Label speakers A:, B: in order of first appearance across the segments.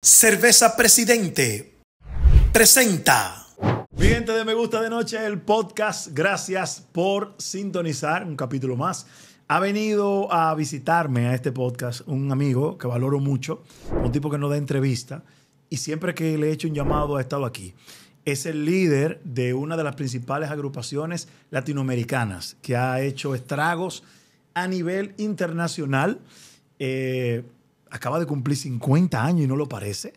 A: Cerveza Presidente presenta. Mi gente de Me Gusta de Noche, el podcast, gracias por sintonizar un capítulo más. Ha venido a visitarme a este podcast un amigo que valoro mucho, un tipo que no da entrevista y siempre que le he hecho un llamado ha estado aquí. Es el líder de una de las principales agrupaciones latinoamericanas que ha hecho estragos a nivel internacional. Eh, acaba de cumplir 50 años y no lo parece.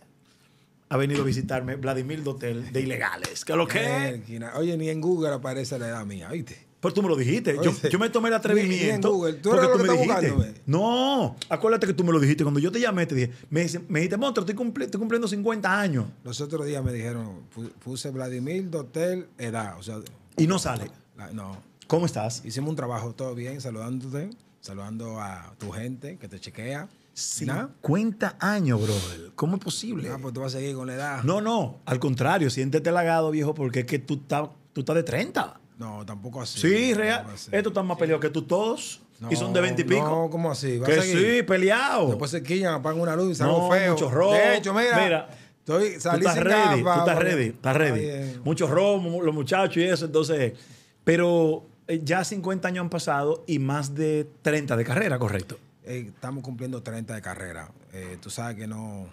A: Ha venido a visitarme Vladimir Dotel de Ilegales. ¿Qué lo que? Oye, ni
B: en Google aparece la edad mía, ¿viste? Pero tú me lo dijiste. yo, me tomé el atrevimiento. tú
A: no, acuérdate que tú me lo dijiste. Cuando yo te llamé, te dije, me, me dijiste, monstruo, estoy, cumpliendo 50 años.
B: Los otros días me dijeron, puse Vladimir Dotel edad. O y no sale. no. ¿Cómo estás? Hicimos un trabajo, todo bien, saludándote, saludando a tu gente que te chequea. 50
A: años, bro ¿Cómo es
B: posible? Ah, pues tú vas a seguir con la edad.
A: No, no. Al contrario, siéntete lagado viejo, porque es que tú estás tú estás de 30.
B: No, tampoco así. Sí, real.
A: Estos están más peleados que tú todos. y son de 20 y pico. No, ¿cómo así? que sí,
B: peleados. Después se quillan, apagan una luz y salen no, feos. Mucho robo. De hecho, mira. estoy, saliendo. tú estás ready, tú estás ready, estás ready. mucho los muchachos
A: y eso. Entonces, pero eh, ya 50 años han pasado y más de 30 de carrera, correcto.
B: Eh, estamos cumpliendo 30 de carrera. Eh, tú sabes que no.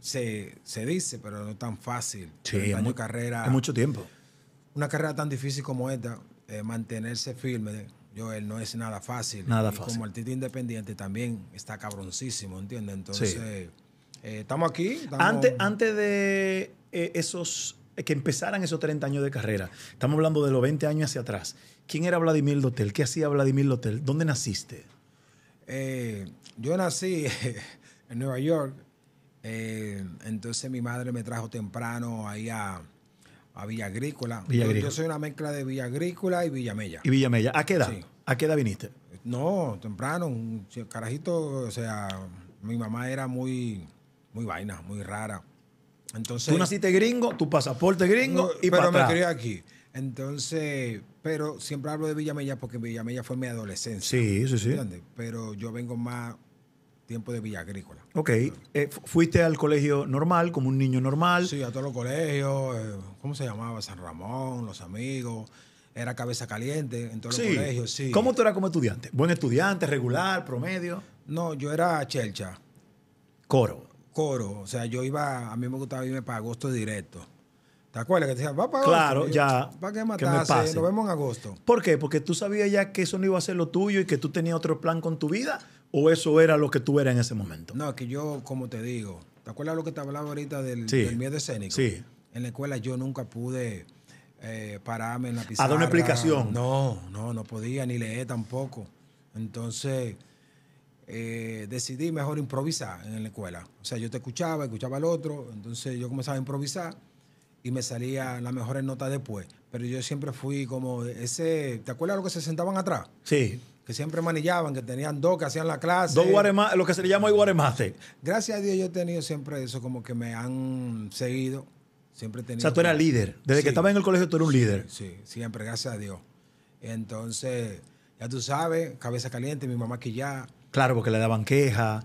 B: Se, dice, pero no es tan fácil. Sí, es muy, carrera. mucho tiempo. Una carrera tan difícil como esta, eh, mantenerse firme, Joel, no es nada fácil. Nada fácil. Como artista independiente también está cabroncísimo, ¿entiendes? Entonces, estamos aquí. Antes,
A: antes de esos que empezaran esos 30 años de carrera. Estamos hablando de los 20 años hacia atrás. ¿Quién era Vladimir Lotel ¿Qué hacía Vladimir Lotel ¿Dónde naciste?
B: Eh, yo nací en Nueva York, eh, entonces mi madre me trajo temprano ahí a, Villa Agrícola. Yo, soy una mezcla de Villa Agrícola y Villamella.
A: ¿Y Villamella? ¿A qué edad? ¿A qué edad viniste?
B: No, temprano, carajito, o sea, mi mamá era muy, muy vaina, muy rara. Entonces, tú naciste
A: gringo, tu pasaporte gringo y Pero me atrás. aquí.
B: Entonces, pero siempre hablo de Villamella porque Villamella fue mi adolescencia. Sí, sí, sí. Pero yo vengo más tiempo de Villa Agrícola.
A: Ok. Eh, ¿Fuiste al
B: colegio normal, como un niño normal? Sí, a todos los colegios. Eh, ¿Cómo se llamaba? San Ramón, Los Amigos. Era cabeza caliente en todos los colegios, sí. ¿Cómo
A: tú eras como estudiante? ¿Buen estudiante,
B: regular, promedio? No, yo era chelcha. Coro. Coro. O sea, yo iba, a mí me gustaba irme para agosto directo. ¿Te acuerdas que te decía, va para Claro, ya. ¿Para qué matarse? Nos vemos en agosto. ¿Por qué? Porque tú sabías ya que eso no iba a ser lo tuyo y que tú tenías otro
A: plan con tu vida, o eso era lo que tú eras en ese momento.
B: No, es que yo, como te digo, ¿te acuerdas lo que te hablaba ahorita del, miedo escénico? Sí. En la escuela yo nunca pude eh, pararme en la pizarra. A dar una explicación. No, no, no podía ni leer tampoco. Entonces. Eh, decidí mejor improvisar en la escuela. O sea, yo te escuchaba, escuchaba al otro, entonces yo comenzaba a improvisar y me salía las mejores notas después. Pero yo siempre fui como ese. ¿Te acuerdas lo que se sentaban atrás? Sí. Que siempre manillaban, que tenían dos, que hacían la clase. Dos más lo que se le llama hoy Gracias a Dios yo he tenido siempre eso, como que me han seguido. Siempre he tenido. O sea, tú eras líder. Desde que estaba
A: en el colegio tú eras un líder.
B: Sí, siempre, gracias a Dios. Entonces, ya tú sabes, cabeza caliente, mi mamá que ya.
A: Claro, porque le daban queja,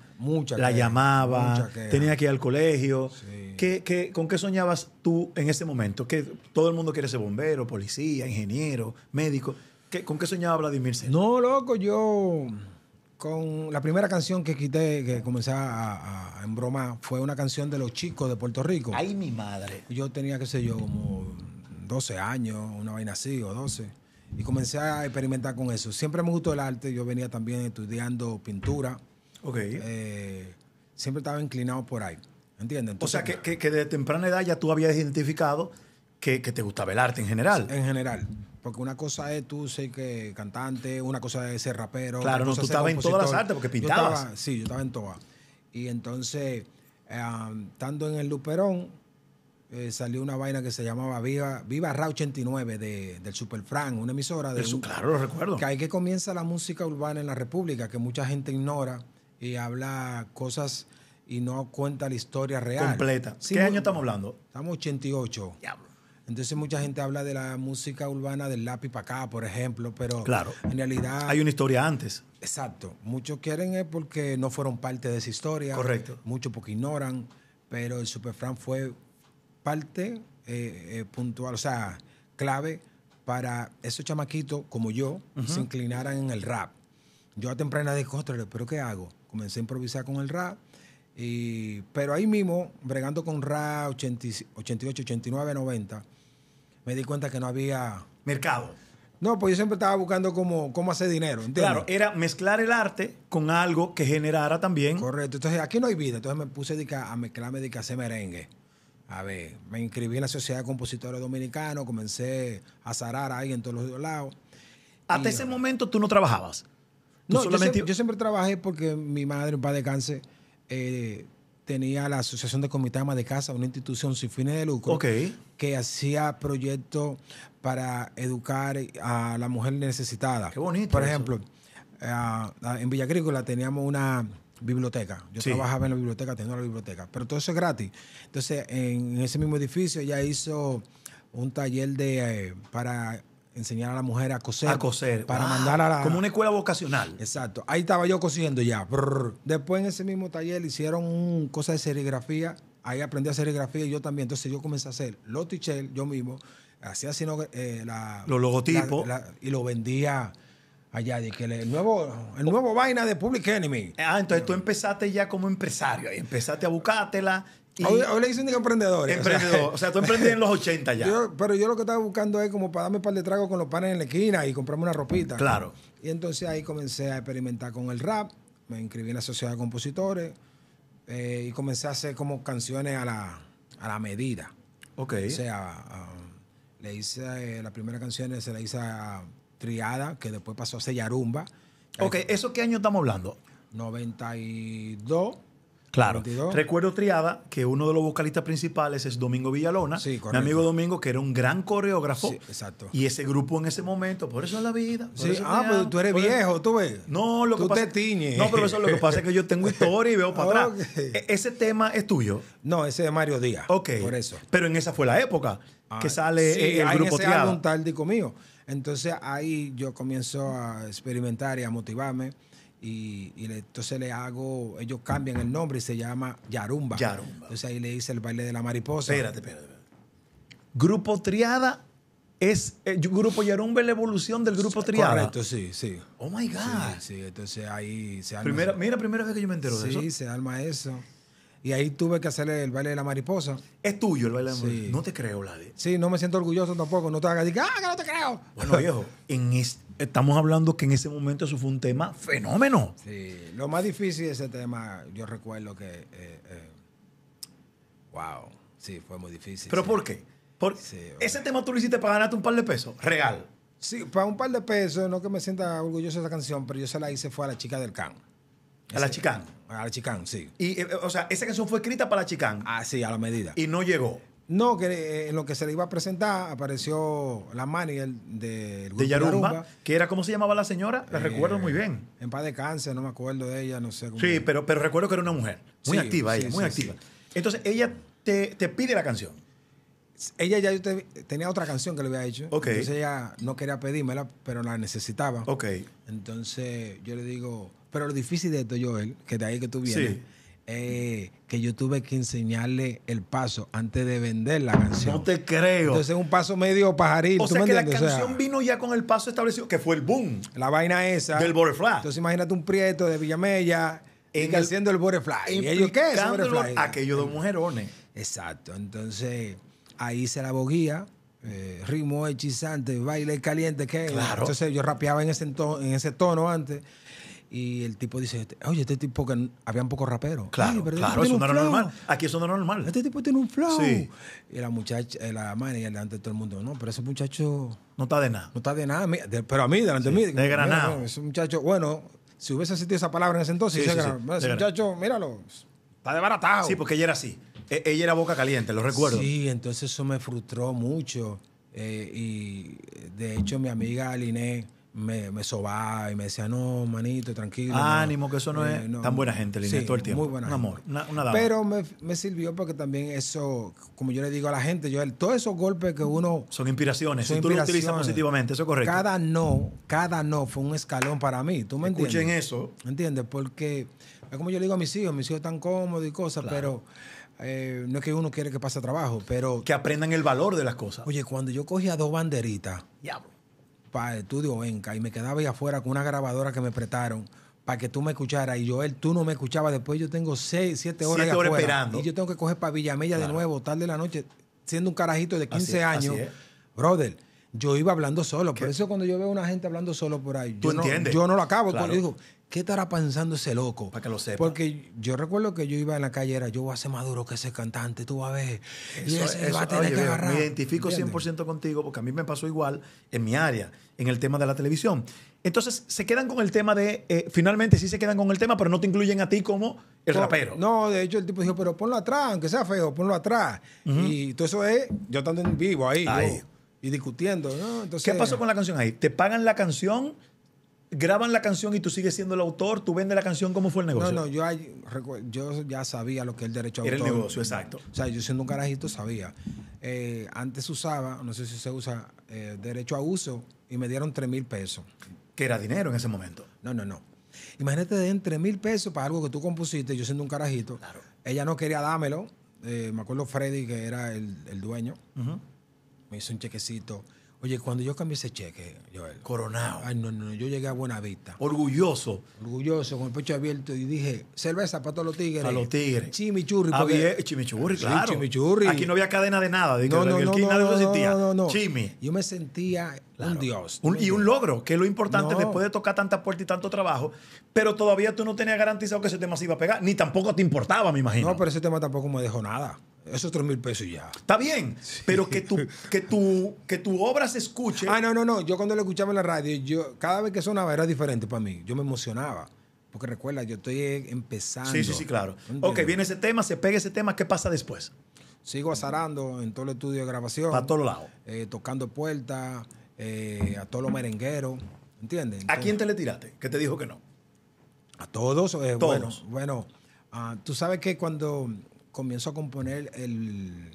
A: la llamaba, tenía que ir al colegio. ¿Qué, qué, con qué soñabas tú en ese momento? Que todo el mundo quiere ser bombero,
B: policía, ingeniero, médico. ¿Qué, ¿Con qué soñaba Vladimir No, loco, yo con la primera canción que quité, que comencé a, broma, fue una canción de los chicos de Puerto Rico. Ay, mi madre. Yo tenía, qué sé yo, como 12 años, una vaina así, o 12 y comencé a experimentar con eso. Siempre me gustó el arte, yo venía también estudiando pintura. Ok. Eh, siempre estaba inclinado por ahí, ¿entiendes? o sea,
A: que, que, de temprana edad ya tú habías identificado que, te gustaba el arte en general.
B: En general. Porque una cosa es tú ser que cantante, una cosa es ser rapero. Claro, no, tú estabas en todas las artes porque pintabas. sí, yo estaba en todas. Y entonces, eh, um, estando en el Luperón, eh, salió una vaina que se llamaba Viva, Viva Ra 89 de, del Frank, una emisora de... Eso, claro, lo recuerdo. Que ahí que comienza la música urbana en la República, que mucha gente ignora y habla cosas y no cuenta la historia real. Completa. ¿Qué año estamos hablando? Estamos 88. Diablo. Entonces mucha gente habla de la música urbana del lápiz para acá, por ejemplo, pero en realidad... Hay una historia antes. Exacto. Muchos quieren es porque no fueron parte de esa historia. Correcto. Muchos porque ignoran, pero el Superfran fue Arte eh, eh, puntual, o sea, clave para esos chamaquitos como yo se inclinaran en el rap. Yo a temprana dije, ostras, pero ¿qué hago? Comencé a improvisar con el rap. pero ahí mismo, bregando con rap 88, 89, 90, me di cuenta que no había... Mercado. No, pues yo siempre estaba buscando cómo, cómo hacer dinero. Claro, era mezclar el arte con algo que generara también. Correcto. Entonces aquí no hay vida. Entonces me puse a mezclar, a hacer merengue. A ver, me inscribí en la Sociedad de Compositores Dominicanos, comencé a zarar ahí en todos los lados. ¿Hasta ese momento tú no trabajabas?
A: no, yo,
B: siempre, trabajé porque mi madre, padre de cáncer, tenía la Asociación de comitadas de Casa, una institución sin fines de lucro, que hacía proyectos para educar a la mujer necesitada. Qué bonito. Por ejemplo, eh, en Villa Agrícola teníamos una biblioteca. Yo trabajaba en la biblioteca, tenía la biblioteca, pero todo eso es gratis. Entonces, en ese mismo edificio ya hizo un taller de eh, para enseñar a la mujer a coser. A coser. Para ah, mandar a Como una escuela vocacional. Exacto. Ahí estaba yo cosiendo ya. Después en ese mismo taller hicieron cosas de serigrafía. Ahí aprendí a serigrafía y yo también. Entonces yo comencé a hacer los tichel yo mismo. Hacía sino, eh, los logotipos. y lo vendía allá, de que el nuevo, el nuevo vaina de Public Enemy. Ah, entonces tú empezaste ya como empresario, empezaste a buscártela. Hoy, le dicen que emprendedores. Emprendedor. O sea, tú emprendiste en los 80 ya. pero yo lo que estaba buscando es como para darme un par de tragos con los panes en la esquina y comprarme una ropita. Claro. Y entonces ahí comencé a experimentar con el rap. Me inscribí en la Sociedad de Compositores eh, y comencé a hacer como canciones a la, medida. Ok. O sea, ah, le hice, las eh, la primera canción se la hice a Triada, que después pasó a ser Yarumba. Ok, ¿eso qué año estamos hablando? 92. Claro. Recuerdo Triada que
A: uno de los vocalistas principales es Domingo Villalona. Sí, mi amigo Domingo, que era un gran coreógrafo. exacto. Y ese grupo en ese momento, por eso es la vida. Sí. Ah, pero pues tú eres viejo, tú ves. No, lo que pasa. No, pero lo que pasa es que yo tengo historia y veo para atrás. E-, ese tema es tuyo. No, ese de Mario Díaz. Ok. Por eso. Pero en esa fue la época que ah, sale el, grupo en ese Triada.
B: tal, mío. Entonces ahí yo comienzo a experimentar y a motivarme. Y, entonces le hago, ellos cambian el nombre y se llama Yarumba. Yarumba. Entonces ahí le hice el baile de la mariposa. Espérate, espérate. Grupo Triada es eh, Grupo Yarumba es la evolución del Grupo Triada. Correcto, sí, sí. Oh my God. Sí, entonces ahí se arma. Primera, Mira, primera vez que yo me entero de eso. Sí, se arma eso. Y ahí tuve que hacerle el baile de la mariposa. ¿Es tuyo el baile de la mariposa? No te creo, Vladi. Sí, no me siento orgulloso tampoco. No te hagas decir, ¡ah, que no te creo! Bueno, viejo, estamos hablando que en ese momento eso fue un tema fenómeno. Sí, lo más difícil de ese tema, yo recuerdo que. Eh, eh, wow, sí, fue muy difícil. ¿Pero por qué? Porque ese tema tú lo hiciste para ganarte un par de pesos, real. Sí, para un par de pesos, no que me sienta orgulloso esa canción, pero yo se la hice fue a la chica del can. A la chica. A la Chicán, sí. Y, eh, eh, o sea, esa canción fue escrita para la Chicán. Ah, sí, a la medida. Y no llegó. No, que eh, en lo que se le iba a presentar apareció la manager del de Yarumba, que era cómo se llamaba la señora, la recuerdo muy bien. En paz de cáncer, no me acuerdo de ella, no sé cómo. Sí, pero,
A: pero recuerdo que era una mujer, muy activa ella, muy activa.
B: Entonces ella te, pide la canción. Ella ya tenía otra canción que le había hecho. Entonces ella no quería pedírmela, pero la necesitaba. Ok. Entonces yo le digo, pero lo difícil de esto, Joel, que de ahí que tú vienes, eh, que yo tuve que enseñarle el paso antes de vender la canción. No te creo. Entonces es un paso medio pajarito. O sea, que la canción vino ya con el paso establecido, que fue el boom. La vaina esa. Del butterfly. Entonces imagínate un prieto de Villamella en el, haciendo el butterfly. ¿Y ellos qué es? Butterfly? aquellos dos mujerones. Exacto. Entonces ahí se la boguía. Eh, ritmo hechizante, baile caliente, entonces yo rapeaba en ese, en ese tono antes y el tipo dice, este, oye, este tipo que un pocos rapero. Claro, pero este claro, eso no era normal.
A: Aquí eso no era normal.
B: Este tipo tiene un flow. Y la muchacha, eh, la madre, delante de todo el mundo, no, pero ese muchacho... No está de nada. No está de nada, pero a mí, delante de mí. De granado. ese muchacho, bueno, si hubiese sentido esa palabra en ese entonces, ese, muchacho, míralo, está de baratado. Sí, porque ella era así. E, ella era boca caliente, lo recuerdo. Sí, entonces eso me frustró mucho. Eh, y de hecho, mi amiga Aline me, me sobaba y me decía, no, manito, tranquilo. Ánimo, que eso no eh, es tan buena gente, Lina, todo el tiempo. Muy buena Un amor, una, dama. Pero me, sirvió porque también eso, como yo le digo a la gente, yo todos esos golpes que uno...
A: Son inspiraciones, son si tú lo utilizas positivamente, eso es correcto. Cada
B: no, cada no fue un escalón para mí, ¿tú me entiendes? Escuchen eso. ¿Entiendes? Porque es como yo le digo a mis hijos, mis hijos están cómodos y cosas, pero... Eh, no es que uno quiere que pase trabajo, pero... Que aprendan el valor de las cosas. Oye, cuando yo cogía dos banderitas... Diablo para Estudio Venca y me quedaba ahí afuera con una grabadora que me prestaron para que tú me escucharas. Y yo él, tú no me escuchabas. Después yo tengo seis, siete horas, Y yo tengo que coger para Villamella de nuevo, tarde de la noche, siendo un carajito de 15 años. Brother, yo iba hablando solo. Por eso cuando yo veo a una gente hablando solo por ahí, yo, no, lo acabo. Pues, claro. Yo digo, ¿Qué estará pensando ese loco? Para que lo sepa. Porque yo recuerdo que yo iba en la calle, era yo voy a ser maduro que ese cantante, tú vas a ver. y ese va Me identifico
A: 100% contigo porque a mí me pasó igual en mi área, en el tema de la televisión. Entonces, se quedan con el tema de. Eh, finalmente,
B: sí se quedan con el tema, pero no te incluyen a ti como el rapero. No, de hecho, el tipo dijo, pero ponlo atrás, aunque sea feo, ponlo atrás. Y todo eso es, yo estando en vivo ahí. y discutiendo, ¿Qué pasó con la
A: canción ahí? ¿Te pagan la canción? graban la canción y tú sigues siendo el autor, tú vendes la canción, ¿cómo fue el negocio? No, no,
B: yo, yo ya sabía lo que es el derecho a autor. Era el negocio, exacto. O sea, yo siendo un carajito sabía. Eh, antes usaba, no sé si se usa, eh, derecho a uso y me dieron 3 mil pesos. Que era dinero en ese momento. No, no, no. Imagínate, den 3 mil pesos para algo que tú compusiste, yo siendo un carajito. Claro. Ella no quería dármelo. Eh, me acuerdo Freddy, que era el, dueño, me hizo un chequecito Oye, cuando yo cambié ese cheque, Joel. Coronado. Ay, no, no, yo llegué a Buenavista. Orgulloso. Orgulloso, con el pecho abierto y dije, cerveza para todos los tigres. Para los tigres. Chimichurri. Había, ah,
A: Chimichurri, claro. chimichurri. Aquí no había cadena de nada. no, no,
B: no, Chimi. Yo me sentía
A: un dios. y un logro, que es lo importante después de tocar tanta puerta y tanto trabajo. Pero todavía tú no tenías garantizado que ese tema se iba a pegar. Ni tampoco te importaba, me imagino. No, pero ese tema tampoco me dejó nada.
B: Esos tres mil pesos ya. Está bien, pero que tu, que, tu, que tu obra se escuche. Ah, no, no, no. Yo cuando lo escuchaba en la radio, yo cada vez que sonaba era diferente para mí. Yo me emocionaba. Porque recuerda, yo estoy empezando. Sí, sí, sí, claro. Ok, viene ese tema, se pega ese tema, ¿qué pasa después? Sigo azarando en todo el estudio de grabación. a todos lados. Eh, tocando puertas, eh, a todos los merengueros. ¿Entiendes? ¿A quién te le tiraste? ¿Qué te dijo que no? A todos. Eh, todos. Bueno, ah, tú sabes que cuando comienzo a componer el,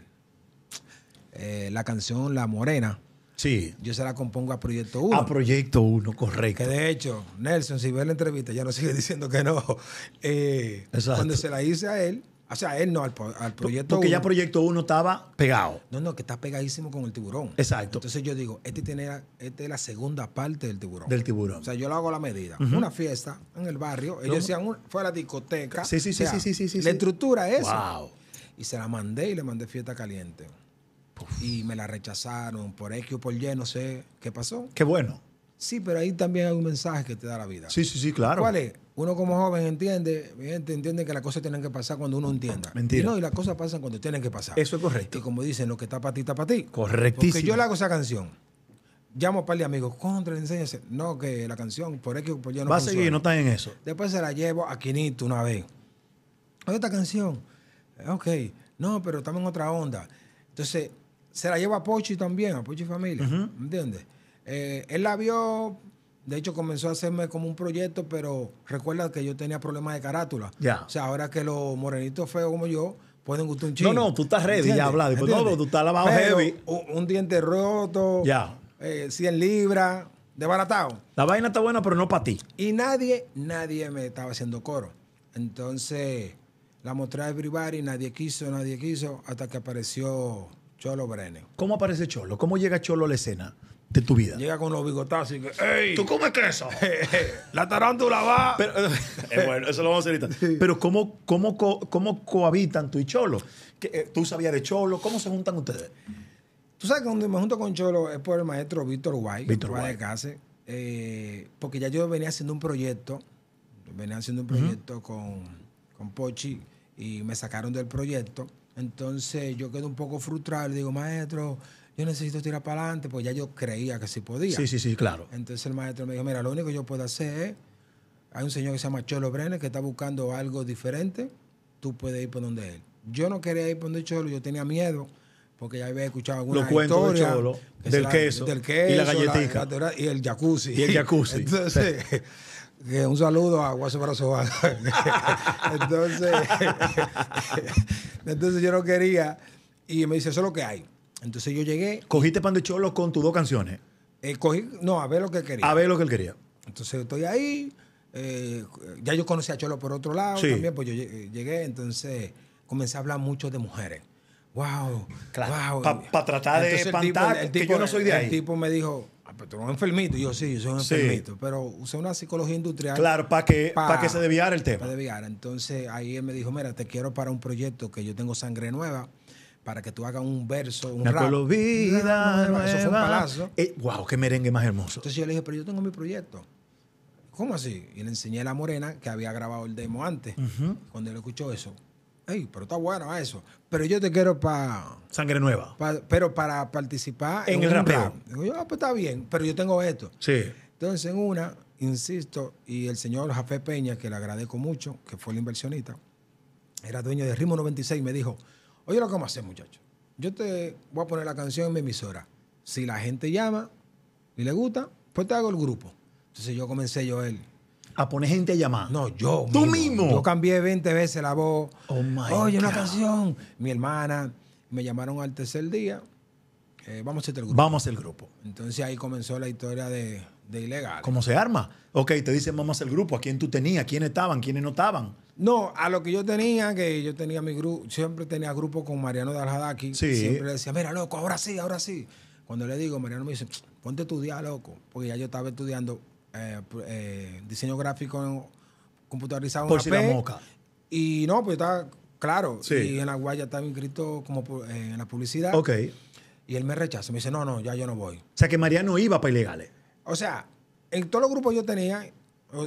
B: eh, la canción La Morena. Sí. Yo se la compongo a Proyecto 1. A Proyecto 1, correcto. Que de hecho, Nelson, si ve la entrevista, ya no sigue diciendo que no. Eh, cuando se la hice a él, o sea, él no, al, al proyecto. Porque ya proyecto 1 estaba pegado. No, no, que está pegadísimo con el tiburón. Exacto. Entonces yo digo, este tiene, este es la segunda parte del tiburón. Del tiburón. O sea, yo lo hago la medida. Una fiesta en el barrio. Ellos decían, fue a la discoteca. Sí, sí, sí, sí, sí, sí, La estructura es. Wow. Y se la mandé y le mandé fiesta caliente. Y me la rechazaron por X o por Y, no sé qué pasó. Qué bueno. Sí, pero ahí también hay un mensaje que te da la vida.
A: Sí, sí, sí, claro. ¿Cuál es?
B: uno como joven entiende, entiende que las cosas tienen que pasar cuando uno entienda. Mentira. Y no, y las cosas pasan cuando tienen que pasar. Eso es correcto. Y como dicen, lo que está para ti, está para ti. Correctísimo. Porque yo le hago esa canción. Llamo a un par de amigos, contra, enséñese. No, que la canción, por eso ya no Va a seguir, no está en eso. Después se la llevo a Quinito una vez. Oye, esta canción. Eh, ok. No, pero estamos en otra onda. Entonces, se la llevo a Pochi también, a Pochi Familia. ¿Me ¿Entiendes? Eh, él la vio de hecho, comenzó a hacerme como un proyecto, pero recuerda que yo tenía problemas de carátula. Ya. O sea, ahora que los morenitos feos como yo pueden gustar un chico. No, no, tú estás ready ya, hablado. no, tú estás lavado heavy. Un diente roto. Ya. 100 eh, libras, desbaratado.
A: La vaina está buena, pero no para ti.
B: Y nadie, nadie me estaba haciendo coro. Entonces, la mostré a everybody, nadie quiso, nadie quiso, hasta que apareció Cholo Brenes. ¿Cómo aparece Cholo? ¿Cómo llega Cholo a la escena? tu vida. Llega con los bigotazos y que,
A: ¡Ey! ¿Tú comes queso?
B: la tarántula va. Pero,
A: eh, bueno, eso lo vamos a hacer ahorita. Pero, ¿cómo, cohabitan tú y Cholo? Eh,
B: ¿Tú sabías de Cholo? ¿Cómo se juntan ustedes? Tú sabes que cuando me junto con Cholo es por el maestro Víctor Guay, Víctor Guay de casa. porque ya yo venía haciendo un proyecto, venía haciendo un proyecto con, Pochi y me sacaron del proyecto. Entonces yo quedé un poco frustrado, le digo, maestro, yo necesito tirar para adelante, pues ya yo creía que sí podía. Sí, sí, sí, claro. Entonces el maestro me dijo, mira, lo único que yo puedo hacer es, hay un señor que se llama Cholo Brenes que está buscando algo diferente, tú puedes ir por donde él. Yo no quería ir por donde Cholo, yo tenía miedo porque ya había escuchado alguna historia de del, queso, y la galletita y el jacuzzi. Y el jacuzzi. Entonces, un saludo a Guaso Brazo Entonces, entonces yo no quería y me dice, eso es lo que hay. Entonces yo llegué.
A: ¿Cogiste pan de cholo con tus dos canciones?
B: Eh, cogí, no, a ver lo que quería. A ver lo que él quería. Entonces estoy ahí. Eh, ya yo conocí a Cholo por otro lado también, pues yo eh, llegué, entonces comencé a hablar mucho de mujeres. Wow, claro. Para tratar de espantar, el tipo, que yo no soy de ahí. El tipo me dijo, ah, pero tú eres un enfermito. yo, sí, yo soy un enfermito. Pero usé una psicología industrial. Claro, para que, que se desviara el tema. Para deviar. Entonces ahí él me dijo, mira, te quiero para un proyecto que yo tengo sangre nueva para que tú hagas un verso, un Una rap. Vida Eso fue un palazo. Eh, guau, qué merengue más hermoso. Entonces yo le dije, pero yo tengo mi proyecto. ¿Cómo así? Y le enseñé a la morena que había grabado el demo antes. Cuando él escuchó eso, Ey, pero está bueno eso. Pero yo te quiero para.
A: Sangre nueva.
B: pero para participar. En, el Rap. Digo, yo, ah, pues está bien, pero yo tengo esto. Sí. Entonces, en una, insisto, y el señor Jafé Peña, que le agradezco mucho, que fue el inversionista, era dueño de Ritmo 96, me dijo: Oye, lo que vamos a hacer, muchachos. Yo te voy a poner la canción en mi emisora. Si la gente llama y le gusta, pues te hago el grupo. Entonces yo comencé yo él. A poner gente a llamar. No, yo. Tú mismo. Yo cambié 20 veces la voz. Oh my Oye, una canción. Mi hermana me llamaron al tercer día. Eh, vamos a hacer el grupo. Vamos a hacer el grupo. Entonces ahí comenzó la historia de, de ilegal.
A: ¿Cómo se arma? Ok, te dicen vamos a hacer el grupo. ¿A quién tú tenías? ¿Quiénes estaban? ¿Quiénes no estaban?
B: No, a lo que yo tenía, que yo tenía mi grupo, siempre tenía grupo con Mariano de Aljadaki. Sí. Siempre le decía, mira, loco, ahora sí, ahora sí. Cuando le digo, Mariano me dice, ponte a estudiar, loco. Porque ya yo estaba estudiando eh, eh, diseño gráfico computarizado. Por en si la moca. Y no, pues estaba claro. Y en la Guaya estaba inscrito como eh, en la publicidad. Ok. Y él me rechaza. Me dice, no, no, ya yo no voy. O sea, que Mariano iba para ilegales. O sea, en todos los grupos yo tenía,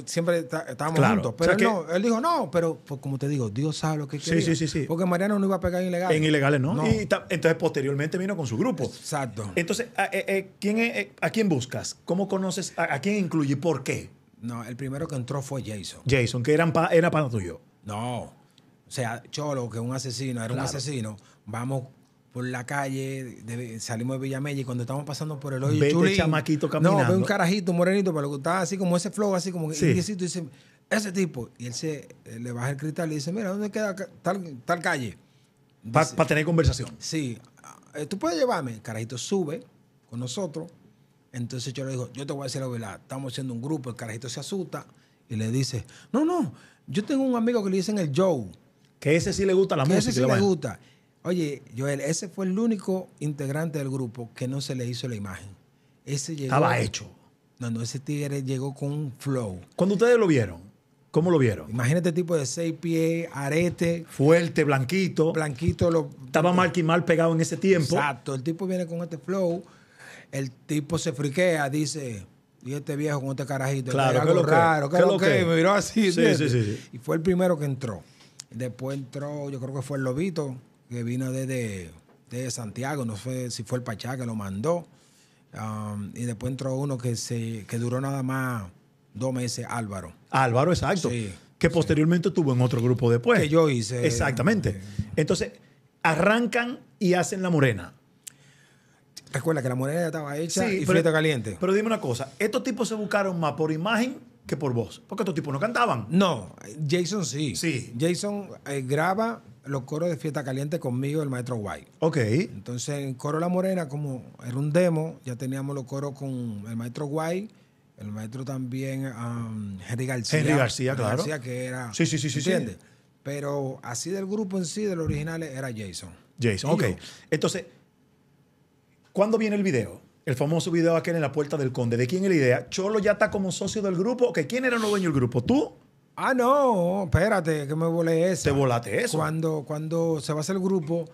B: Siempre estábamos juntos. Pero él, no, él dijo, no, pero pues, como te digo, Dios sabe lo que quiere. Sí, sí, sí, Porque Mariano no iba a pegar en ilegales. En ilegales, ¿no?
A: entonces, posteriormente vino con su grupo. Exacto.
B: Entonces, ¿a, eh, eh, ¿quién, eh,
A: ¿a quién buscas? ¿Cómo conoces? A, quién incluye? ¿Por qué?
B: No, el primero que entró fue Jason. Jason, que era para tuyo. No. O sea, Cholo, que un asesino, era un asesino. Vamos por la calle, salimos de Villamella y cuando estamos pasando por el hoyo chamaquito caminando. No, ve un carajito morenito, pero que estaba así como ese flow, así como y ese tipo. Y él se eh, le baja el cristal y dice, mira, ¿dónde queda tal, calle? Para tener conversación. Sí. Eh, tú puedes llevarme. El carajito sube con nosotros. Entonces yo le digo, yo te voy a decir la verdad. Estamos haciendo un grupo. El carajito se asusta y le dice, no, no. Yo tengo un amigo que le dicen el Joe. Que ese sí le gusta la música. Ese sí le gusta. Oye, Joel, ese fue el único integrante del grupo que no se le hizo la imagen. Ese llegó, Estaba hecho. No, no, ese tigre llegó con un flow. Cuando ustedes lo vieron, ¿cómo lo vieron? Imagínate tipo de seis pies, arete. Fuerte, blanquito. Blanquito. Lo, Estaba mal y mal pegado en ese tiempo. Exacto. El tipo viene con este flow. El tipo se friquea, dice, y este viejo con este carajito. Claro, raro. Que lo que? Me miró así. sí, sí, sí, Y fue el primero que entró. Después entró, yo creo que fue el Lobito, que vino desde, Santiago, no sé si fue el Pachá que lo mandó. Um, y después entró uno que, se, duró nada más dos meses, Álvaro.
A: Álvaro, exacto. Sí, que posteriormente tuvo en otro grupo después. Que yo hice.
B: Exactamente. Eh. Entonces,
A: arrancan y hacen la morena. Recuerda que la morena ya estaba hecha y caliente.
B: Pero dime una cosa, estos tipos se buscaron más por imagen que por voz. Porque estos tipos no cantaban. No, Jason sí. Sí. Jason eh, graba los coros de Fiesta Caliente conmigo, el maestro Guay. Ok. Entonces, en Coro La Morena, como era un demo, ya teníamos los coros con el maestro Guay, el maestro también um, Henry García. Henry García, claro. García, que era. Sí, sí, sí, sí. ¿Entiendes? Pero así del grupo en sí, de los originales, era Jason. Jason, ok. Entonces, ¿cuándo viene el video? El famoso video aquel en
A: la puerta del Conde. ¿De quién es la idea? Cholo ya está como socio del grupo. Ok, ¿quién era el dueño del grupo? ¿Tú? Ah,
B: no, espérate, que me volé eso. Te volaste eso. Cuando, cuando se va a hacer el grupo,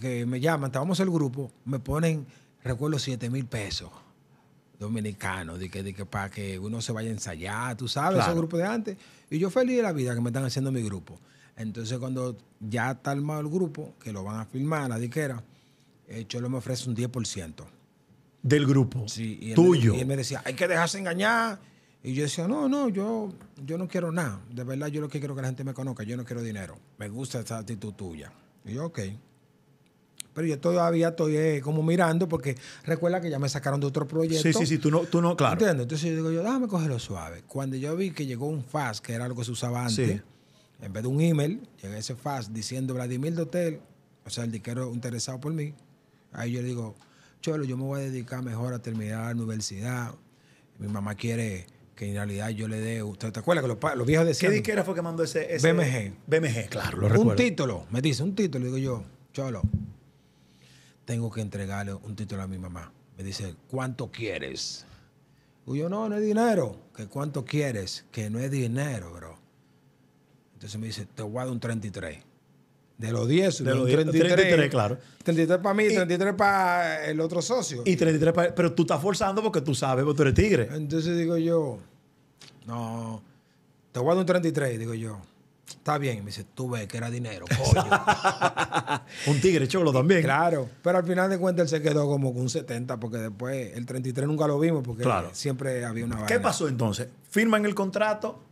B: que me llaman, estábamos vamos el grupo, me ponen, recuerdo, 7 mil pesos dominicanos, que, que para que uno se vaya a ensayar, tú sabes, ese grupo de antes. Y yo feliz de la vida que me están haciendo mi grupo. Entonces, cuando ya está armado el grupo, que lo van a filmar, la diquera, eh, Cholo me ofrece un 10%. Del grupo. Sí, Tuyo. y él me decía, hay que dejarse engañar, y yo decía, no, no, yo, yo no quiero nada. De verdad, yo lo que quiero que la gente me conozca, yo no quiero dinero. Me gusta esa actitud tuya. Y yo, ok. Pero yo todavía estoy eh, como mirando porque recuerda que ya me sacaron de otro proyecto. Sí, sí, sí, tú no, tú no claro. ¿Entiendes? Entonces yo digo, yo, déjame cogerlo suave. Cuando yo vi que llegó un FAS, que era algo que se usaba antes, en vez de un email, llegué ese FAS diciendo Vladimir Dotel, o sea, el diquero interesado por mí. Ahí yo le digo, Cholo, yo me voy a dedicar mejor a terminar la universidad. Mi mamá quiere que en realidad yo le dé. ¿Usted te acuerdas que los, viejos decían? ¿Qué disquera
A: fue que mandó ese, BMG. BMG, claro, lo recuerdo. Un título,
B: me dice, un título. Digo yo, Cholo, tengo que entregarle un título a mi mamá. Me dice, ¿cuánto quieres? Digo yo, no, no es dinero. ¿Que cuánto quieres? Que no es dinero, bro. Entonces me dice, te voy un 33. De los 10, de los 33, 33, claro. 33 para mí, 33 para el otro socio. Y 33 para... Pero tú estás forzando porque
A: tú sabes, porque tú eres tigre.
B: Entonces digo yo, no, te guardo un 33, digo yo. Está bien, me dice, tú ves que era dinero, coño. un tigre cholo también. Claro, pero al final de cuentas él se quedó como con un 70 porque después el 33 nunca lo vimos porque siempre había una... ¿Qué pasó entonces? Firman el contrato,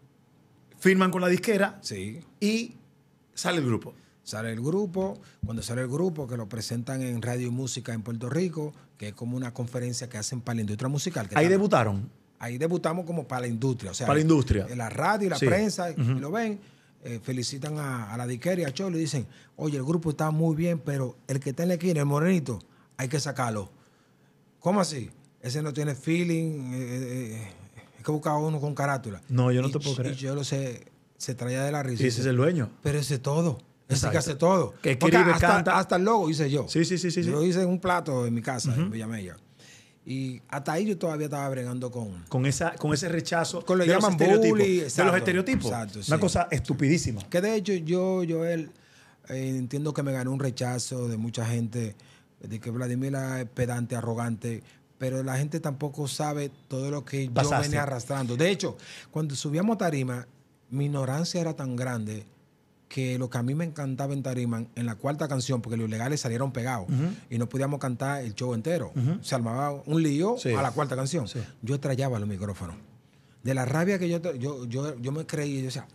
B: firman con la disquera sí. y sale el grupo. Sale el grupo, cuando sale el grupo que lo presentan en Radio Música en Puerto Rico, que es como una conferencia que hacen para la industria musical. Ahí debutaron. Ahí debutamos como para la industria. O sea, para la industria. La radio y la prensa, y lo ven, eh, felicitan a, la Diqueria, y a Cholo, y dicen, oye, el grupo está muy bien, pero el que está en la el morenito, hay que sacarlo. ¿Cómo así? Ese no tiene feeling, eh, eh, es que buscaba uno con carátula. No, yo no te puedo creer. yo lo sé, se traía de la risa. Y ese es el dueño. Pero ese es todo. Así que hace todo. Que hasta, hasta, el logo hice yo. Sí, sí, sí. sí lo hice en un plato en mi casa, en Villamella. Y hasta ahí yo todavía estaba bregando con... Con, esa, con ese rechazo con lo que llaman los estereotipos, de los estereotipos. Una cosa estupidísima. Que de hecho yo, Joel, él eh, entiendo que me ganó un rechazo de mucha gente, de que Vladimir es pedante, arrogante, pero la gente tampoco sabe todo lo que yo venía arrastrando. De hecho, cuando subíamos a tarima, mi ignorancia era tan grande que lo que a mí me encantaba en Tarimán, en la cuarta canción, porque los ilegales salieron pegados y no podíamos cantar el show entero. Se armaba un lío a la cuarta canción. Yo estrellaba los micrófonos. De la rabia que yo, yo, yo, me creí, yo decía,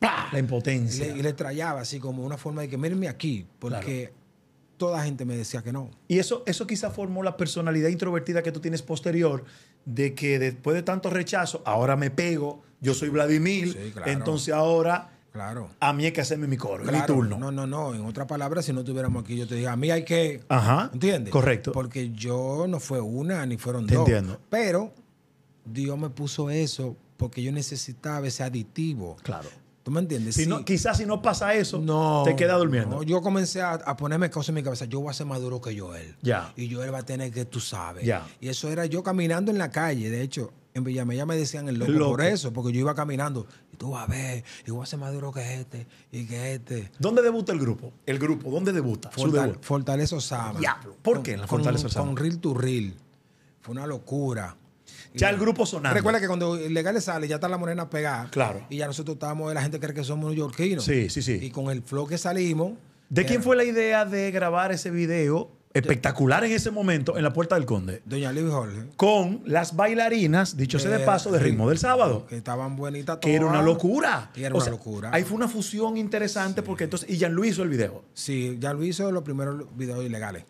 B: La impotencia. Y le, estrellaba así como una forma de que mírenme aquí, porque toda la gente me decía que no. Y eso, eso quizá formó la personalidad introvertida que tú tienes posterior,
A: de que después de tanto rechazo, ahora me pego, yo soy Vladimir, entonces ahora
B: Claro. A mí hay que hacerme mi coro, turno. No, no, no. En otra palabra, si no tuviéramos aquí, yo te diría, a mí hay que. Ajá. ¿Entiendes? Correcto. Porque yo no fue una ni fueron dos. Entiendo. Pero Dios me puso eso porque yo necesitaba ese aditivo. Claro. ¿Tú me entiendes? quizás si no pasa eso, no, te queda durmiendo. Yo comencé a, ponerme cosas en mi cabeza. Yo voy a ser más duro que Joel. Ya. Y Joel va a tener que, tú sabes. Ya. Y eso era yo caminando en la calle. De hecho, en Villamella me decían el loco. por eso, porque yo iba caminando tú a ver, igual se a duro que este y que este. ¿Dónde debuta el grupo? El grupo, ¿dónde debuta? Fortaleza Osama. Ya, ¿Por qué la Fortaleza Osama? Con reel to Fue una locura. Ya el grupo sonaba. Recuerda que cuando Ilegales sale, ya está la morena pegada. Claro. Y ya nosotros estábamos, la gente cree que somos neoyorquinos. Sí, sí, sí. Y con el flow que salimos. ¿De quién fue la idea de grabar
A: ese video espectacular en ese momento en la Puerta del Conde.
B: Doña Liv Jorge.
A: Con las bailarinas, dicho sea de eh, paso, de ritmo del sábado.
B: Que estaban bonitas
A: todas. Que era una locura.
B: Ahí fue una fusión interesante porque entonces. Y jan Luis hizo el video. Sí, jean Luis hizo los primeros videos ilegales.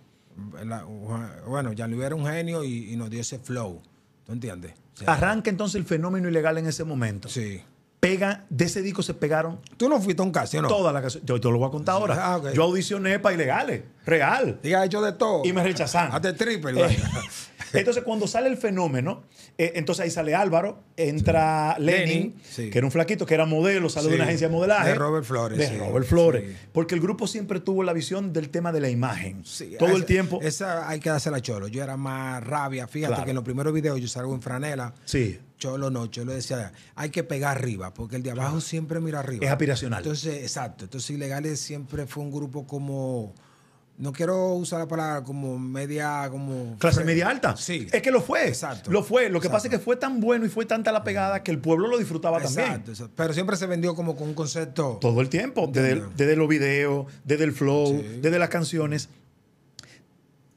B: bueno, jean Luis era un genio y, nos dio ese flow. ¿Tú entiendes? Arranca entonces el fenómeno ilegal en ese momento. Sí pega, de ese disco se
A: pegaron. Tú no fuiste a un ¿no? Todas las canciones. Yo, te lo voy a contar ahora. Ah, yo audicioné para ilegales, real. Y hecho de todo. Y me rechazaron. Hasta triple. Eh, entonces, cuando sale el fenómeno, eh, entonces ahí sale Álvaro, entra Lenin, que era un flaquito, que era modelo, sale de una agencia de modelaje. De Robert Flores. De Robert Flores.
B: Porque el grupo siempre tuvo la visión del tema de la imagen. Todo el tiempo. Esa hay que dársela cholo. Yo era más rabia. Fíjate que en los primeros videos yo salgo en franela. Sí lo no, lo decía, hay que pegar arriba, porque el de abajo siempre mira arriba. Es aspiracional. Entonces, exacto. Entonces, Ilegales siempre fue un grupo como, no quiero usar la palabra como media, como...
A: Clase media alta. Sí. Es que
B: lo fue. Exacto. Lo fue. Lo que pasa
A: es que fue tan bueno y fue tanta la pegada que el pueblo lo disfrutaba también. Exacto.
B: Pero siempre se vendió como con
A: un concepto... Todo el tiempo, desde, los videos, desde el flow, desde las canciones.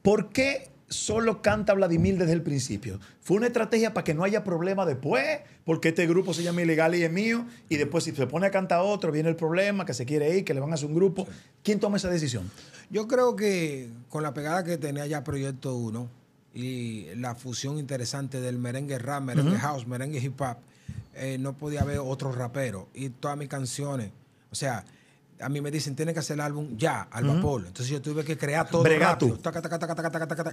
A: ¿Por qué solo canta Vladimir desde el principio. Fue una estrategia para que no haya problema después, porque este grupo se llama ilegal y es mío, y después si se pone a cantar
B: otro, viene el problema, que se quiere ir, que le van a hacer un grupo. ¿Quién toma esa decisión? Yo creo que con la pegada que tenía ya Proyecto 1 y la fusión interesante del merengue rap, merengue house, merengue hip hop, eh, no podía haber otro rapero. Y todas mis canciones, o sea, a mí me dicen, tienes que hacer el álbum ya, al vapor. Entonces yo tuve que crear todo rápido,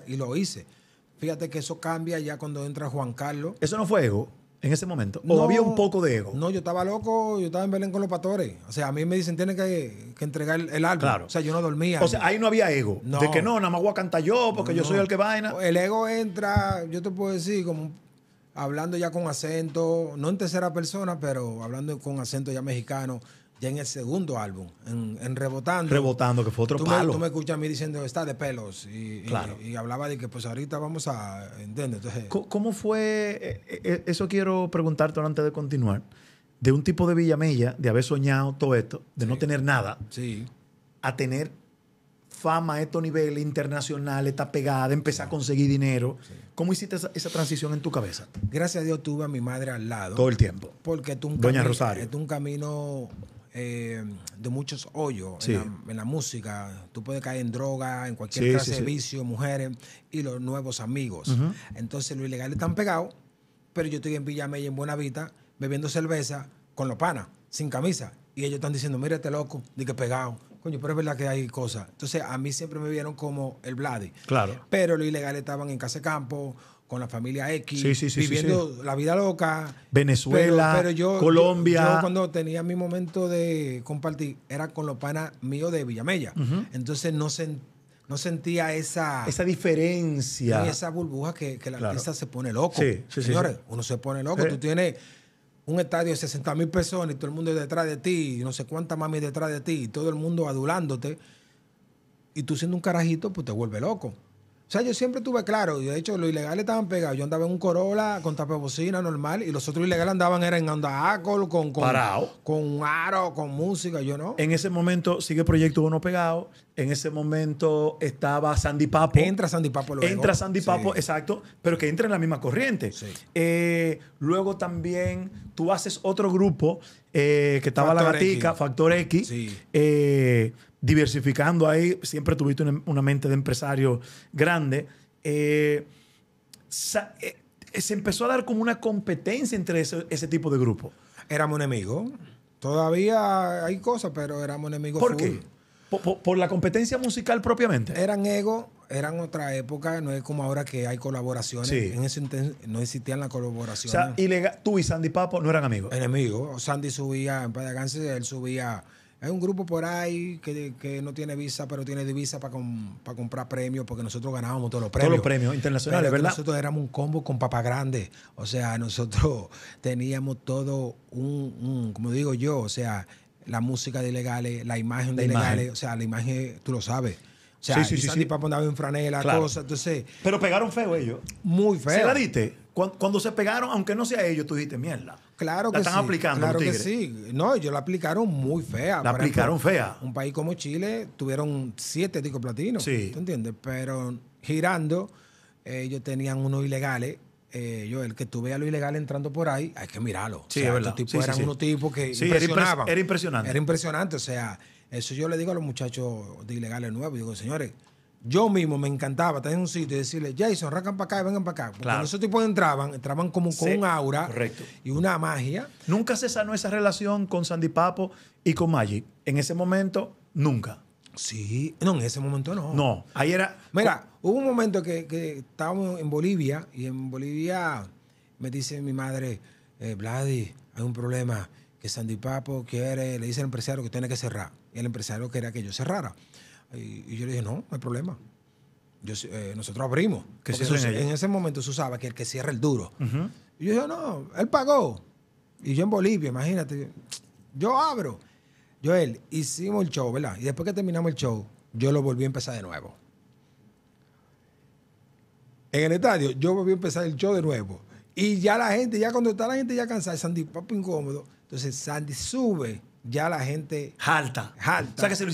B: y lo hice. Fíjate que eso cambia ya cuando entra Juan Carlos. ¿Eso no fue
A: ego en ese momento? ¿O no, había un poco de ego?
B: No, yo estaba loco, yo estaba en Belén con los pastores. O sea, a mí me dicen, tienes que, que entregar el, álbum. O sea, yo no dormía. O sea, ahí no había ego. De que no, nada más voy a yo porque yo soy el que vaina. El ego entra, yo te puedo decir, como hablando ya con acento, no en tercera persona, pero hablando con acento ya mexicano ya en el segundo álbum, en, Rebotando.
A: Rebotando, que fue otro palo. tú me
B: escuchas a mí diciendo, está de pelos. Y, claro. y, hablaba de que, pues ahorita vamos a. ¿Entiendes? ¿Cómo, fue?
A: Eh, eh, eh, eso quiero preguntarte antes de continuar. De un tipo de Villamella, de haber soñado todo esto, de no tener nada, sí. a tener fama a este nivel internacional, esta pegada, empezar a conseguir dinero. ¿Cómo hiciste esa, transición en tu cabeza?
B: Gracias a Dios tuve a mi madre al lado. Todo el tiempo. Porque tú un, Doña Rosario. Es un camino eh, de muchos hoyos en, la, música. Tú puedes caer en droga, en cualquier sí, de vicio, mujeres y los nuevos amigos. Entonces los ilegales están pegados, pero yo estoy en Mella en Buenavita, bebiendo cerveza con los panas, sin camisa. Y ellos están diciendo, mira este loco, de que pegado. Coño, pero es verdad que hay cosas. Entonces, a mí siempre me vieron como el Vladi. Claro. Pero los ilegales estaban en casa de campo con la familia X, viviendo la vida loca.
A: Venezuela, pero, yo, Colombia.
B: cuando tenía mi momento de compartir era con los panas míos de Villamella. Entonces no, no sentía esa... Esa diferencia. Esa burbuja que, la artista se pone loco. Señores, uno se pone loco. Tú tienes un estadio de 60 mil personas y todo el mundo detrás de ti, y no sé cuántas mami detrás de ti, y todo el mundo adulándote, y tú siendo un carajito, pues te vuelve loco. O sea, yo siempre tuve claro, y de hecho los ilegales estaban pegados. Yo andaba en un Corolla con tapa bocina normal y los otros ilegales andaban era en Onda con, con, con aro, con música, yo no. En ese momento sigue Proyecto Uno pegado, en ese momento
A: estaba Sandy Papo. Entra Sandy Papo luego. Entra Sandy Papo, exacto, pero que entra en la misma corriente. Eh, luego también tú haces otro grupo eh, que estaba La Gatica, Factor X. Sí. Eh, diversificando ahí, siempre tuviste una, mente de empresario grande, eh, eh, se empezó a dar como una competencia entre ese, tipo de grupo. Éramos enemigos. Todavía
B: hay cosas, pero éramos enemigos. ¿Por qué? Por, la competencia musical propiamente. Eran ego, eran otra época, no es como ahora que hay colaboraciones. En ese no existían las colaboraciones. O sea, tú y Sandy Papo no eran amigos. Enemigos. Sandy subía, en él subía hay un grupo por ahí que, no tiene visa, pero tiene divisa para, comprar premios, porque nosotros ganábamos todos los premios. Todos los premios internacionales, ¿verdad? Nosotros éramos un combo con papá grande. O sea, nosotros teníamos todo un, como digo yo, o sea, la música de ilegales, la imagen de ilegales, o sea, la imagen, tú lo sabes. O sea, sí, sí, Sandy sí, andaba en franela, cosas,
A: entonces... Pero
B: pegaron feo ellos. Muy feo. ¿Se la diste? Cuando, cuando, se pegaron, aunque no sea ellos, tú dijiste, mierda. Claro que están sí, aplicando. Claro que sí. No, ellos lo aplicaron muy fea. La aplicaron fea. Un país como Chile tuvieron siete discos platinos. Sí. ¿Tú entiendes? Pero girando, ellos tenían unos ilegales eh, yo, el que tú a lo ilegal entrando por ahí, hay que mirarlo. Sí, o sea, estos tipos eran unos tipos que impresionaban. Era, era, impresionante. Era impresionante. O sea, eso yo le digo a los muchachos de ilegales nuevos. Digo, señores, yo mismo me encantaba estar en un sitio y decirle, Jason, arrancan para acá y vengan para acá. Porque esos tipos entraban, entraban como con un aura y una magia. Nunca se sanó esa relación con Sandy Papo y con Magic. En ese momento, nunca. Sí, no, en ese momento no. No, ahí era. Mira, hubo un momento que, estábamos en Bolivia y en Bolivia me dice mi madre, eh, hay un problema que Sandy Papo quiere, le dice al empresario que tiene que cerrar. Y el empresario quería que yo cerrara. Y, yo le dije, no, no hay problema. Eh, nosotros abrimos. Que en ese momento se usaba que el que cierra el duro. Y yo dije, no, él pagó. Y yo en Bolivia, imagínate, yo abro. Yo él, hicimos el show, ¿verdad? Y después que terminamos el show, yo lo volví a empezar de nuevo. En el estadio, yo volví a empezar el show de nuevo. Y ya la gente, ya cuando está la gente ya cansada, Sandy, papi, incómodo. Entonces Sandy sube ya la gente. Jalta. O sea, que se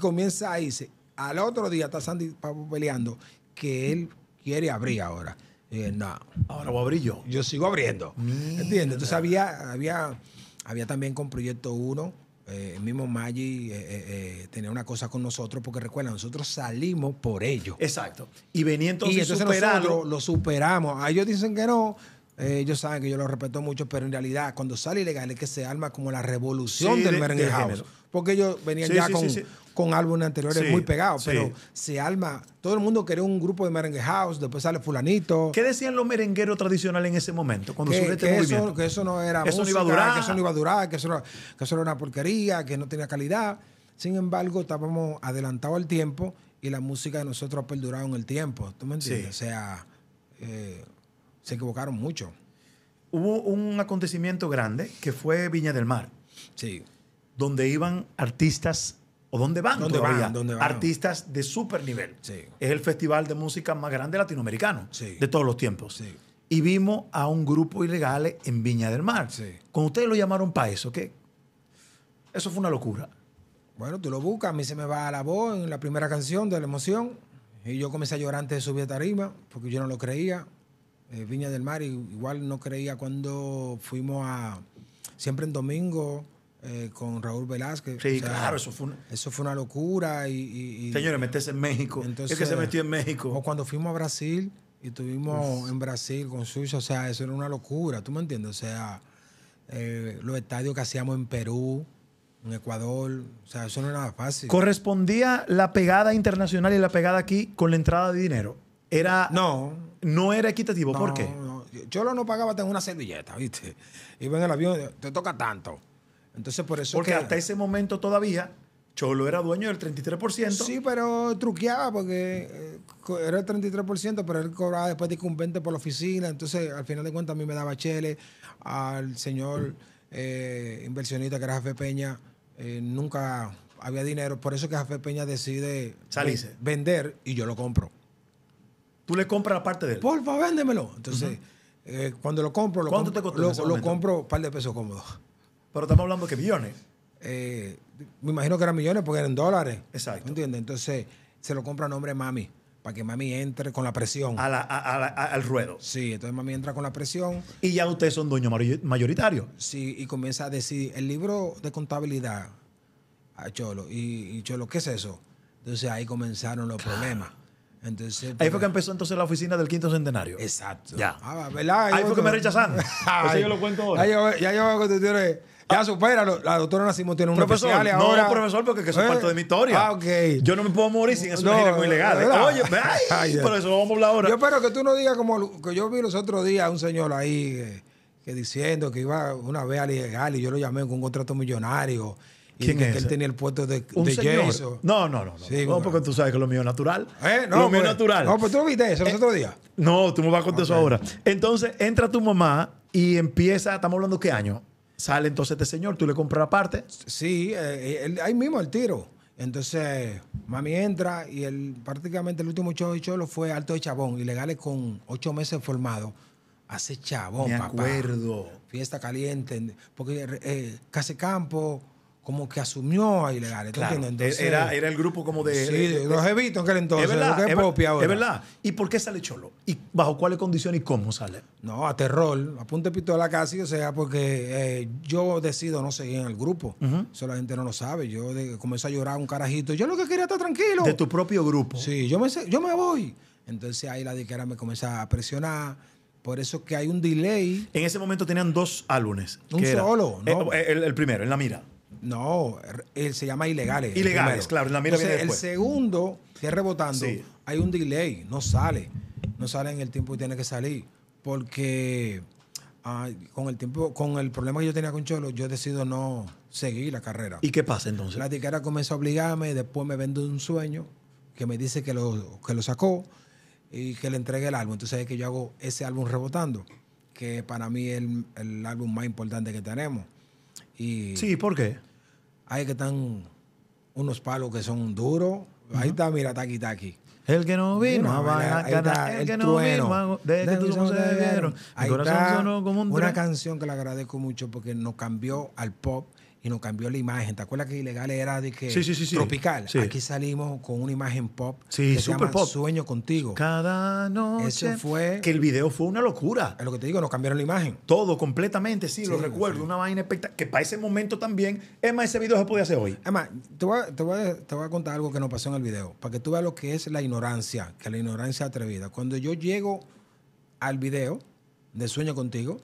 B: Comienza a irse. Al otro día está Sandy peleando que él quiere abrir ahora. Y no. Ahora voy a abrir yo. Yo sigo abriendo. ¿Entiendes? Entonces había, había, había también con Proyecto 1. Eh, el mismo Maggi eh, eh, tenía una cosa con nosotros, porque recuerda, nosotros salimos por ellos. Exacto. Y venía entonces, y entonces lo superamos. A ah, ellos dicen que no, eh, ellos saben que yo lo respeto mucho, pero en realidad cuando sale ilegal es que se arma como la revolución del merengue house. Porque ellos venían ya con, con álbumes anteriores muy pegados, pero se arma. Todo el mundo quería un grupo de merengue house, después sale fulanito. ¿Qué decían los merengueros tradicionales en ese momento? Cuando que, este que Eso, no era iba a durar, que eso no iba a durar, que eso, era, una porquería, que no tenía calidad. Sin embargo, estábamos adelantados al tiempo y la música de nosotros ha perdurado en el tiempo. ¿Tú me entiendes? O sea... Eh, se equivocaron mucho. Hubo un acontecimiento grande que fue Viña del Mar. Sí.
A: Donde iban artistas, o donde van, ¿Dónde van, ¿dónde van? artistas de super nivel. Sí. Es el festival de música más grande latinoamericano de todos los tiempos. Sí. Y vimos
B: a un grupo ilegal en Viña del Mar. Sí. Con ustedes lo llamaron para eso, ¿qué? Eso fue una locura. Bueno, tú lo buscas, a mí se me va a la voz en la primera canción de la emoción. Y yo comencé a llorar antes de subir a tarima, porque yo no lo creía. Eh, Viña del Mar, igual no creía cuando fuimos a, siempre en domingo, eh, con Raúl Velázquez. Sí, claro, eso fue una, eso fue una locura. Y, Señores,
A: meterse en México.
B: Entonces, es que se metió en México. O cuando fuimos a Brasil y estuvimos en Brasil con suyo, o sea, eso era una locura, ¿tú me entiendes? O sea, eh, los estadios que hacíamos en Perú, en Ecuador, o sea, eso no era nada fácil.
A: ¿Correspondía la pegada internacional y la pegada aquí con la entrada de dinero?
B: era. No. No era equitativo. ¿Por qué? No. Yo no pagaba, tengo una servilleta, ¿viste? Iba en el avión, te toca tanto. Entonces, por eso. Porque hasta ese momento todavía. Cholo era dueño del 33%. Sí, pero truqueaba porque eh, era el 33%, pero él cobraba después de que por la oficina. Entonces, al final de cuentas, a mí me daba chele. Al señor eh, inversionista que era Jafé Peña, eh, nunca había dinero. Por eso que Jafe Peña decide vender y yo lo compro. Tú le compras la parte de él. favor, véndemelo. Entonces, eh, cuando lo compro, lo compro, un par de pesos cómodos. Pero estamos hablando de millones. Eh, me imagino que eran millones porque eran dólares. Exacto. ¿Entiendes? Entonces, se lo compra a nombre de mami para que mami entre con la presión. al ruedo. Sí, entonces mami entra con la presión. Y ya ustedes son dueños mayoritarios. Sí, y comienza a decir, el libro de contabilidad a ah, Cholo, y, y Cholo, ¿qué es eso? Entonces ahí comenzaron los problemas. Entonces, ahí fue pues, que empezó entonces la oficina del quinto centenario. Exacto. Ya. Ah, ¿verdad? Ahí, fue que me rechazaron. Eso yo lo cuento ahora. Ya yo que tú tienes. Ya supera, la doctora Nacimo tiene un especial no, ahora. No, profesor, porque eso es ¿Eh? parte de mi historia. Ah, ok. Yo no me puedo morir sin eso. no, muy legal. Oye, pero eso lo vamos a hablar ahora. Yo espero que tú no digas como que yo vi los otros días a un señor ahí eh, que, diciendo que iba una vez a ilegal y yo lo llamé con un contrato millonario ¿Quién es? Que él tenía el puesto de, ¿Un No, no, no. No, porque tú sabes que lo mío es natural.
A: ¿Eh? No, lo mío pues. natural. No, pues tú lo viste eso los eh, otro día. No, tú me vas a contar eso ahora. Entonces, entra
B: tu mamá y empieza, estamos hablando qué año. Sale entonces este señor, tú le compras la parte. Sí, eh, ahí mismo el tiro. Entonces, mami entra y él, prácticamente el último chavo de Cholo fue Alto de Chabón, ilegales con ocho meses formado Hace Chabón, Me acuerdo. Fiesta caliente, porque eh, casi Campo, como que asumió a ilegales. era, era
A: el grupo como de. Sí, los
B: evitos en aquel entonces. Es verdad. es, es, verdad.
A: ¿Y por qué sale Cholo?
B: ¿Y bajo cuáles condiciones y cómo sale? No, a terror, a punta de pistola casi, o sea, porque eh, yo decido no seguir en el grupo. Eso la gente no lo sabe. Yo de, a llorar un carajito. Yo lo que quería estar tranquilo. De tu propio grupo. Sí, yo me, yo me voy. Entonces ahí la diquera me comienza a presionar. Por eso que hay un delay. En ese momento tenían dos álbumes. Un solo,
A: ¿no? Eh, el, el primero, en la mira.
B: No, er, él se llama ilegales. Ilegales, claro. El segundo, que es rebotando, hay un delay, no sale. No sale en el tiempo y tiene que salir. Porque con el tiempo, con el problema que yo tenía con Cholo, yo decido no seguir la carrera. ¿Y qué pasa entonces? La tiquera comenzó a obligarme, después me vende un sueño que me dice que lo, que lo sacó y que le entregue el álbum. Entonces es que yo hago ese álbum rebotando, que para mí es el, álbum más importante que tenemos. Y, sí, ¿por qué? Ahí que están unos palos que son duros. Ahí está, mira, taqui taqui. El que no vino, a El, que no vino, desde de que este no se vieron. Ahí está una canción que le agradezco mucho porque nos cambió al pop y nos cambió la imagen. ¿Te acuerdas que Ilegal era de que sí, sí, sí, tropical? Aquí salimos con una imagen pop sí, que se llama Sueño contigo. Cada noche. Eso fue que el video fue una locura. Es lo que te digo, nos cambiaron la imagen. Todo completamente, sí, lo recuerdo, una vaina espectacular que para ese momento también, es más ese video se podía hacer hoy. Es te te, voy te voy a contar algo que nos pasó en el video, para que tú veas lo que es la ignorancia, que la ignorancia atrevida. Cuando yo llego al video de Sueño contigo,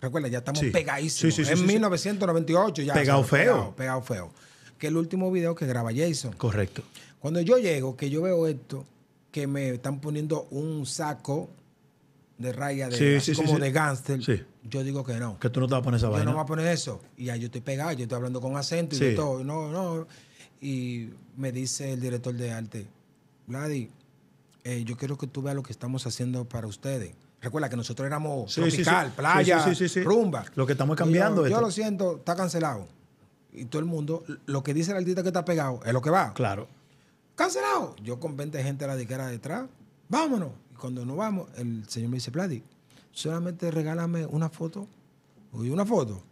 B: Recuerda, ya estamos pegadísimos. en 1998 ya. Pegado feo. Pegado, feo. Que el último video que graba Jason. Correcto. Cuando yo llego, que yo veo esto, que me están poniendo un saco de raya de, como de gángster. Yo digo que no. Que tú no te vas a poner esa vaina. Yo no voy a poner eso. Y ahí yo estoy pegado, yo estoy hablando con acento y de todo. No, no. Y me dice el director de arte, Vladi, eh, yo quiero que tú veas lo que estamos haciendo para ustedes Recuerda que nosotros éramos tropical, playa, rumba. Lo que estamos cambiando. Yo, yo lo siento, está cancelado. Y todo el mundo, lo que dice la artista que está pegado es lo que va. Claro. Cancelado. Yo con 20 gente a la diquera detrás, vámonos. Y cuando no vamos, el señor me dice, Plati, solamente regálame una foto. Oye, una foto.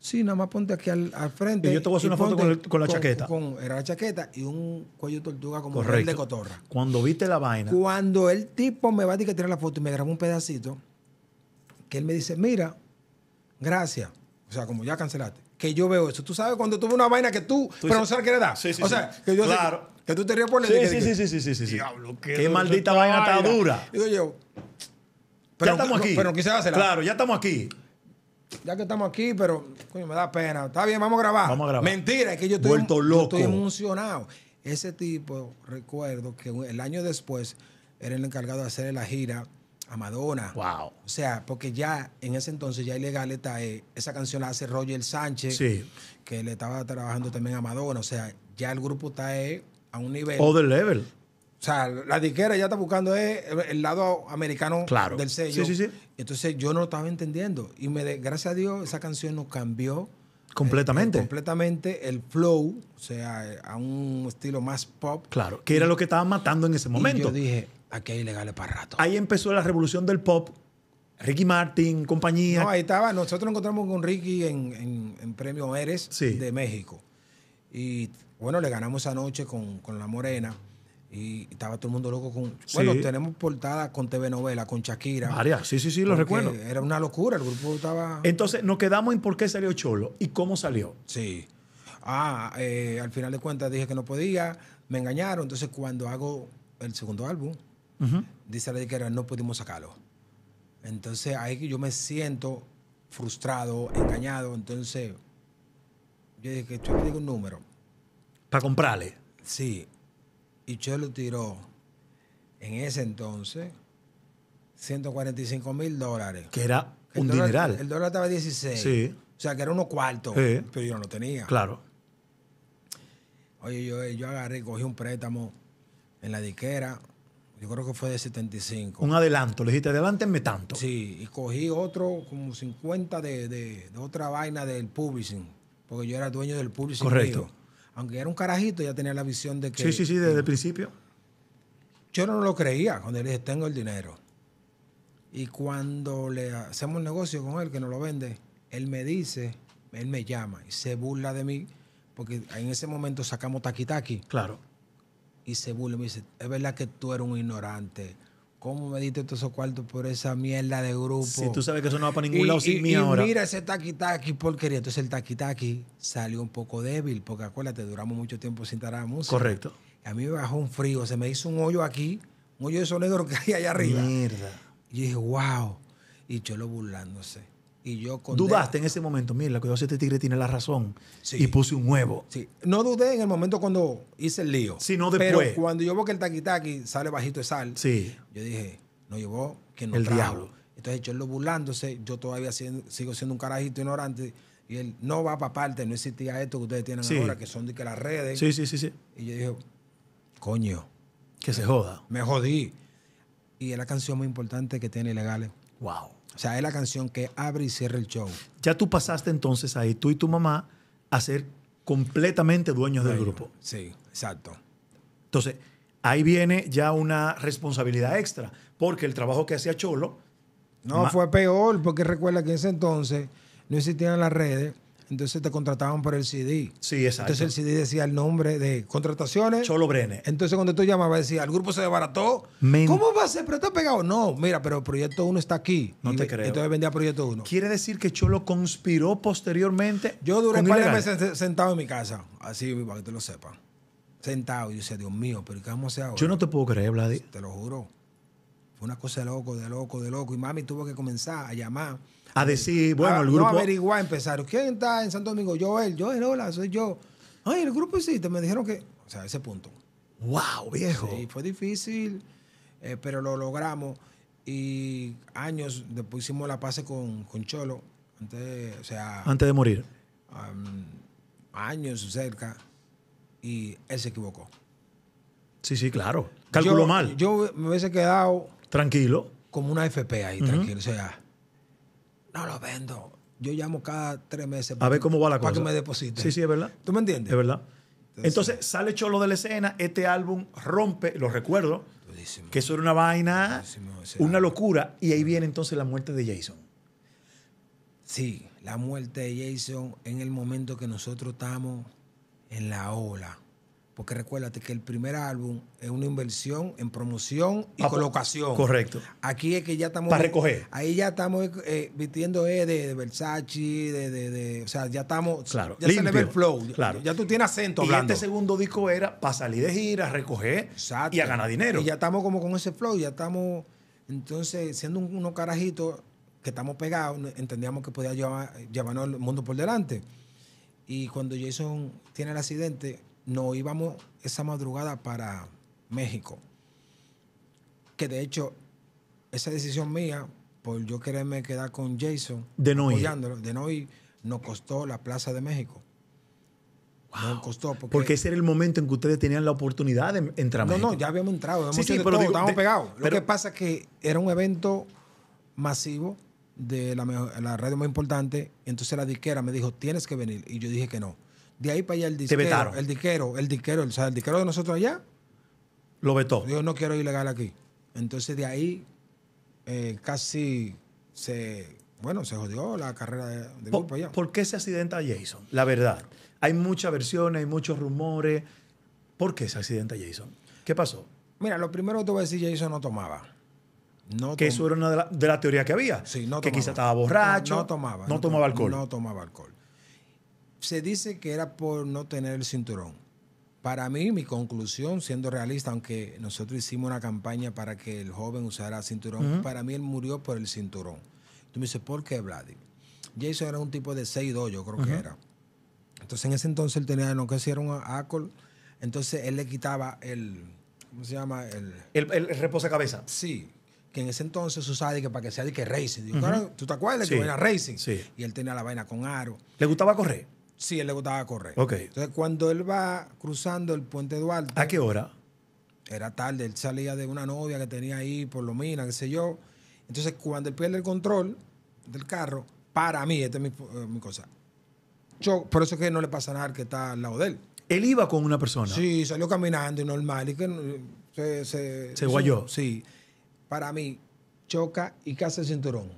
B: Sí, nada más ponte aquí al, al frente. Y yo te voy a hacer una foto con, la chaqueta. era la chaqueta y un cuello tortuga como el de cotorra.
A: Cuando viste la vaina.
B: Cuando el tipo me va a tirar la foto y me grabó un pedacito, que él me dice, mira, gracias. O sea, como ya cancelaste. Que yo veo eso. Tú sabes cuando tuve una vaina que tú, pero no sabes qué le da. Sí, sí, o sea, que yo claro. que tú te ríes por el sí, sí, sí, sí, sí, sí, Diablo, qué, maldita vaina está dura. Y yo, pero, ya estamos aquí. Pero, Claro, ya estamos aquí ya que estamos aquí, pero coño, me da pena. Está bien, vamos a grabar. Vamos a grabar. Mentira, es que yo estoy, Vuelto em- loco. estoy emocionado. Ese tipo, recuerdo que el año después era el encargado de hacer la gira a Madonna. Wow. O sea, porque ya en ese entonces ya ilegal está eh, esa canción la hace Roger Sánchez, sí. que le estaba trabajando también a Madonna. O sea, ya el grupo está eh, a un nivel. Other level. O sea, la disquera ya está buscando eh, el lado americano del sello. Entonces yo no lo estaba entendiendo. Y me gracias a Dios esa canción nos cambió. Eh, completamente. completamente el flow, o sea, a un estilo más pop. Claro, que era lo que estaba matando en ese momento. Y yo dije, aquí hay ilegales para rato. Ahí empezó la revolución del pop. Ricky Martin, compañía. No, ahí estaba. Nosotros nos encontramos con Ricky en, Premio Eres de México. Y bueno, le ganamos esa noche con La Morena. Y estaba todo el mundo loco con. Bueno, tenemos portada con TV Novela, con Shakira. Varias, sí, sí, sí, lo recuerdo. Era una locura, el grupo estaba.
A: Entonces, nos quedamos en por qué salió Cholo y cómo salió.
B: Sí. Ah, eh, al final de cuentas dije que no podía, me engañaron. Entonces, cuando hago el segundo álbum, dice la diquera, no pudimos sacarlo. Entonces, ahí yo me siento frustrado, engañado. Entonces, yo dije que yo digo un número. ¿Para comprarle? Sí y Chelo tiró en ese entonces 145 mil dólares. Que era un dineral. El dólar estaba 16. Sí. O sea, que era unos cuarto Pero yo no lo tenía. Claro. Oye, yo, yo agarré, cogí un préstamo en la diquera. Yo creo que fue de 75.
A: Un adelanto, le dijiste, adelántenme
B: tanto. Sí, y cogí otro, como 50 de, otra vaina del publishing, porque yo era dueño del publishing. Correcto aunque era un carajito, ya tenía la visión de que... Sí, sí, sí, desde el principio. Yo no lo creía cuando le dije, tengo el dinero. Y cuando le hacemos un negocio con él, que nos lo vende, él me dice, él me llama y se burla de mí, porque en ese momento sacamos taquitaqui. Claro. Y se burla y me dice, es verdad que tú eres un ignorante. ¿Cómo me diste todos esos cuartos por esa mierda de grupo? Si tú sabes que eso no va para ningún lado sin mí ahora. y Mira ese taqui-taqui, porquería. Entonces el taqui-taqui salió un poco débil, porque acuérdate, duramos mucho tiempo sin tarar música. Correcto. a mí me bajó un frío, se me hizo un hoyo aquí, un hoyo de sonido que hay allá arriba. Mierda. Y dije, wow. Y Cholo burlándose yo Dudaste
A: en ese momento, mira, que yo este tigre tiene la razón. Y puse un
B: huevo. Sí. No dudé en el momento cuando hice el lío. Sino después. Pero cuando yo veo que el taquitaqui sale bajito de sal, yo dije, no llevó que no El diablo. Entonces yo lo burlándose, yo todavía sigo siendo un carajito ignorante. Y él, no va para parte, no existía esto que ustedes tienen ahora, que son de que las redes. Sí, sí, sí, sí. Y yo dije, coño. Que se joda. Me jodí. Y es la canción muy importante que tiene Ilegales. Wow. O sea, es la canción que abre y cierra el show. Ya tú pasaste entonces ahí, tú y tu mamá, a ser
A: completamente dueños del grupo. Sí, exacto. Entonces, ahí viene ya una responsabilidad extra, porque el trabajo que hacía Cholo...
B: No, fue peor, porque recuerda que en ese entonces no existían las redes entonces te contrataban por el CD. Sí, exacto. Entonces el CD decía el nombre de contrataciones. Cholo Brene. Entonces cuando tú llamabas decía, el grupo se desbarató. ¿Cómo va a ser? Pero está pegado. No, mira, pero el Proyecto Uno está aquí. No te creo. Entonces vendía Proyecto 1. ¿Quiere decir que Cholo conspiró posteriormente? Yo duré varios meses sentado en mi casa, así para que te lo sepa. Sentado. Y yo decía, Dios mío, pero ¿qué vamos a hacer ahora? Yo no te puedo creer, Vladi. Te lo juro. Fue una cosa de loco, de loco, de loco. Y mami tuvo que comenzar a llamar a decir, ah, bueno, el grupo. No averiguar, empezar. ¿Quién está en Santo Domingo? Yo, él. Yo, él, hola, soy yo. Ay, el grupo hiciste. Me dijeron que. O sea, ese punto. ¡Wow, viejo! Sí, fue difícil, eh, pero lo logramos. Y años después hicimos la pase con, Cholo. Antes, o sea,
A: antes de morir.
B: años cerca. Y él se equivocó.
A: Sí, sí, claro. Calculó mal.
B: Yo me hubiese quedado. Tranquilo. Como una FP ahí, tranquilo. O sea no lo vendo. Yo llamo cada tres meses. A ver cómo va la para cosa. que me deposite. Sí, sí, es verdad.
A: ¿Tú me entiendes? Es verdad. Entonces, sale Cholo de la escena, este álbum rompe, lo recuerdo, que eso era una vaina, una locura, y ahí viene entonces la muerte de Jason.
B: Sí, la muerte de Jason en el momento que nosotros estamos en la ola porque recuérdate que el primer álbum es una inversión en promoción y colocación. Correcto. Aquí es que ya estamos. Para recoger. Ahí ya estamos eh, eh, vistiendo eh, de, Versace, de, O sea, ya estamos.
A: Claro. Ya se le ve el flow. Claro.
B: Ya, tú tienes acento hablando. Y este segundo disco era para salir de gira, recoger y a ganar dinero. Y ya estamos como con ese flow, ya estamos. Entonces, siendo unos carajitos que estamos pegados, entendíamos que podía llevar, llevarnos el mundo por delante. Y cuando Jason tiene el accidente, nos íbamos esa madrugada para México. Que de hecho, esa decisión mía, por yo quererme quedar con Jason, de no apoyándolo, de no ir, nos costó la Plaza de México. Nos costó porque,
A: ese era el momento en que ustedes tenían la oportunidad de entrar. No, no, ya
B: habíamos entrado, habíamos sí, pero estábamos pegados. Lo que pasa es que era un evento masivo de la, la radio más importante, entonces la disquera me dijo, tienes que venir, y yo dije que no. De ahí para allá el diquero, el diquero el diquero o sea, el diquero de nosotros allá. Lo vetó. Yo no quiero ir legal aquí. Entonces de ahí eh, casi se, bueno, se jodió la carrera de, allá. ¿Por qué se accidenta Jason?
A: La verdad. Hay muchas versiones, hay muchos rumores. ¿Por qué se accidenta Jason? ¿Qué pasó? Mira, lo primero que te voy a decir, Jason no tomaba. No que eso era una de las teorías que había. Sí, no que quizá estaba borracho. no tomaba. No, tomaba alcohol. No
B: tomaba alcohol se dice que era por no tener el cinturón. Para mí, mi conclusión, siendo realista, aunque nosotros hicimos una campaña para que el joven usara cinturón, para mí él murió por el cinturón. Tú me dices, ¿por qué, Vladi? Jason era un tipo de 6'2, yo creo que era. Entonces, en ese entonces él tenía lo que hicieron a Acol. Entonces, él le quitaba el. ¿Cómo se llama? El, el, cabeza. Sí, que en ese entonces usaba que para que sea de que racing. ¿tú te acuerdas que era racing? Sí. Y él tenía la vaina con aro. ¿Le gustaba correr? Sí, él le gustaba correr. Ok. Entonces, cuando él va cruzando el puente Duarte. ¿A qué hora? Era tarde, él salía de una novia que tenía ahí por lo mina, qué sé yo. Entonces, cuando él pierde el control del carro, para mí, esta es mi, eh, cosa. por eso es que no le pasa nada al que está al lado de él. Él iba con una persona. Sí, salió caminando y normal. Y que eh, se, guayó. sí. Para mí, choca y casi el cinturón.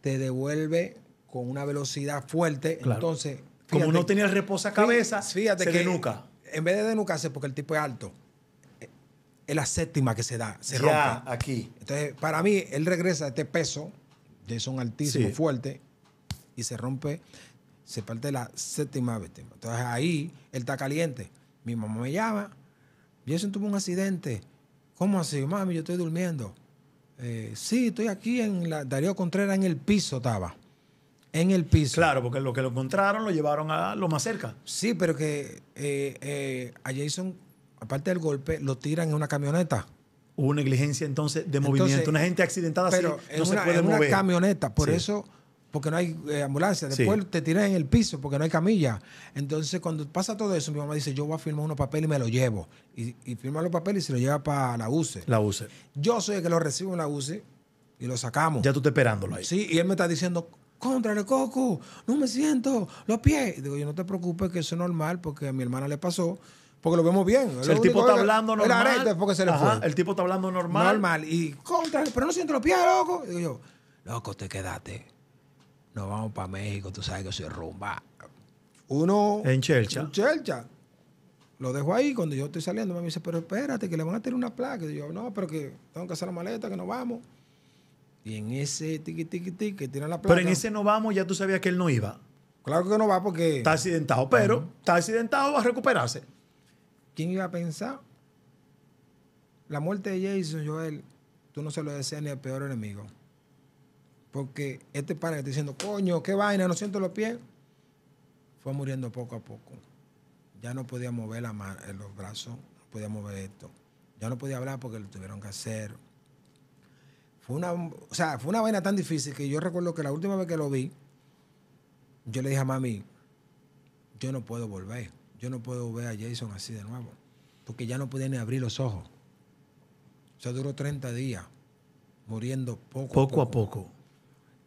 B: Te devuelve con una velocidad fuerte. Entonces, como no tenía reposa cabeza fíjate se que denuca. En vez de denucarse, porque el tipo es alto, eh, es la séptima que se da, se rompe. aquí. Entonces, para mí, él regresa a este peso, de son altísimo, fuerte, y se rompe, se parte la séptima víctima. Entonces, ahí él está caliente. Mi mamá me llama, Jason tuvo un accidente. ¿Cómo así? Mami, yo estoy durmiendo. Eh, sí, estoy aquí en la Darío Contreras en el piso, estaba. En el piso. Claro, porque lo que lo encontraron lo llevaron a lo más cerca. Sí, pero que eh, eh, a Jason, aparte del golpe, lo tiran en una camioneta. Hubo negligencia entonces de movimiento. una gente accidentada pero así, no se puede en una camioneta. Por eso, porque no hay eh, ambulancia. Después te tiran en el piso porque no hay camilla. Entonces, cuando pasa todo eso, mi mamá dice, yo voy a firmar unos papeles y me lo llevo. Y, y firma los papeles y se los lleva para la UCE. La UCE. Yo soy el que lo recibo en la UCE y lo sacamos. Ya tú estás esperándolo ahí. Sí, y él me está diciendo, contra el coco, no me siento, los pies. digo, yo no te preocupes que eso es normal porque a mi hermana le pasó. Porque lo vemos bien. el tipo está hablando normal. porque se le El tipo está hablando normal. Normal. Y contra, pero no siento los pies, loco. Digo yo, loco, te quedaste. Nos vamos para México, tú sabes que soy rumba. Uno. En Chelcha. En Lo dejo ahí. Cuando yo estoy saliendo, me dice, pero espérate, que le van a tener una placa. Y yo, no, pero que tengo que hacer la maleta, que nos vamos. Y en ese tiqui, tiqui, tiqui, que tiene la plata. Pero en ese no vamos, ya tú sabías que él no iba. Claro que no va porque. Está accidentado, pero está accidentado, va a recuperarse. ¿Quién iba a pensar? La muerte de Jason, Joel, tú no se lo deseas ni el peor enemigo. Porque este padre que está diciendo, coño, qué vaina, no siento los pies, fue muriendo poco a poco. Ya no podía mover la eh, los brazos, no podía mover esto. Ya no podía hablar porque lo tuvieron que hacer fue una, o sea, fue una vaina tan difícil que yo recuerdo que la última vez que lo vi, yo le dije a mami, yo no puedo volver, yo no puedo ver a Jason así de nuevo, porque ya no podía ni abrir los ojos. O sea, duró 30 días muriendo poco, a poco.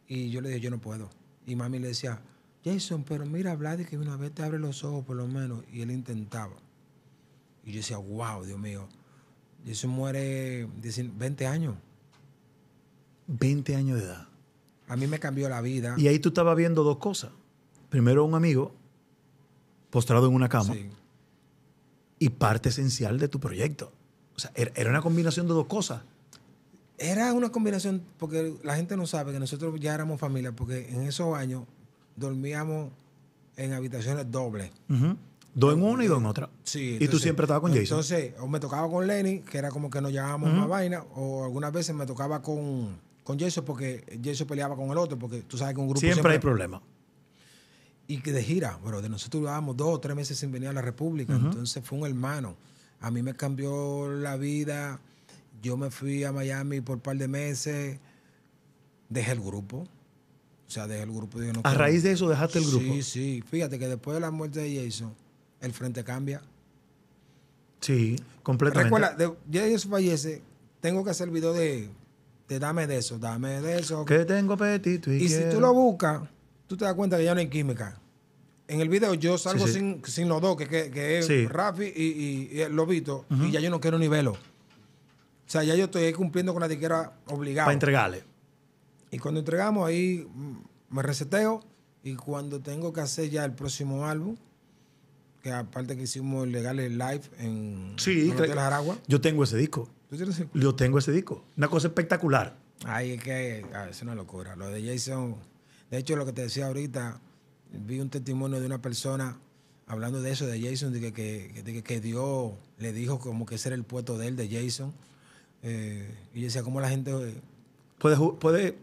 B: Y yo le dije, yo no puedo. Y mami le decía, Jason, pero mira, Vlad, que una vez te abre los ojos por lo menos. Y él intentaba. Y yo decía, wow, Dios mío. Jason muere 20 años. 20 años de edad. A mí me cambió la vida. Y ahí tú estabas viendo dos cosas.
A: Primero, un amigo postrado en una
B: cama sí. y parte esencial de tu proyecto. O sea, era una combinación de dos cosas. Era una combinación, porque la gente no sabe que nosotros ya éramos familia, porque en esos años dormíamos en habitaciones dobles.
A: Dos en una y dos en otra. Sí. y tú siempre estabas con Jason. Entonces,
B: o me tocaba con Lenny, que era como que nos llevábamos a una vaina, o algunas veces me tocaba con con Jason porque Jason peleaba con el otro, porque tú sabes que un grupo siempre, hay problemas. Y que de gira, bueno de nosotros llevábamos dos o tres meses sin venir a la República, entonces fue un hermano. A mí me cambió la vida. Yo me fui a Miami por un par de meses, dejé el grupo. O sea, dejé el grupo. no, a raíz de eso dejaste el grupo. Sí, sí. Fíjate que después de la muerte de Jason, el frente cambia. Sí, completamente. Recuerda, Jason fallece, tengo que hacer el video de este, dame de eso, dame de eso.
A: Que tengo apetito y, y si tú lo
B: buscas, tú te das cuenta que ya no hay química. En el video yo salgo Sin, los dos, que, es Rafi y, y, Lobito, y ya yo no quiero ni velo O sea, ya yo estoy cumpliendo con la tiquera obligada. Para entregarle. Y cuando entregamos, ahí mm, me reseteo. Y cuando tengo que hacer ya el próximo álbum, que aparte que hicimos el Legales Live en, sí, Aragua.
A: Yo tengo ese disco. Yo tengo ese disco.
B: Una cosa espectacular. Ay, es que ah, es una locura. Lo de Jason. De hecho, lo que te decía ahorita, vi un testimonio de una persona hablando de eso, de Jason, de que, Dios le dijo como que ser el puesto de él, de Jason. Eh, y decía, ¿cómo la gente puede, puede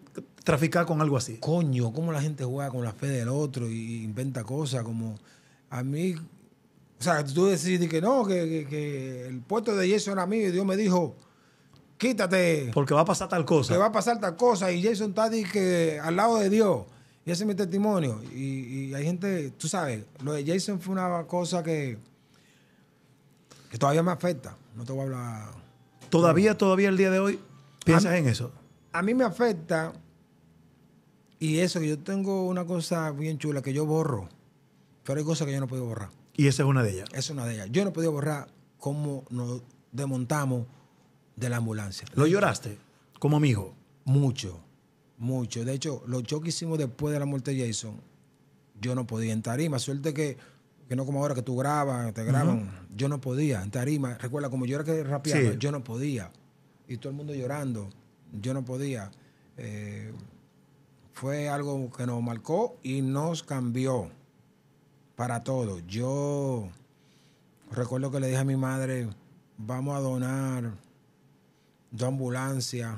B: traficar con algo así? Coño, ¿cómo la gente juega con la fe del otro y inventa cosas? Como a mí, o sea, tú decís que no, que, el puesto de Jason era mío y Dios me dijo, quítate. Porque va a pasar tal cosa. Que va a pasar tal cosa. Y Jason está que, al lado de Dios. Y ese es mi testimonio. Y, hay gente, tú sabes, lo de Jason fue una cosa que, que todavía me afecta. No te voy a hablar. ¿Todavía, todavía el día de hoy piensas en eso? A mí me afecta. Y eso, yo tengo una cosa bien chula que yo borro. Pero hay cosas que yo no puedo borrar. Y esa es una de ellas. Es una de ellas. Yo no podía borrar cómo nos desmontamos de la ambulancia. ¿Lo lloraste como amigo? Mucho, mucho. De hecho, los shows que hicimos después de la muerte de Jason, yo no podía en tarima. Suerte que, que no como ahora que tú grabas, te graban. Yo no podía en tarima. Recuerda, como yo era que rapeaba, yo no podía. Y todo el mundo llorando. Yo no podía. Eh, fue algo que nos marcó y nos cambió para todo. Yo recuerdo que le dije a mi madre, vamos a donar dos ambulancias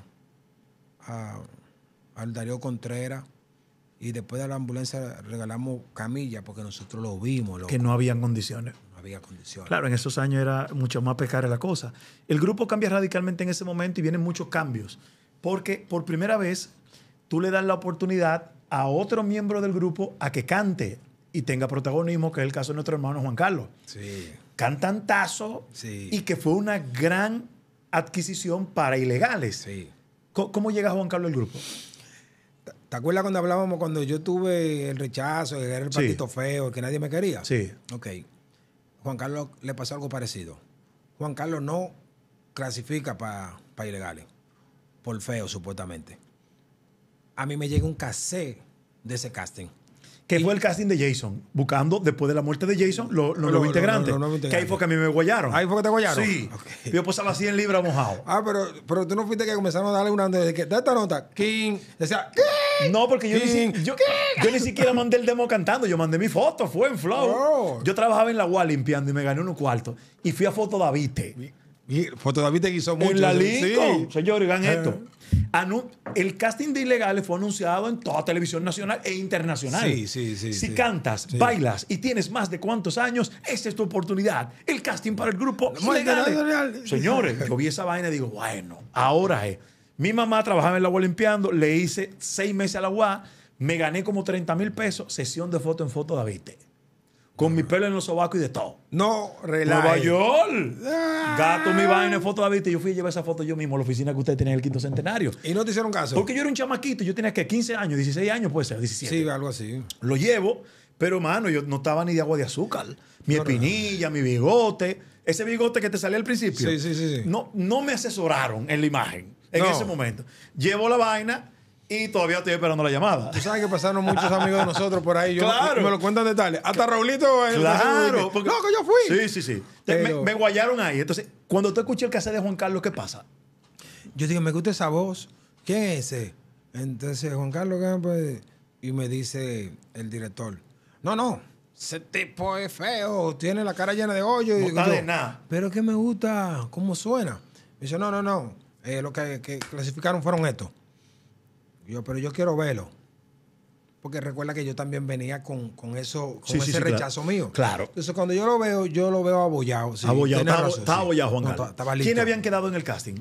B: al Darío Contreras y después de la ambulancia regalamos camilla porque nosotros lo vimos. Que no
A: habían condiciones.
B: No había condiciones.
A: Claro, en esos años era mucho más precaria la cosa. El grupo cambia radicalmente en ese momento y vienen muchos cambios porque por primera vez tú le das la oportunidad a otro miembro del grupo a que cante, y tenga protagonismo, que es el caso de nuestro hermano Juan Carlos. Sí. Cantantazo y que fue una gran adquisición
B: para ilegales. Sí. ¿Cómo, llega Juan Carlos al grupo? ¿Te acuerdas cuando hablábamos cuando yo tuve el rechazo, que era el patito feo, que nadie me quería? Sí. Ok. Juan Carlos le pasó algo parecido. Juan Carlos no clasifica para ilegales, por feo supuestamente. A mí me llega un cassé de ese casting.
A: Que fue el casting de Jason, buscando después de la muerte de Jason los, nuevos integrantes. Que ahí fue que a mí me guayaron. Ahí fue que te guayaron. Sí. Yo pasaba 100 libras mojado.
B: Ah, pero, pero tú no fuiste que comenzaron a darle una de que, da esta nota, King. Decía, ¿qué? No, porque yo, Ni, siquiera mandé el demo cantando, yo mandé mi foto, fue en Flow. Oh. Yo trabajaba en la UA
A: limpiando y me gané unos cuartos. Y fui a foto Davite. Foto David te mucho. En la Lincoln. Señor, ah. esto. el casting de Ilegales fue anunciado en toda televisión nacional e internacional. Sí, sí, sí. Si cantas, bailas y tienes más de cuántos años, esta es tu oportunidad. El casting para el grupo Señores, yo vi esa vaina y digo, bueno, ahora es. Eh, mi mamá trabajaba en la agua limpiando, le hice seis meses a la me gané como 30 mil pesos, sesión de foto en foto David con mi pelo en los sobacos y de todo. No, relajo. Nueva York. Ah. Gato mi vaina, foto de la Yo fui a llevar esa foto yo mismo a la oficina que ustedes tenían en el quinto centenario. ¿Y no te hicieron caso? Porque yo era un chamaquito, yo tenía que 15 años, 16 años puede ser, 17. Sí, algo así. Lo llevo, pero mano, yo no estaba ni de agua de azúcar. Mi espinilla, mi bigote, ese bigote que te salía al principio. Sí, sí, sí. No, no me asesoraron en la imagen en ese momento. Llevo la vaina y todavía estoy esperando la llamada. Tú sabes que pasaron muchos amigos de nosotros por ahí. Yo, claro. Me lo cuentan detalles. Hasta Raulito. Claro. Porque, que yo fui. Sí, sí, sí.
B: Me, guayaron ahí. Entonces, cuando tú escuché el cassette de Juan Carlos, ¿qué pasa? Yo digo, me gusta esa voz. ¿Quién es ese? Entonces, Juan Carlos Campos. Eh, y me dice el director: No, no. Ese tipo es feo. Tiene la cara llena de hoyo. No de nada. Pero que me gusta cómo suena. Me dice: No, no, no. Eh, lo que clasificaron fueron estos. Yo, pero yo quiero verlo. Porque recuerda que yo también venía con, eso, ese rechazo mío. Claro. Entonces, cuando yo lo veo, yo lo veo abollado. abollado. Estaba, abollado, Juan Carlos. ¿Quiénes habían quedado en el casting?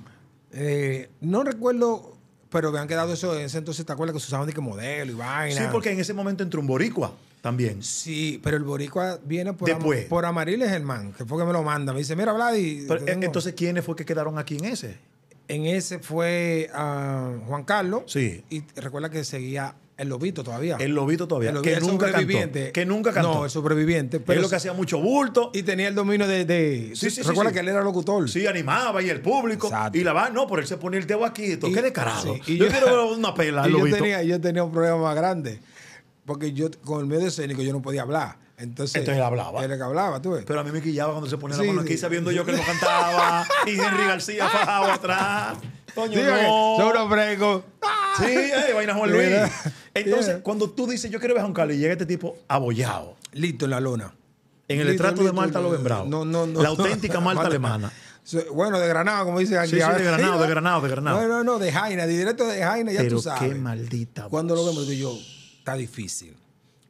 B: Eh, no recuerdo, pero me habían quedado eso. En ese entonces, ¿te acuerdas que se usaban de que modelo y vaina? Sí, porque en ese momento entró un boricua también. Sí, pero el boricua viene por, por Amariles Germán, que fue que me lo manda. Me dice, mira, Vladi. Pero, eh, entonces, ¿quiénes fue que quedaron aquí en ese? En ese fue Juan Carlos. Sí. Y recuerda que seguía el lobito todavía. El lobito todavía. El que, nunca Cantó, que nunca cantó. No, el sobreviviente. Pero es lo que hacía mucho bulto. Y tenía el dominio de. de sí, sí, recuerda que él era locutor. Sí, animaba y el público. Exacto. Y la va, no, por
A: él se ponía el dedo aquí. Qué descarado. yo, una pela. yo
B: tenía un problema más grande. Porque yo, con el medio escénico, yo no podía hablar. Entonces, él hablaba. Él que hablaba, tú ves. Pero a mí me quillaba cuando se ponía sí, la mano aquí sí. sabiendo yo que no
A: cantaba. y Henry García fajado atrás. Toño, sí, no. Fresco. Sí, eh, vaina Juan Luis. Entonces,
B: cuando tú dices, yo quiero ver a un Carlos y llega este tipo abollado. Listo en la lona. En el trato de Marta lo vembrao, No, no, no. La auténtica Marta alemana. Bueno, de Granada, como dice aquí. Sí, sí, de Granada, de Granada, de Granada. No, no, no, de Jaina, de directo de Jaina, ya Pero tú sabes. qué maldita Cuando lo vemos, yo, está difícil.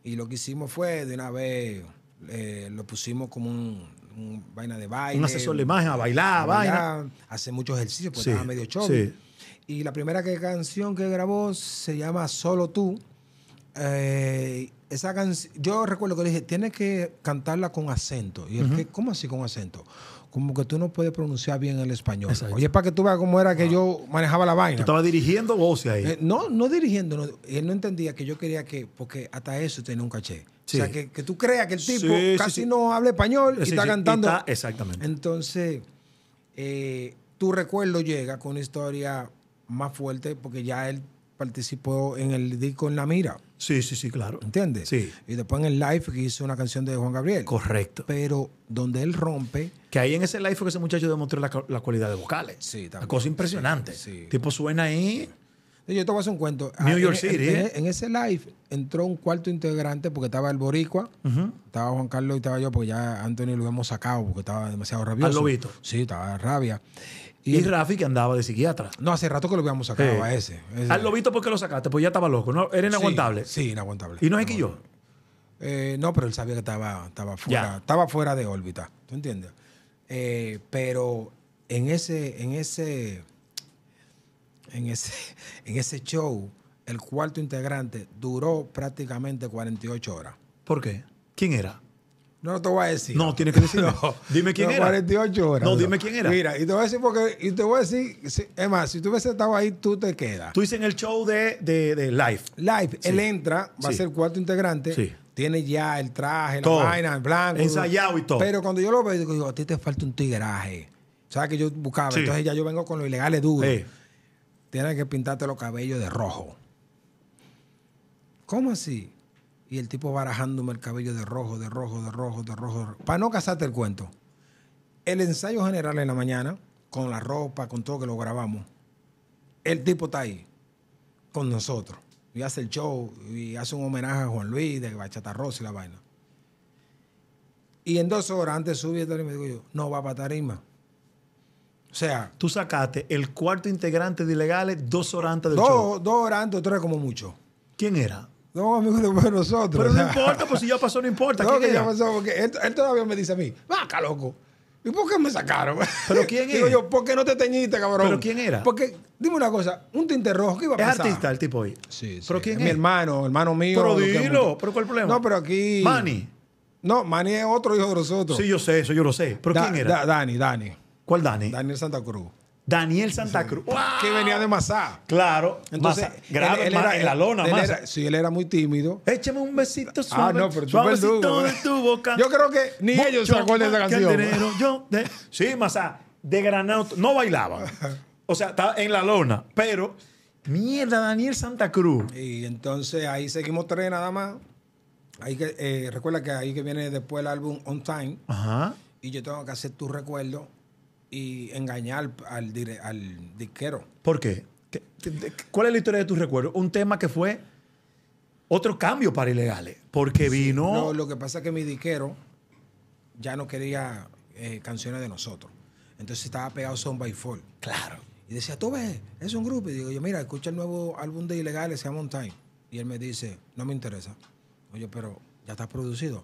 B: Y lo que hicimos fue de una vez eh, lo pusimos como un, vaina de baile. Un asesor de imagen, a bailar, a bailar. Vaina. Hace muchos ejercicios, porque estaba medio show. Y la primera que, canción que grabó se llama Solo tú. Eh, esa canción, yo recuerdo que le dije, tienes que cantarla con acento. Y él, que ¿cómo así con acento? como que tú no puedes pronunciar bien el español. Exacto. Oye, para que tú veas cómo era que ah. yo manejaba la vaina. Estaba estabas dirigiendo voces ahí? Eh, no, no dirigiendo. Él no entendía que yo quería que, porque hasta eso tenía un caché. O sea, que, tú creas que el tipo casi no habla español y está cantando. exactamente. Entonces, eh, tu recuerdo llega con una historia más fuerte porque ya él participó en el disco En la Mira. Sí, sí, sí, claro. ¿Entiendes? Sí. Y después en el live que hizo una canción de Juan Gabriel. Correcto. Pero donde él rompe. Que ahí en ese live fue que ese muchacho demostró la, la cualidad de vocales. Sí, también. cosa impresionante. Sí,
A: Tipo suena ahí.
B: Yo te voy a hacer un cuento. New York ah, City. E, ¿eh? e, en, ese live entró un cuarto integrante porque estaba el Boricua, estaba Juan Carlos y estaba yo, porque ya Anthony lo hemos sacado porque estaba demasiado rabioso. Al lobito. Sí, estaba rabia. Y, Rafi que andaba de psiquiatra. No, hace rato que lo habíamos sacado a ese. Al ah, lobito qué lo sacaste, pues ya estaba loco, ¿no? Era inaguantable. Sí, inaguantable. ¿Y no es que eh, yo? no, pero él sabía que estaba, estaba, fuera, estaba fuera de órbita, ¿tú entiendes? Eh, pero en ese, en ese, en ese, en ese show, el cuarto integrante duró prácticamente 48 horas. ¿Por qué? ¿Quién era? No, no te voy a decir. No, tienes que decirlo. No, dime quién era. 48 horas. No, dime quién era. Mira, y te voy a decir porque, y te voy a decir, es más, si tú hubieses estado ahí, tú te quedas. Tú dices en el show de, de, de Live. Live, él entra, va a ser cuarto integrante. Sí. Tiene ya el traje, la vaina, el blanco. Ensayado y todo. Pero cuando yo lo veo, digo, a ti te falta un O sea, que yo buscaba? Entonces ya yo vengo con los ilegales duros. Eh. Tienes que pintarte los cabellos de rojo. ¿Cómo así? Y el tipo barajándome el cabello de rojo, de rojo, de rojo, de rojo. Para no casarte el cuento, el ensayo general en la mañana, con la ropa, con todo que lo grabamos, el tipo está ahí, con nosotros. Y hace el show, y hace un homenaje a Juan Luis, de Bachata Rosa y la vaina. Y en dos horas, antes de y el digo yo, no va para tarima. O sea. Tú sacaste el cuarto integrante de ilegales dos horas antes del show. Dos horas antes, tres como mucho. ¿Quién era? somos amigos de nosotros. Pero no importa, pues si ya pasó, no importa. No, que ya pasó, porque él, todavía me dice a mí, vaca, loco. ¿Y por qué me sacaron? ¿Pero quién Digo yo, ¿por qué no te teñiste, cabrón? ¿Pero quién era? Porque, dime una cosa, un tinte rojo, ¿qué iba a pasar? Es artista el tipo ahí. Sí, sí. ¿Pero quién es? Mi hermano, hermano mío. Pero dilo, ¿pero cuál problema? No, pero aquí... Manny. No, mani es otro hijo de nosotros. Sí, yo sé, eso yo lo sé. ¿Pero quién era? Dani, Dani. ¿Cuál Dani? Daniel Santa Cruz. Daniel Santa Cruz. Que venía de Masá. Claro. Entonces, él, en la lona, sí, él era muy tímido. Échame un besito suave. Ah, no, pero tú de ¿eh? tu boca. Yo creo que ni ellos se acuerdan de esa canción.
A: yo de... Sí, Masá. De Granado. No bailaba, O sea, estaba en la lona. Pero, mierda, Daniel Santa Cruz.
B: Y entonces ahí seguimos tres nada más. que, eh, recuerda que ahí que viene después el álbum On Time. Ajá. Y yo tengo que hacer tu recuerdo y engañar al, al disquero. ¿Por qué? ¿Qué, cuál es la historia de tus recuerdos? Un tema que fue otro cambio para ilegales, porque vino... No, lo que pasa es que mi disquero ya no quería eh, canciones de nosotros. Entonces estaba pegado Son by Fall. Claro. Y decía, tú ves, es un grupo. Y digo yo, mira, escucha el nuevo álbum de Ilegales, se llama Time. Y él me dice, no me interesa. Oye, pero ya está producido.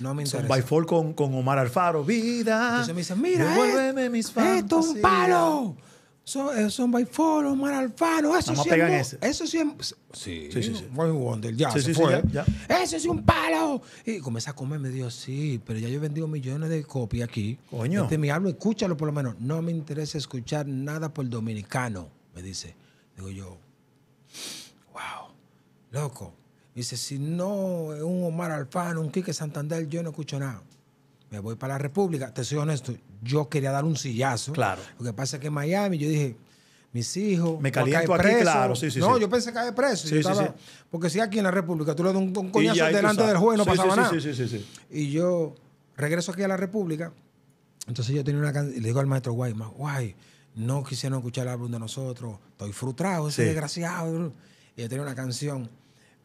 B: No me interesa. Son by con, con Omar Alfaro. Vida. Entonces me dicen, mira, devuélveme eh, mis fans. Esto es un palo. Son, eh, son by Omar Alfaro. Eso sí, es, eso sí es. Sí, sí, sí. sí. ya fue. Eso es un palo. Y comienza a comer. Me dijo, sí, pero ya yo he vendido millones de copias aquí. Coño. Este mi hablo escúchalo por lo menos. No me interesa escuchar nada por dominicano, me dice. Digo yo, wow, loco Dice, si no es un Omar Alfano, un Quique Santander, yo no escucho nada. Me voy para la República. Te soy honesto, yo quería dar un sillazo. Claro. Lo que pasa es que en Miami yo dije, mis hijos. Me caliento aquí, claro. Sí, sí, no, yo pensé que había preso. porque si aquí en la República tú le das un, coñazo delante del juez y no pasaba nada. Sí, sí, sí. Y yo regreso aquí a la República. Entonces yo tenía una canción. Le digo al maestro Guay, Guay, no quisieron escuchar el álbum de nosotros. Estoy frustrado, ese desgraciado. Y yo tenía una canción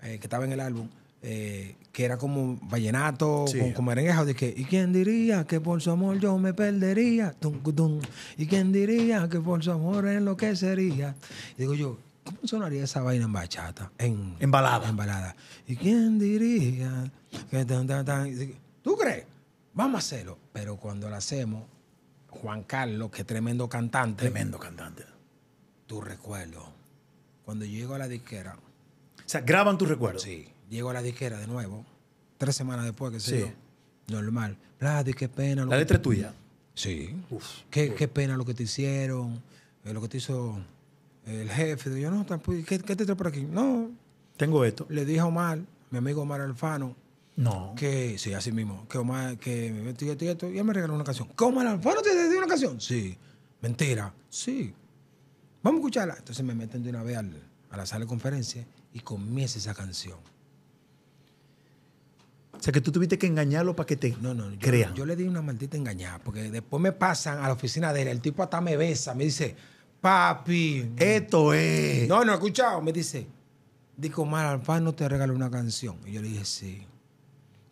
B: eh, que estaba en el álbum, eh, que era como vallenato, con, con, dije, ¿y quién diría que por su amor yo me perdería? ¿Y quién diría que por su amor lo enloquecería? Y digo yo, ¿cómo sonaría esa vaina en bachata? En, balada. En balada. ¿Y quién diría que ¿Tú crees? Vamos a hacerlo. Pero cuando lo hacemos, Juan Carlos, que tremendo cantante. Tremendo cantante. Tu recuerdo. Cuando yo llego a la disquera, graban tus recuerdos. Sí. Llego a la disquera de nuevo, tres semanas después que sí. Yo, normal. qué pena. la letra es tuya. Sí. Uf, qué, pena lo que te hicieron, eh, lo que te hizo el jefe. Yo, no, tampoco, ¿qué, te trae por aquí? No. Tengo esto. Le dije a Omar, mi amigo Omar Alfano. No. Que, sí, así mismo. Que Omar, que me esto y esto y él me regaló una canción. ¿Cómo Alfano te dio una canción? Sí. Mentira. Sí. Vamos a escucharla. Entonces me meten de una vez a la sala de conferencia y comienza esa canción. O sea, que tú tuviste que engañarlo para que te no, no, yo, Yo le di una maldita engañada, porque después me pasan a la oficina de él. El tipo hasta me besa, me dice, papi. Mm. Esto es. No, no, escuchado. Me dice, dijo, mal, no te regaló una canción. Y yo le dije, sí.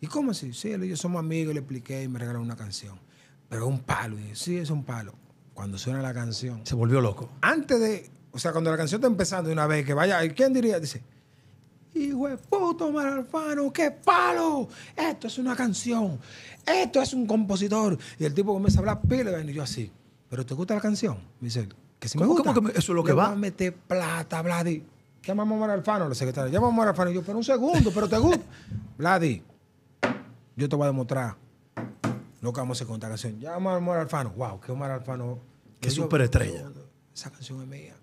B: ¿Y cómo así? Sí, yo somos amigos, le expliqué y me regaló una canción. Pero es un palo. Y dije, sí, es un palo. Cuando suena la canción. Se volvió loco. Antes de o sea, cuando la canción está empezando una vez que vaya, ¿quién diría? Dice, hijo de puto Alfano, qué palo. Esto es una canción. Esto es un compositor. Y el tipo comienza a hablar pila y yo así. ¿Pero te gusta la canción? dice, que si me gusta. ¿Cómo que eso es lo que va? va? a meter plata, Vladi. Llamamos a Alfano, la secretaria. Llamamos a Maralfano. yo, pero un segundo, pero te gusta. Vladi, yo te voy a demostrar No que vamos a hacer con canción. Llama a Omar Alfano. Wow, qué Omar Alfano. Qué superestrella. Esa canción es mía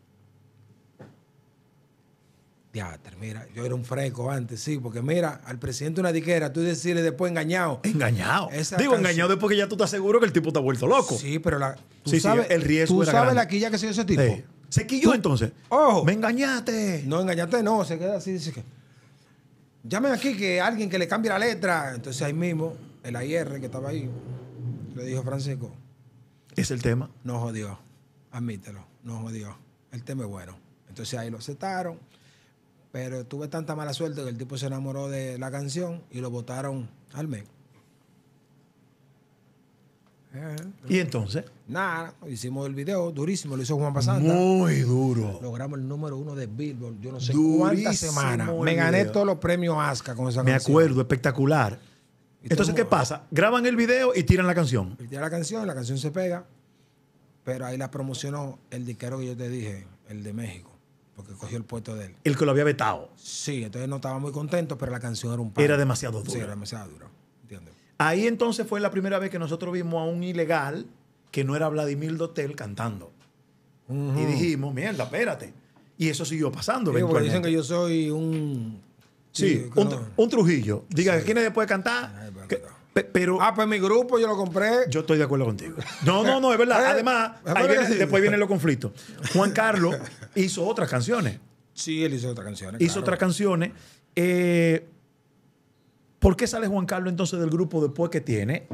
B: mira, yo era un freco antes, sí, porque mira, al presidente una diquera, tú decirle después engañado. Engañado. Digo, engañado es porque ya tú estás seguro que el tipo te ha vuelto loco. Sí, pero la, tú sabes, el riesgo. Tú sabes la quilla que se dio ese tipo. Se quilló entonces. Ojo. Me engañaste. No, engañaste, no, se queda así, dice que. Llamen aquí que alguien que le cambie la letra. Entonces ahí mismo, el AIR que estaba ahí, le dijo Francisco. ¿Es el tema? No jodió. Admítelo, no jodió. El tema es bueno. Entonces ahí lo aceptaron pero tuve tanta mala suerte que el tipo se enamoró de la canción y lo votaron al mes. ¿Y entonces? Nada, hicimos el video durísimo, lo hizo Juan Pasanta. Muy duro. Logramos el número uno de Billboard, yo no sé cuántas semanas. Me gané todos los premios
A: ASCA con esa canción. Me acuerdo, espectacular. entonces, ¿qué pasa? Graban el video y tiran la canción.
B: Y tiran la canción, la canción se pega, pero ahí la promocionó el disquero que yo te dije, el de México porque cogió el puesto de él.
A: El que lo había vetado.
B: Sí, entonces no estaba muy contento,
A: pero la canción era un palo. Era demasiado dura. Sí, era demasiado dura. ¿Entiendes? Ahí entonces fue la primera vez que nosotros vimos a un ilegal que no era Vladimir Dotel cantando. Y dijimos, mierda, espérate. Y eso siguió pasando. dicen que yo soy un. Sí, un, Trujillo. Diga, ¿quién es después de cantar? pero, ah, pues mi grupo yo lo compré. Yo estoy de acuerdo contigo. No, no, no, es verdad. Eh, Además, después vienen los conflictos. Juan Carlos hizo otras canciones.
B: Sí, él hizo otras canciones. Hizo otras
A: canciones. Eh, ¿Por qué sale Juan Carlos entonces del grupo después que tiene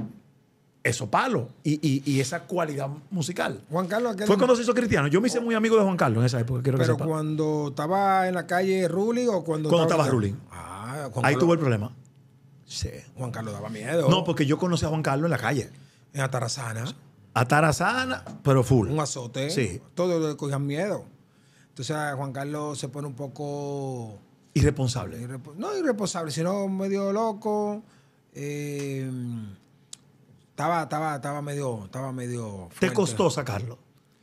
A: eso palo y, esa cualidad musical?
B: Juan Carlos Fue cuando se hizo
A: cristiano. Yo me hice muy amigo de Juan Carlos en esa época. ¿Pero
B: cuando estaba en la calle Ruling o cuando, cuando estaba, Ruling. Ah, Ahí tuvo el problema. Sí, Juan Carlos daba miedo. No, porque yo conocí a Juan Carlos en la calle. En Atarazana.
A: Atarazana, pero full. Un
B: azote. Sí. Todos le cogían miedo. Entonces Juan Carlos se pone un poco...
A: Irresponsable.
B: no irresponsable, sino medio loco. Eh, estaba, estaba, estaba medio, estaba medio. ¿Te costó sacarlo?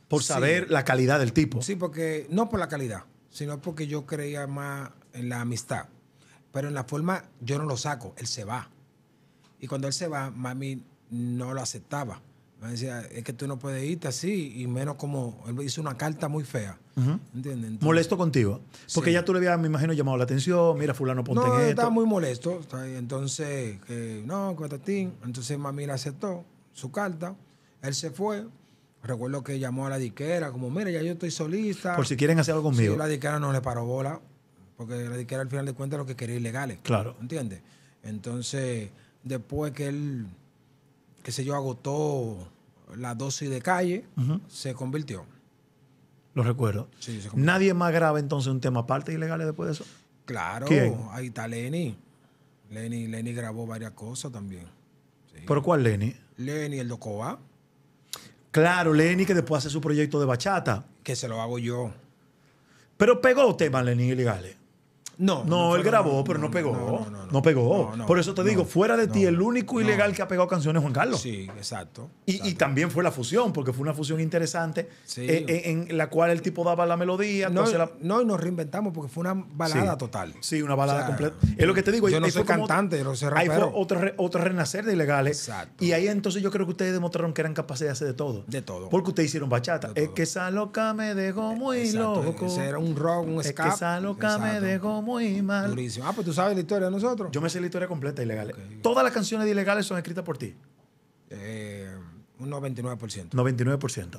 B: Por saber
A: la calidad del tipo.
B: Sí, porque, no por la calidad, sino porque yo creía más en la amistad. Pero en la forma yo no lo saco, él se va. Y cuando él se va, mami no lo aceptaba. Me decía, es que tú no puedes irte así, y menos como él hizo una carta muy fea. ¿entienden? molesto
A: contigo. Porque ya tú le habías, me imagino, llamado la atención. Mira, fulano, ponte no, en estaba
B: muy molesto. Entonces, que, no, cuéntate Entonces, mami le aceptó su carta. Él se fue. Recuerdo que llamó a la diquera, como, mira, ya yo estoy solista. Por si quieren hacer algo conmigo. la diquera no le paró bola porque la al final de cuentas lo que quería ilegales. Claro. ¿Entiendes? Entonces, después que él, qué sé yo, agotó la dosis de calle, se convirtió. Lo recuerdo. Sí, se convirtió. ¿Nadie más graba entonces un tema aparte de ilegales después de eso? Claro, ahí está Lenny. Lenny. grabó varias cosas también. ¿Pero cuál Lenny? Lenny, el Docoba. Claro, Lenny que después hace su proyecto de
A: bachata. Que se
B: lo hago yo.
A: Pero pegó temas Lenny Ilegales. No, no, él grabó, pero no, pegó. No, pegó. Por eso te digo, fuera de ti, el único ilegal que ha pegado canciones es Juan Carlos. Sí, exacto. Y, también fue la fusión, porque fue una fusión interesante eh, eh, en, la cual el tipo daba la melodía. No,
B: y nos reinventamos porque fue una balada total. Sí, una balada completa. Es lo que te digo. Yo no soy cantante, yo no Ahí fue
A: otro, renacer de ilegales. Exacto. Y ahí entonces yo creo que ustedes demostraron que eran capaces de hacer de todo. De todo. Porque ustedes hicieron bachata. Es que esa loca me dejó muy loco. era un rock, un Es que esa loca me dejó muy muy mal. Durísimo. Ah, pues tú sabes la historia de nosotros. Yo me sé la historia completa de Ilegales. Todas las canciones de Ilegales son escritas por ti.
B: Eh,
A: un 99%. 99%.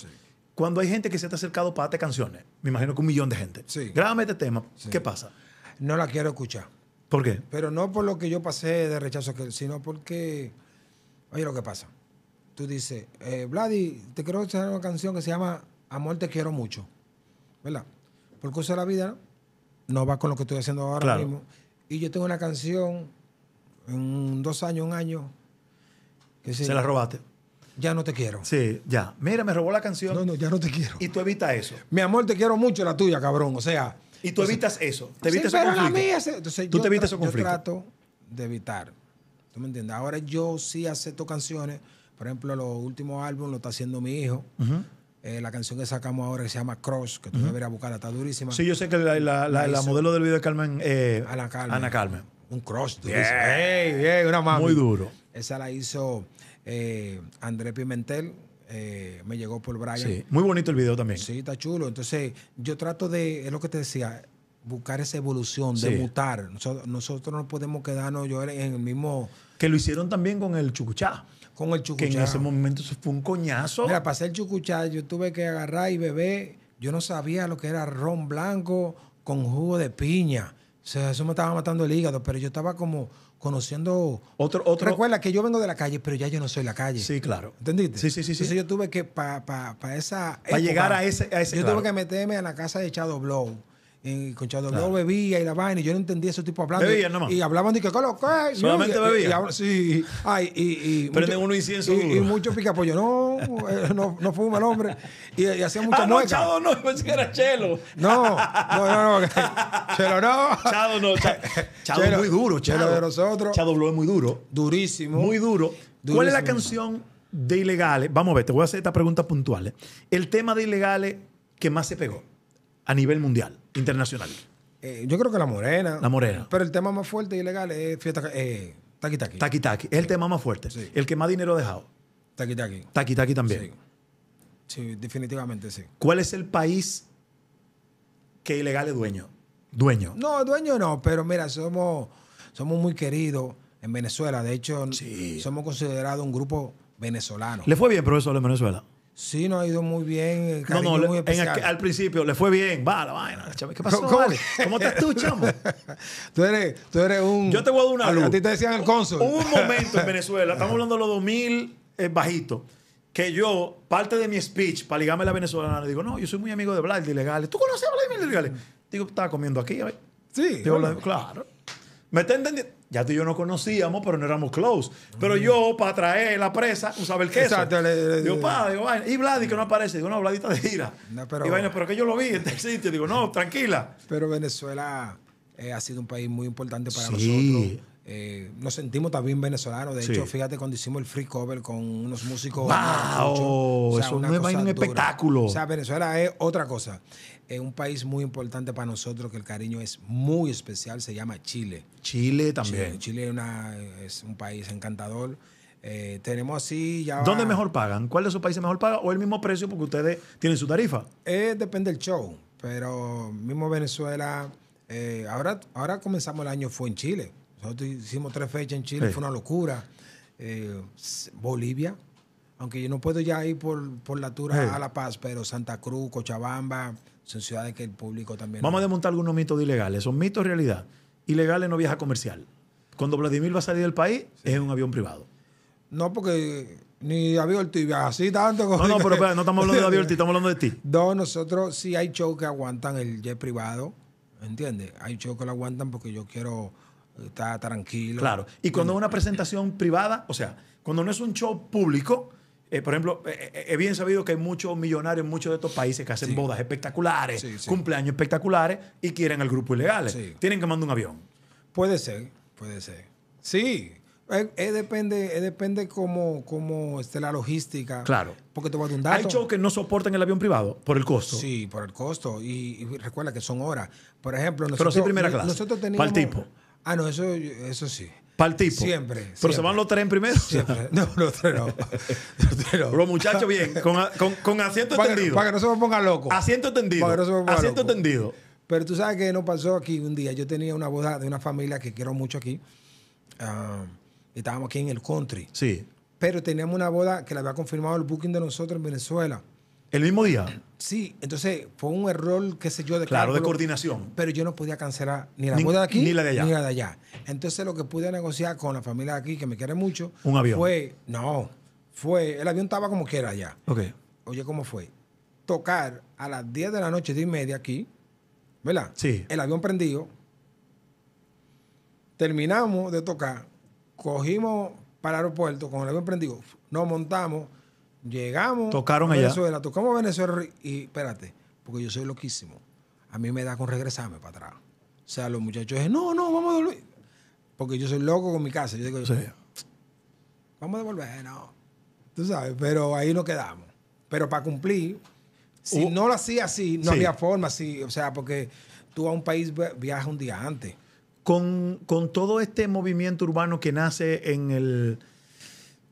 A: Cuando hay gente que se te ha acercado para darte canciones, me imagino que un millón de gente. Sí. Grábame este tema. ¿Qué pasa?
B: No la quiero escuchar. ¿Por qué? Pero no por lo que yo pasé de rechazo, sino porque. Oye, lo que pasa. Tú dices, eh, Vladi, te quiero escuchar una canción que se llama Amor, te quiero mucho. ¿Verdad? Por cosa de la vida, ¿no? no va con lo que estoy haciendo ahora mismo. Y yo tengo una canción en dos años, un año. Que se, la robaste. Ya no te quiero. Sí, ya. Mira, me robó la canción. No, no, ya no te quiero. Y tú evitas eso. Mi amor, te quiero mucho la tuya, cabrón. O sea. Y tú evitas eso. Te evitas sí, pero La mía, tú te evitas ese conflicto. Yo trato de evitar. ¿Tú me entiendes? Ahora yo sí acepto canciones. Por ejemplo, los últimos álbumes lo está haciendo mi hijo. Ajá. Eh, la canción que sacamos ahora que se llama Cross, que tú deberías buscarla, está durísima. Sí, yo sé que la, modelo del
A: video de Carmen. Eh, Ana Carmen.
B: Un cross. una mano. Muy duro. Esa la hizo André eh, Andrés Pimentel. me llegó por Brian. Sí,
A: muy bonito el video también. Sí, está
B: chulo. Entonces, yo trato de, es lo que te decía, buscar esa evolución, debutar. mutar. Nosotros, nosotros no podemos quedarnos yo en el mismo. Que lo hicieron también con el Chucuchá el chucuchá. Que en ese momento eso fue un coñazo. Mira, para hacer chucuchá yo tuve que agarrar y beber. Yo no sabía lo que era ron blanco con jugo de piña. O sea, eso me estaba matando el hígado, pero yo estaba como conociendo... Otro, otro... Recuerda que yo vengo de la calle, pero ya yo no soy la calle. Sí, claro. ¿Entendiste? Sí, sí, sí. Entonces yo tuve que, para pa, esa... Para llegar a ese... A ese yo tuve que meterme a la casa de echado Blow con Chado claro. bebía y la vaina, y yo no entendía ese tipo hablando. bebía Y hablaban de que, ¿qué lo que? Solamente bebía Sí. Ay, y, y Prenden uno incienso. Y, y mucho pica No, eh, no, no fuma el hombre. Y, hacía mucha ah, no, Chado no, pensé que era Chelo. No, no, no. no Chelo no. Chado no. Chado, es muy duro. Chelo de nosotros.
A: Chado es muy duro. Durísimo. Muy duro. ¿Cuál es la canción de Ilegales? Vamos a ver, te voy a hacer estas preguntas puntuales. ¿eh? El tema de Ilegales que más se pegó a nivel mundial internacional? Eh, yo creo que la morena. La morena. Pero el tema más fuerte y ilegal es fiesta. Eh, Taki Es el tema más fuerte. Sí. El que más dinero ha dejado. Taki Taki. también.
B: Sí. definitivamente sí.
A: ¿Cuál es el país que ilegal es dueño? Dueño.
B: No, dueño no, pero mira, somos, somos muy queridos en Venezuela. De hecho, somos considerados un grupo venezolano. ¿Le
A: fue bien, profesor, en Venezuela?
B: Sí, no ha ido muy bien. No, no, en al
A: principio le fue bien. Va, la vaina. ¿Qué pasó? ¿Cómo, vale?
B: ¿Cómo estás tú, chamo? tú, eres, tú eres un. Yo te voy a dar una luz. A ti te decían el un momento en
A: Venezuela, estamos hablando de los 2000 eh, bajitos, que yo, parte de mi speech para ligarme a la venezolana, le digo, no, yo soy muy amigo de Vlad Ilegales. ¿Tú conoces a Vlad Ilegales? Digo, estaba comiendo aquí, a ver. Sí. claro. ¿Me está entendiendo? Ya tú y yo no conocíamos, pero no éramos close. Pero yo, para traer la presa, usaba el queso. Exacto. digo, pa, digo, vaina. Y Vladi que no aparece. Digo, no, bladita de gira. y vaina, pero que yo lo vi en el
B: Digo, no, tranquila. Pero Venezuela eh, ha sido un país muy importante para nosotros. Eh, nos sentimos también venezolanos. De hecho, fíjate cuando hicimos el free cover con unos músicos.
A: ¡Wow! eso es un espectáculo. O sea,
B: Venezuela es otra cosa. Es un país muy importante para nosotros, que el cariño es muy especial, se llama Chile.
A: Chile también.
B: Chile, es, un país encantador. Eh, tenemos así ya. ¿Dónde mejor pagan? ¿Cuál de sus países mejor paga? ¿O el mismo precio porque ustedes tienen su tarifa? Eh, depende del show. Pero mismo Venezuela. Eh, ahora, ahora comenzamos el año, fue en Chile. Nosotros hicimos tres fechas en Chile, fue una locura. Eh, Bolivia, aunque yo no puedo ya ir por, la tura a La Paz, pero Santa Cruz, Cochabamba son ciudades que el público también... Vamos
A: a desmontar algunos mitos ilegales. Son mitos realidad. Ilegales no viaja comercial.
B: Cuando Vladimir va a salir del país, es en un avión privado. No, porque ni aviolti viaja así tanto. no, no, pero no estamos hablando de aviolti estamos hablando de ti. No, nosotros sí hay shows que aguantan el jet privado, ¿entiendes? Hay shows que lo aguantan porque yo quiero estar tranquilo. Claro, y cuando es una presentación privada, o sea, cuando no es un show público,
A: eh, por ejemplo, eh, eh, es bien sabido que hay muchos millonarios en muchos de estos países que hacen bodas espectaculares,
B: cumpleaños espectaculares y quieren al grupo ilegal. Tienen que mandar un avión. Puede ser, puede ser. Sí. depende, depende cómo, esté la logística. Claro. Porque te voy a dar un dato. Hay shows que no soportan el avión privado por el costo. Sí, por el costo. Y, recuerda que son horas. Por ejemplo, nosotros. primera clase. Nosotros teníamos. Para el tipo. Ah, no, eso, eso sí. Para el tipo. Siempre. Pero se van los tres en primero. Siempre. No, los tres no. Los,
A: tres no. los muchachos, bien, con, asiento para tendido. para que no se
B: me ponga loco. Asiento tendido. Para que no se me ponga asiento tendido. Pero tú sabes que nos pasó aquí un día. Yo tenía una boda de una familia que quiero mucho aquí. Ah, estábamos aquí en el country. Sí. Pero teníamos una boda que la había confirmado el booking de nosotros en Venezuela. ¿El mismo día? Sí, entonces fue un error, qué sé yo, de Claro, de coordinación. Pero yo no podía cancelar ni la de aquí ni la de, allá. ni la de allá. Entonces lo que pude negociar con la familia de aquí, que me quiere mucho, un Fue, no, fue, el avión estaba como quiera allá. Ok. Oye, ¿cómo fue? Tocar a las 10 de la noche, 10 y media aquí, ¿verdad? Sí. El avión prendido. Terminamos de tocar, cogimos para el aeropuerto con el avión prendido, nos montamos Llegamos Tocaron a Venezuela, tocamos Venezuela y espérate, porque yo soy loquísimo. A mí me da con regresarme para atrás. O sea, los muchachos dicen, no, no, vamos a dormir. Porque yo soy loco con mi casa. Yo digo, vamos a devolver, no. Tú sabes, pero ahí nos quedamos. Pero para cumplir, si no lo hacía así, no había forma, así, o sea, porque tú a un país viajas un día antes. con, todo este
A: movimiento urbano que nace en el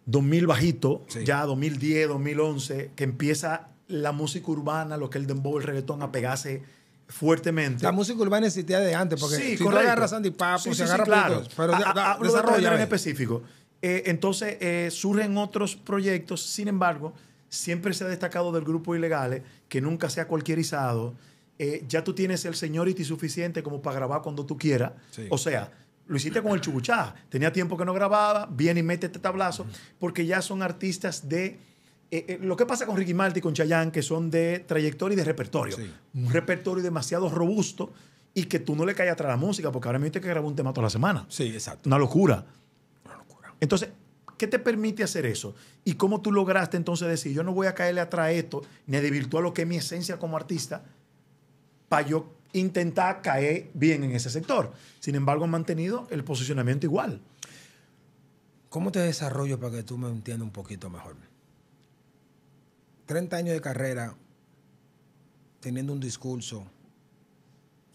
A: 2000 bajito, ya 2010, 2011, que empieza la música urbana, lo que el dembow, el reggaetón, a pegarse fuertemente. La música urbana existía de antes, porque sí, si agarra Sandy Papo, se agarra claro. pero ah, a, ah, en específico. Eh, entonces eh, surgen otros proyectos, sin embargo, siempre se ha destacado del grupo Ilegales, que nunca se ha cualquierizado. Eh, ya tú tienes el señority suficiente como para grabar cuando tú quieras. O sea, lo hiciste con el Chubuchá. Tenía tiempo que no grababa, viene y mete este tablazo, porque ya son artistas de... Eh, eh, lo que pasa con Ricky Martin y con Chayanne, que son de trayectoria y de repertorio. Un repertorio demasiado robusto y que tú no le caes atrás a la música, porque ahora mismo te que grabar un tema toda la semana.
B: Sí, exacto.
A: Una locura. Una locura. Entonces, ¿qué te permite hacer eso? ¿Y cómo tú lograste entonces decir, yo no voy a caerle atrás a esto, ni a lo que es mi esencia como artista, para yo intentar caer bien en ese sector. Sin embargo, han mantenido el posicionamiento
B: igual. ¿Cómo te desarrollo para que tú me entiendas un poquito mejor? 30 años de carrera, teniendo un discurso,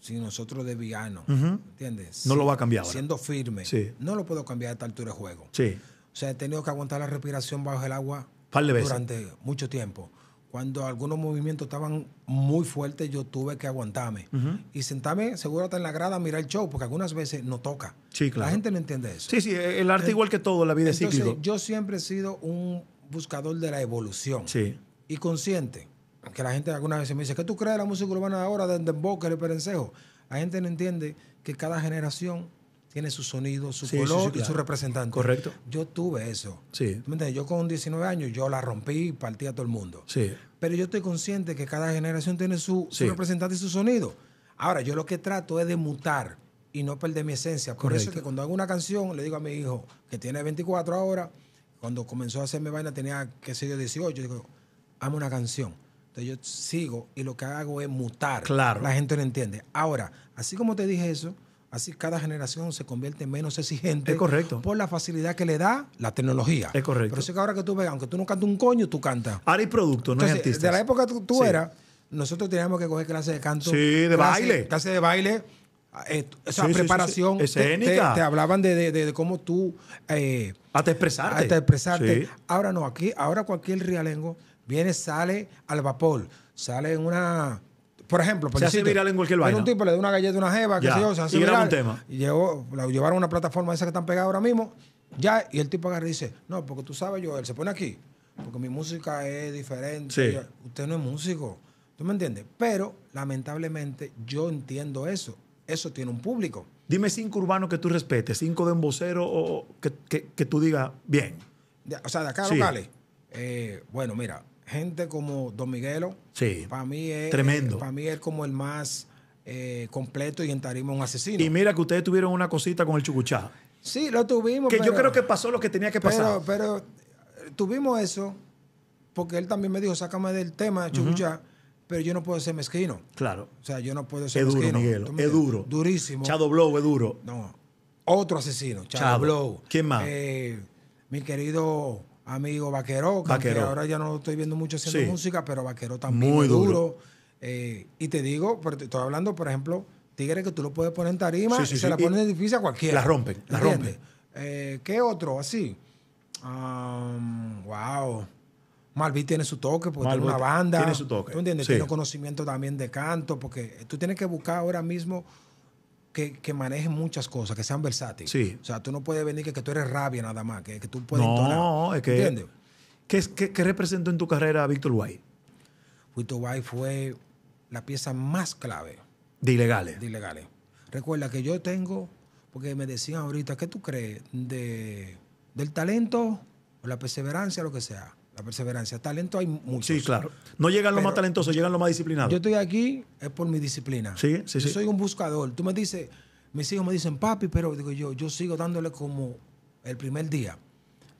B: si nosotros de villano, ¿entiendes? No lo va a cambiar. Siendo firme, no lo puedo cambiar a esta altura de juego. Sí. O sea, he tenido que aguantar la respiración bajo el agua durante mucho tiempo cuando algunos movimientos estaban muy fuertes, yo tuve que aguantarme. Y sentarme seguro hasta en la grada a mirar el show, porque algunas veces no toca. Sí, claro. La gente no entiende eso. Sí, sí, el arte igual que todo, la vida es cíclico. Yo siempre he sido un buscador de la evolución. Sí. Y consciente. Que la gente algunas veces me dice, ¿qué tú crees de la música urbana ahora, de que el Perencejo? La gente no entiende que cada generación tiene su sonido, su color y su representante. Correcto. Yo tuve eso. Sí. yo con 19 años yo la rompí y partí a todo el mundo. Sí. Pero yo estoy consciente que cada generación tiene su, representante y su sonido. Ahora, yo lo que trato es de mutar y no perder mi esencia. Por eso es que cuando hago una canción, le digo a mi hijo, que tiene 24 ahora, cuando comenzó a hacerme vaina tenía, qué sé yo, 18, yo digo, hago una canción. Entonces yo sigo y lo que hago es mutar. Claro. La gente no entiende. Ahora, así como te dije eso, Así cada generación se convierte en menos exigente. correcto. Por la facilidad que le da la tecnología. Es correcto. Pero eso que ahora que tú ves, aunque tú no cantes un coño, tú cantas. Ahora hay producto, no es hay artistas. De la época que tú, eras, nosotros teníamos que coger clases de canto. Sí, de baile. Clases de baile. Ah, esa eh, preparación Escénica. te, hablaban de, cómo tú eh, hasta expresarte hasta expresarte ahora no aquí ahora cualquier rialengo viene sale al vapor sale en una por ejemplo, se hace en cualquier un tipo le da una galleta, una jeva, yo, se hace y Un tema. Y llevaron a una plataforma esa que están pegadas ahora mismo, ya, y el tipo agarra y dice, no, porque tú sabes, yo, él se pone aquí, porque mi música es diferente. usted no es músico, ¿tú me entiendes? Pero, lamentablemente, yo entiendo eso. Eso tiene un público.
A: Dime cinco urbanos que tú respetes, cinco de embocero o que, tú digas, bien.
B: O sea, de acá locales. Eh, bueno, mira, gente como Don Miguelo. Sí. Para mí es. Eh, Tremendo. para mí es como el más eh, completo y en tarima un asesino. Y mira que ustedes tuvieron una cosita con el Chucuchá. Sí, lo tuvimos. Que yo creo que
A: pasó lo que tenía que pasar.
B: Pero, eh, tuvimos eso, porque él también me dijo, sácame del tema de Chucuchá. Pero yo no puedo ser mezquino. Claro. O sea, yo no puedo ser es duro, es duro. Durísimo. Chado
A: Blow es duro. No.
B: Otro asesino, Chado, Blow. ¿Quién más? mi querido amigo Vaqueró, que ahora ya no lo estoy viendo mucho haciendo música, pero vaquero también Muy duro. Eh, y te digo, estoy hablando, por ejemplo, Tigres que tú lo puedes poner en tarima, se la ponen difícil a cualquiera. La rompen, la rompen. Eh, ¿Qué otro? Así. Um, wow. Malví tiene su toque, porque tiene una banda. Tiene su toque. entiendes? Tiene conocimiento también de canto, porque tú tienes que buscar ahora mismo que, manejen muchas cosas, que sean versátiles. Sí. O sea, tú no puedes venir que, tú eres rabia nada más, que, tú puedes No, es que... ¿Entiendes? ¿Qué, representó en tu carrera a Víctor White? Víctor White fue la pieza más clave. De ilegales. De ilegales. Recuerda que yo tengo, porque me decían ahorita, ¿qué tú crees de, del talento o la perseverancia, lo que sea? la perseverancia. Talento hay mucho Sí, claro. No llegan los más talentosos, llegan los más disciplinados. Yo estoy aquí es por mi disciplina. Sí, sí, yo soy un buscador. Tú me dices, mis hijos me dicen, papi, pero digo yo, yo sigo dándole como el primer día.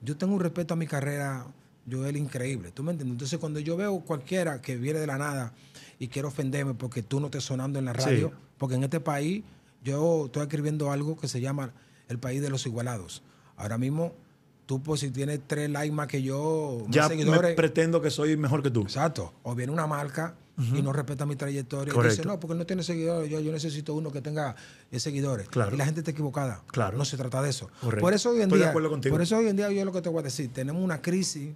B: Yo tengo un respeto a mi carrera, yo es increíble. ¿Tú me entiendes? Entonces, cuando yo veo cualquiera que viene de la nada y quiere ofenderme porque tú no estés sonando en la radio, porque en este país yo estoy escribiendo algo que se llama el país de los igualados. Ahora mismo tú pues, si tienes tres likes más que yo, más ya pretendo que
A: soy mejor que tú. Exacto.
B: O viene una marca y no respeta mi trayectoria Correcto. y dice, no, porque no tiene seguidores, yo, necesito uno que tenga eh, seguidores. Claro. Y la gente está equivocada. Claro. No se trata de eso. Correcto. Por eso hoy en Estoy día, de acuerdo contigo. por eso hoy en día yo lo que te voy a decir, tenemos una crisis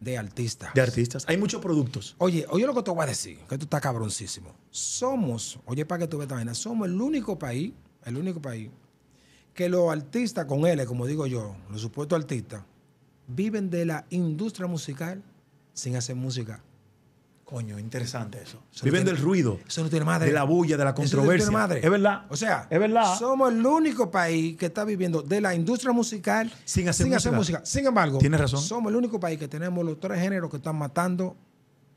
B: de artistas. De artistas. Hay muchos productos. Oye, oye lo que te voy a decir, que tú estás cabroncísimo. Somos, oye, para que tú veas también, vaina, somos el único país, el único país que los artistas con L, como digo yo, los supuestos artistas, viven de la industria musical sin hacer música. Coño, interesante eso. viven del ruido. Eso no tiene madre. De la bulla, de la controversia. Eso no tiene madre. Es verdad. O sea, es verdad. somos el único país que está viviendo de la industria musical sin hacer, música. Sin embargo, razón. somos el único país que tenemos los tres géneros que están matando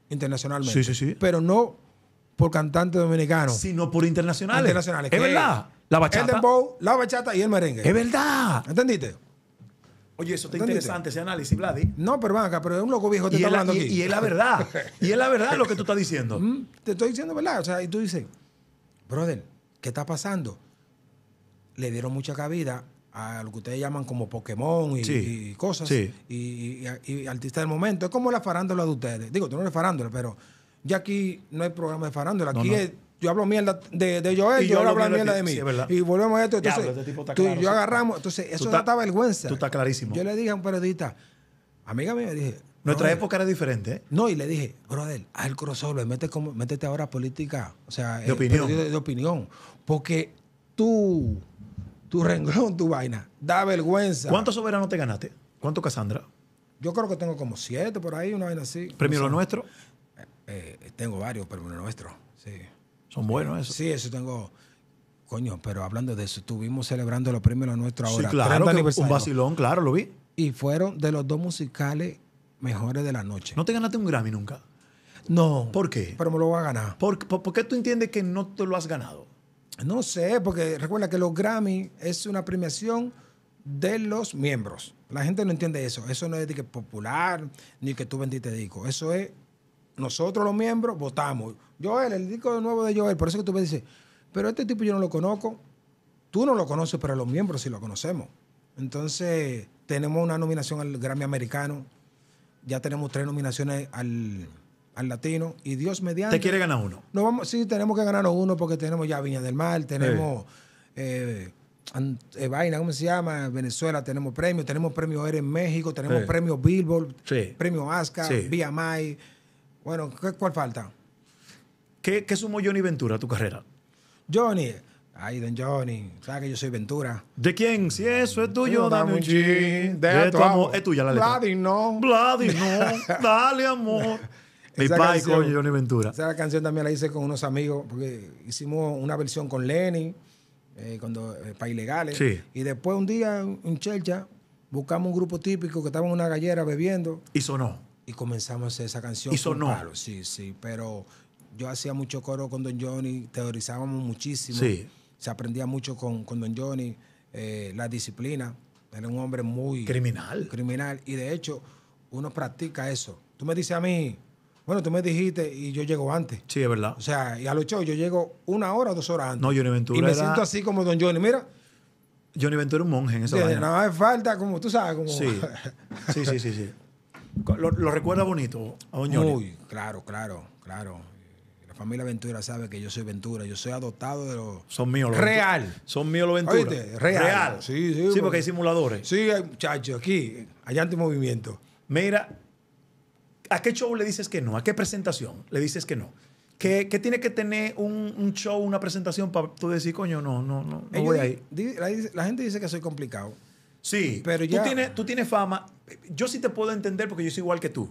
B: internacionalmente. Sí, sí, sí. Pero no por cantantes dominicanos. Sino por internacionales. Internacionales. Es verdad la bachata. El dembow, la bachata y el merengue. Es verdad. ¿Entendiste? Oye, eso está interesante, ese análisis, Vladi. No, pero van pero es un loco viejo te está la, hablando aquí. Y es la verdad. y es la verdad lo que tú estás diciendo. Mm, te estoy diciendo verdad. O sea, y tú dices, brother, ¿qué está pasando? Le dieron mucha cabida a lo que ustedes llaman como Pokémon y, cosas. Sí. Y, y, artista del momento. Es como la farándula de ustedes. Digo, tú no eres farándula, pero ya aquí no hay programa de farándula. Aquí es yo hablo mierda de, Joel, y yo, hablo mierda, de mí. y volvemos a esto. Entonces, yo agarramos. Entonces, eso está, da vergüenza. Tú estás clarísimo. Yo le dije a un periodista, amiga mía, dije. Nuestra época era diferente. ¿eh? No, y le dije, brother, haz el crossover, métete, como, métete ahora a política, o sea, de, eh, opinión. De, opinión. Porque tú, tu renglón, tu vaina, da vergüenza. ¿Cuántos soberanos te ganaste? ¿Cuánto Cassandra? Yo creo que tengo como siete por ahí, una vaina así. ¿Premio nuestro? Eh, tengo varios premios nuestro. sí. Son buenos esos. Sí, eso tengo. Coño, pero hablando de eso, estuvimos celebrando los premios nuestros ahora. Sí, claro, un vacilón, claro, lo vi. Y fueron de los dos musicales mejores de la noche. ¿No te ganaste un Grammy nunca? No. ¿Por qué? Pero me lo voy a ganar. ¿Por, qué tú entiendes que no te lo has ganado? No sé, porque recuerda que los Grammy es una premiación de los miembros. La gente no entiende eso. Eso no es de que popular ni que tú vendiste disco. Eso es nosotros los miembros votamos. Joel, el disco nuevo de Joel, por eso que tú me dices, pero este tipo yo no lo conozco. Tú no lo conoces, pero los miembros sí lo conocemos. Entonces, tenemos una nominación al Grammy americano. Ya tenemos tres nominaciones al, latino. Y Dios mediante. ¿Te quiere ganar uno? No vamos, sí, tenemos que ganarnos uno porque tenemos ya Viña del Mar, tenemos. Eh, eh, vaina, ¿cómo se llama? Venezuela tenemos premios, tenemos premios Air en México, tenemos premios Billboard, premios ASCA, sí. Bueno, ¿cuál falta? ¿Qué, qué sumó Johnny Ventura a tu carrera? Johnny. Ay, don Johnny, sabes que yo soy Ventura. ¿De quién? Si eso es tuyo, dame un De tu amor. Es tuya la letra. Bloody no. Bloody no. Dale amor. Mi pai, coño, Johnny
A: Ventura. Esa
B: canción también la hice con unos amigos, porque hicimos una versión con Lenny, eh, cuando, eh, para ilegales. Sí. Y después un día, en Chelcha, buscamos un grupo típico que estaba en una gallera bebiendo. Y sonó y comenzamos esa canción. Y sonó. sí, sí, pero yo hacía mucho coro con Don Johnny, teorizábamos muchísimo. Sí. Se aprendía mucho con, con Don Johnny, eh, la disciplina. Era un hombre muy... Criminal. Criminal. Y de hecho, uno practica eso. Tú me dices a mí, bueno, tú me dijiste y yo llego antes. Sí, es verdad. O sea, y a los shows yo llego una hora o dos horas antes. No, Johnny Ventura. Y me siento así como Don Johnny. Mira. Johnny Ventura era un monje en esa Nada más falta, como tú sabes, como. Sí, sí, sí, sí. Lo, recuerda bonito a Uy, claro, claro, claro. La familia Ventura sabe que yo soy Ventura. Yo soy adoptado de los. Son míos los Real. Son míos los Ventura. real. Sí, sí. Sí, porque, hay
A: simuladores. Sí, muchachos, aquí, allá ante movimiento. Mira, ¿a qué show le dices que no? ¿A qué presentación le dices que no? ¿Qué, tiene que tener un, show, una presentación para tú decir, coño, no, no, no, no voy ahí? La, gente dice que soy complicado. Sí, pero ya... tú, tú tienes fama yo sí te puedo entender porque yo soy igual que tú.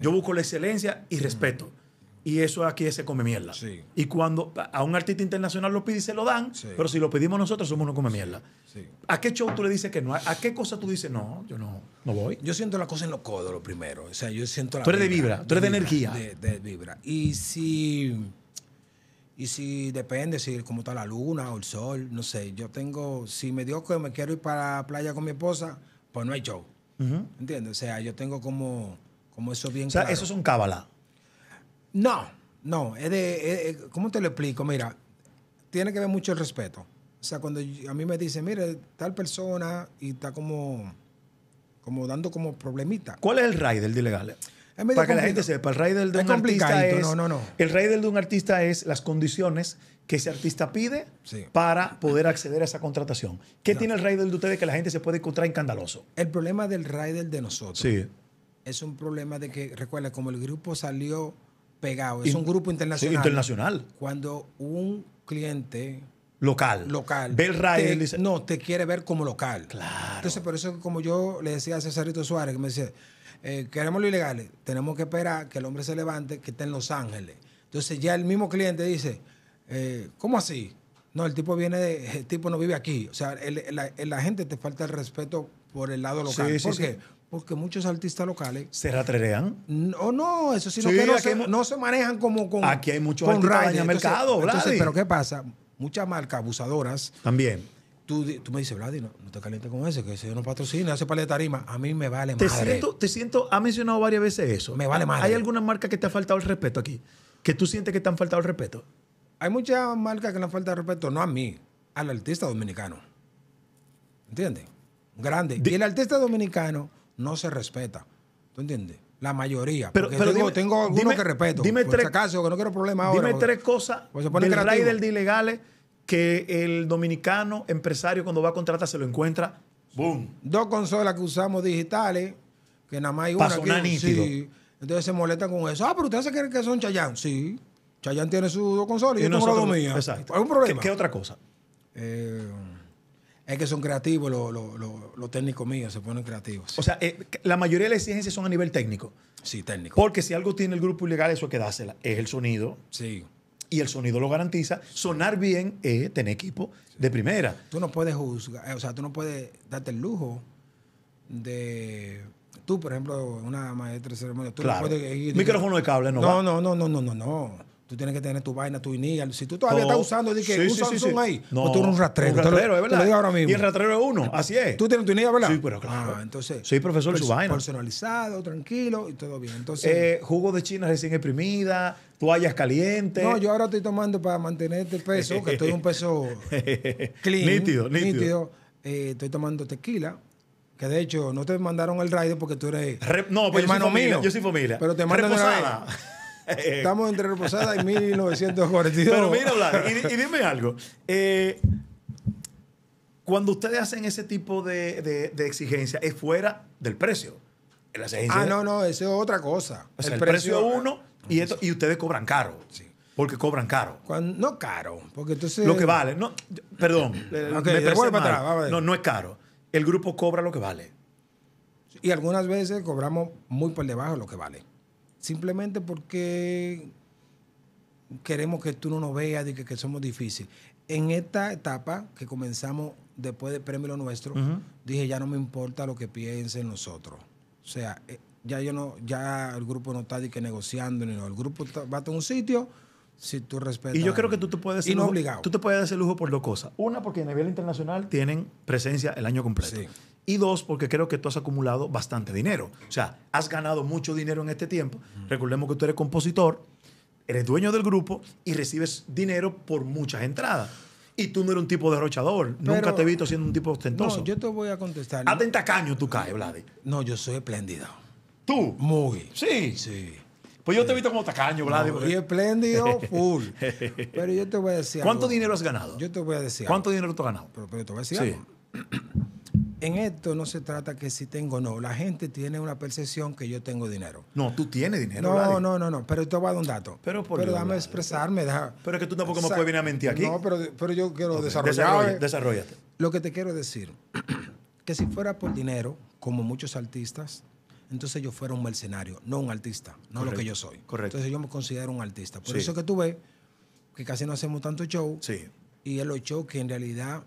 A: Yo busco la excelencia y respeto. Mm. Y eso aquí se come mierda. Y cuando a un artista internacional lo pide y se lo dan, pero si lo pedimos nosotros, somos uno come mierda. ¿A qué show
B: tú le dices que no? ¿A qué cosa tú dices no? Yo no, no voy. Yo siento la cosa en los codos, lo primero. O sea, yo siento la. Tú eres de vibra, tú eres de, energía. De, vibra. Y si. Y si depende, si como está la luna o el sol, no sé. Yo tengo, si me dio que me quiero ir para la playa con mi esposa, pues no hay show. O sea, yo tengo como, como eso bien O sea, eso es un cábala. No, no. Es de, ¿Cómo te lo explico? Mira, tiene que ver mucho el respeto. O sea, cuando a mí me dicen, mire, tal persona y está como, como dando como problemita.
A: ¿Cuál es el raid del de
B: para que la gente sepa, el rider de un artista es,
A: El de un artista es las condiciones que ese artista pide para poder acceder a esa contratación. ¿Qué tiene el rider de ustedes
B: que la gente se puede encontrar escandaloso? El problema del del de nosotros es un problema de que, recuerda, como el grupo salió pegado, es un grupo internacional. Sí, internacional. Cuando un cliente
A: local. Local. Ve el dice...
B: No, te quiere ver como local. Claro. Entonces, por eso, como yo le decía a Cesarito Suárez, que me decía, eh, queremos lo ilegal, tenemos que esperar que el hombre se levante, que esté en Los Ángeles. Entonces ya el mismo cliente dice, eh, ¿cómo así? No, el tipo viene de, tipo no vive aquí. O sea, la, gente te falta el respeto por el lado local. ¿Por qué? Porque muchos artistas locales.
A: ¿Se raterean
B: No, no, eso sí. no se, manejan como con. Aquí hay muchos artistas mercado, Pero ¿qué pasa? Muchas marcas abusadoras. También Tú, me dices, Vladi, no, no, te calientes con ese, que ese no patrocina, hace paleta tarima. A mí me vale te Siento, te siento, ha mencionado varias veces
A: eso. Me vale madre. ¿Hay
B: alguna marca que te ha faltado el respeto aquí? ¿Que tú sientes que te han faltado el respeto? Hay muchas marcas que le han faltado el respeto, no a mí, al artista dominicano. ¿Entiendes? Grande. y el artista dominicano no se respeta. ¿Tú entiendes? La mayoría. Pero, yo tengo, tengo algunos que respeto. Dime por tres, si acaso, que no quiero problemas ahora. Dime tres cosas pues del del
A: de ilegales que el dominicano empresario cuando va a contratar se lo encuentra.
B: ¡Boom! Dos consolas que usamos digitales, que nada más hay una. sí, entonces se molestan con eso. Ah, pero ustedes creen que son Chayán. Sí. Chayán tiene sus dos consolas y, yo tengo Exacto. ¿Algún problema? ¿Qué, otra cosa? Eh, es que son creativos los, técnicos míos, se ponen creativos. O sea, eh, la mayoría de las exigencias son a nivel técnico. Sí, técnico.
A: Porque si algo tiene el grupo ilegal, eso es que Es el sonido. Sí y el sonido lo
B: garantiza. Sonar bien es tener equipo de primera. Tú no puedes juzgar, o sea, tú no puedes darte el lujo de. Tú, por ejemplo, una maestra de ceremonia, tú no puedes Micrófono de cable, no. no, no, no, no, no, no. Tú tienes que tener tu vaina, tu iniga. Si tú todavía estás usando, di que sí, usa sí, ahí, pues no. tú eres un rastrero. es verdad. lo ahora mismo. Y el rastrero es uno,
A: así es. Tú tienes tu iniga, ¿verdad? Sí, pero claro. Ah, entonces. Soy profesor de su vaina.
B: Personalizado, tranquilo y todo bien. Entonces. Eh, jugo de China recién exprimida, toallas calientes. No, yo ahora estoy tomando para mantener este peso, que estoy un peso clean. nítido, nítido. Eh, estoy tomando tequila. Que de hecho, no te mandaron el radio porque tú eres. no, pero pues yo soy familia, Yo soy familia. Pero te mandan Reposada.
A: Estamos entre Reposada y
B: 1942. Pero mira, y, dime
A: algo. Eh, cuando ustedes hacen ese tipo de, de, exigencia, es fuera del precio. ah, no,
B: no, eso es otra cosa. el, precio, ah, uno
A: y, esto, y ustedes cobran caro. Porque cobran caro. no
B: caro, porque entonces... Lo que vale. No, perdón. No, no es caro. El grupo cobra lo que vale. Y algunas veces cobramos muy por debajo lo que vale simplemente porque queremos que tú no nos veas y que, somos difíciles. En esta etapa que comenzamos después del premio nuestro, dije, ya no me importa lo que piensen nosotros. O sea, eh, ya yo no, ya el grupo no está de que negociando ni El grupo va a un sitio si tú respetas. Y yo creo que tú te puedes y Tú
A: te puedes hacer lujo por dos cosas.
B: Una, porque a nivel internacional
A: tienen presencia el año completo. Sí. Y dos, porque creo que tú has acumulado bastante dinero. O sea, has ganado mucho dinero en este tiempo. Recordemos que tú eres compositor, eres dueño del grupo y recibes dinero por muchas entradas. Y tú no eres un tipo derrochador. Nunca te he visto siendo un tipo ostentoso. yo te
B: voy a contestar. Hazte Atenta caño tú caes, Vladi. No, yo soy espléndido. ¿Tú? Muy. Sí. Sí. Pues yo te he visto como tacaño, Vladi. y espléndido, full. pero yo te voy a decir ¿Cuánto dinero has ganado? Yo te voy a decir ¿Cuánto dinero tú has ganado? Pero, pero te voy a decir sí. en esto no se trata que si tengo o no. La gente tiene una percepción que yo tengo dinero. No, tú tienes dinero. No, no, no, no. Pero esto va a dar un dato. Pero, por a expresarme. Pero es que tú tampoco me puedes venir a mentir aquí. No, pero, yo quiero desarrollar. Desarrollate. Lo que te quiero decir, que si fuera por dinero, como muchos artistas, entonces yo fuera un mercenario, no un artista, no lo que yo soy. Correcto. Entonces yo me considero un artista. Por eso que tú ves que casi no hacemos tanto show. Sí. Y es los shows que en realidad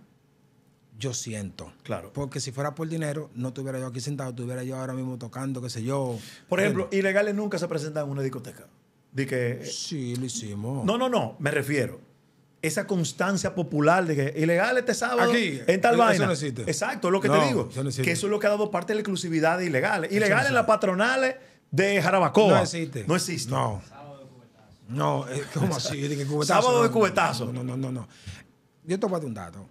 B: yo siento. Claro. Porque si fuera por dinero, no estuviera yo aquí sentado, estuviera yo ahora mismo tocando, qué sé yo. Por ejemplo, ilegales nunca se presentan en una discoteca. De que, eh, sí, lo hicimos. No, no, no,
A: me refiero. Esa constancia popular de que ilegales este sábado Aquí, en tal baño Eso no Exacto, lo que te digo. que eso es lo que ha dado parte de la exclusividad de ilegales. Ilegales en las patronales de Jarabacoa. No existe. No
B: existe. No. Sábado de cubetazo. No, eh, ¿cómo así? sábado de cubetazo. No, no, no, no. Yo te voy a dar un dato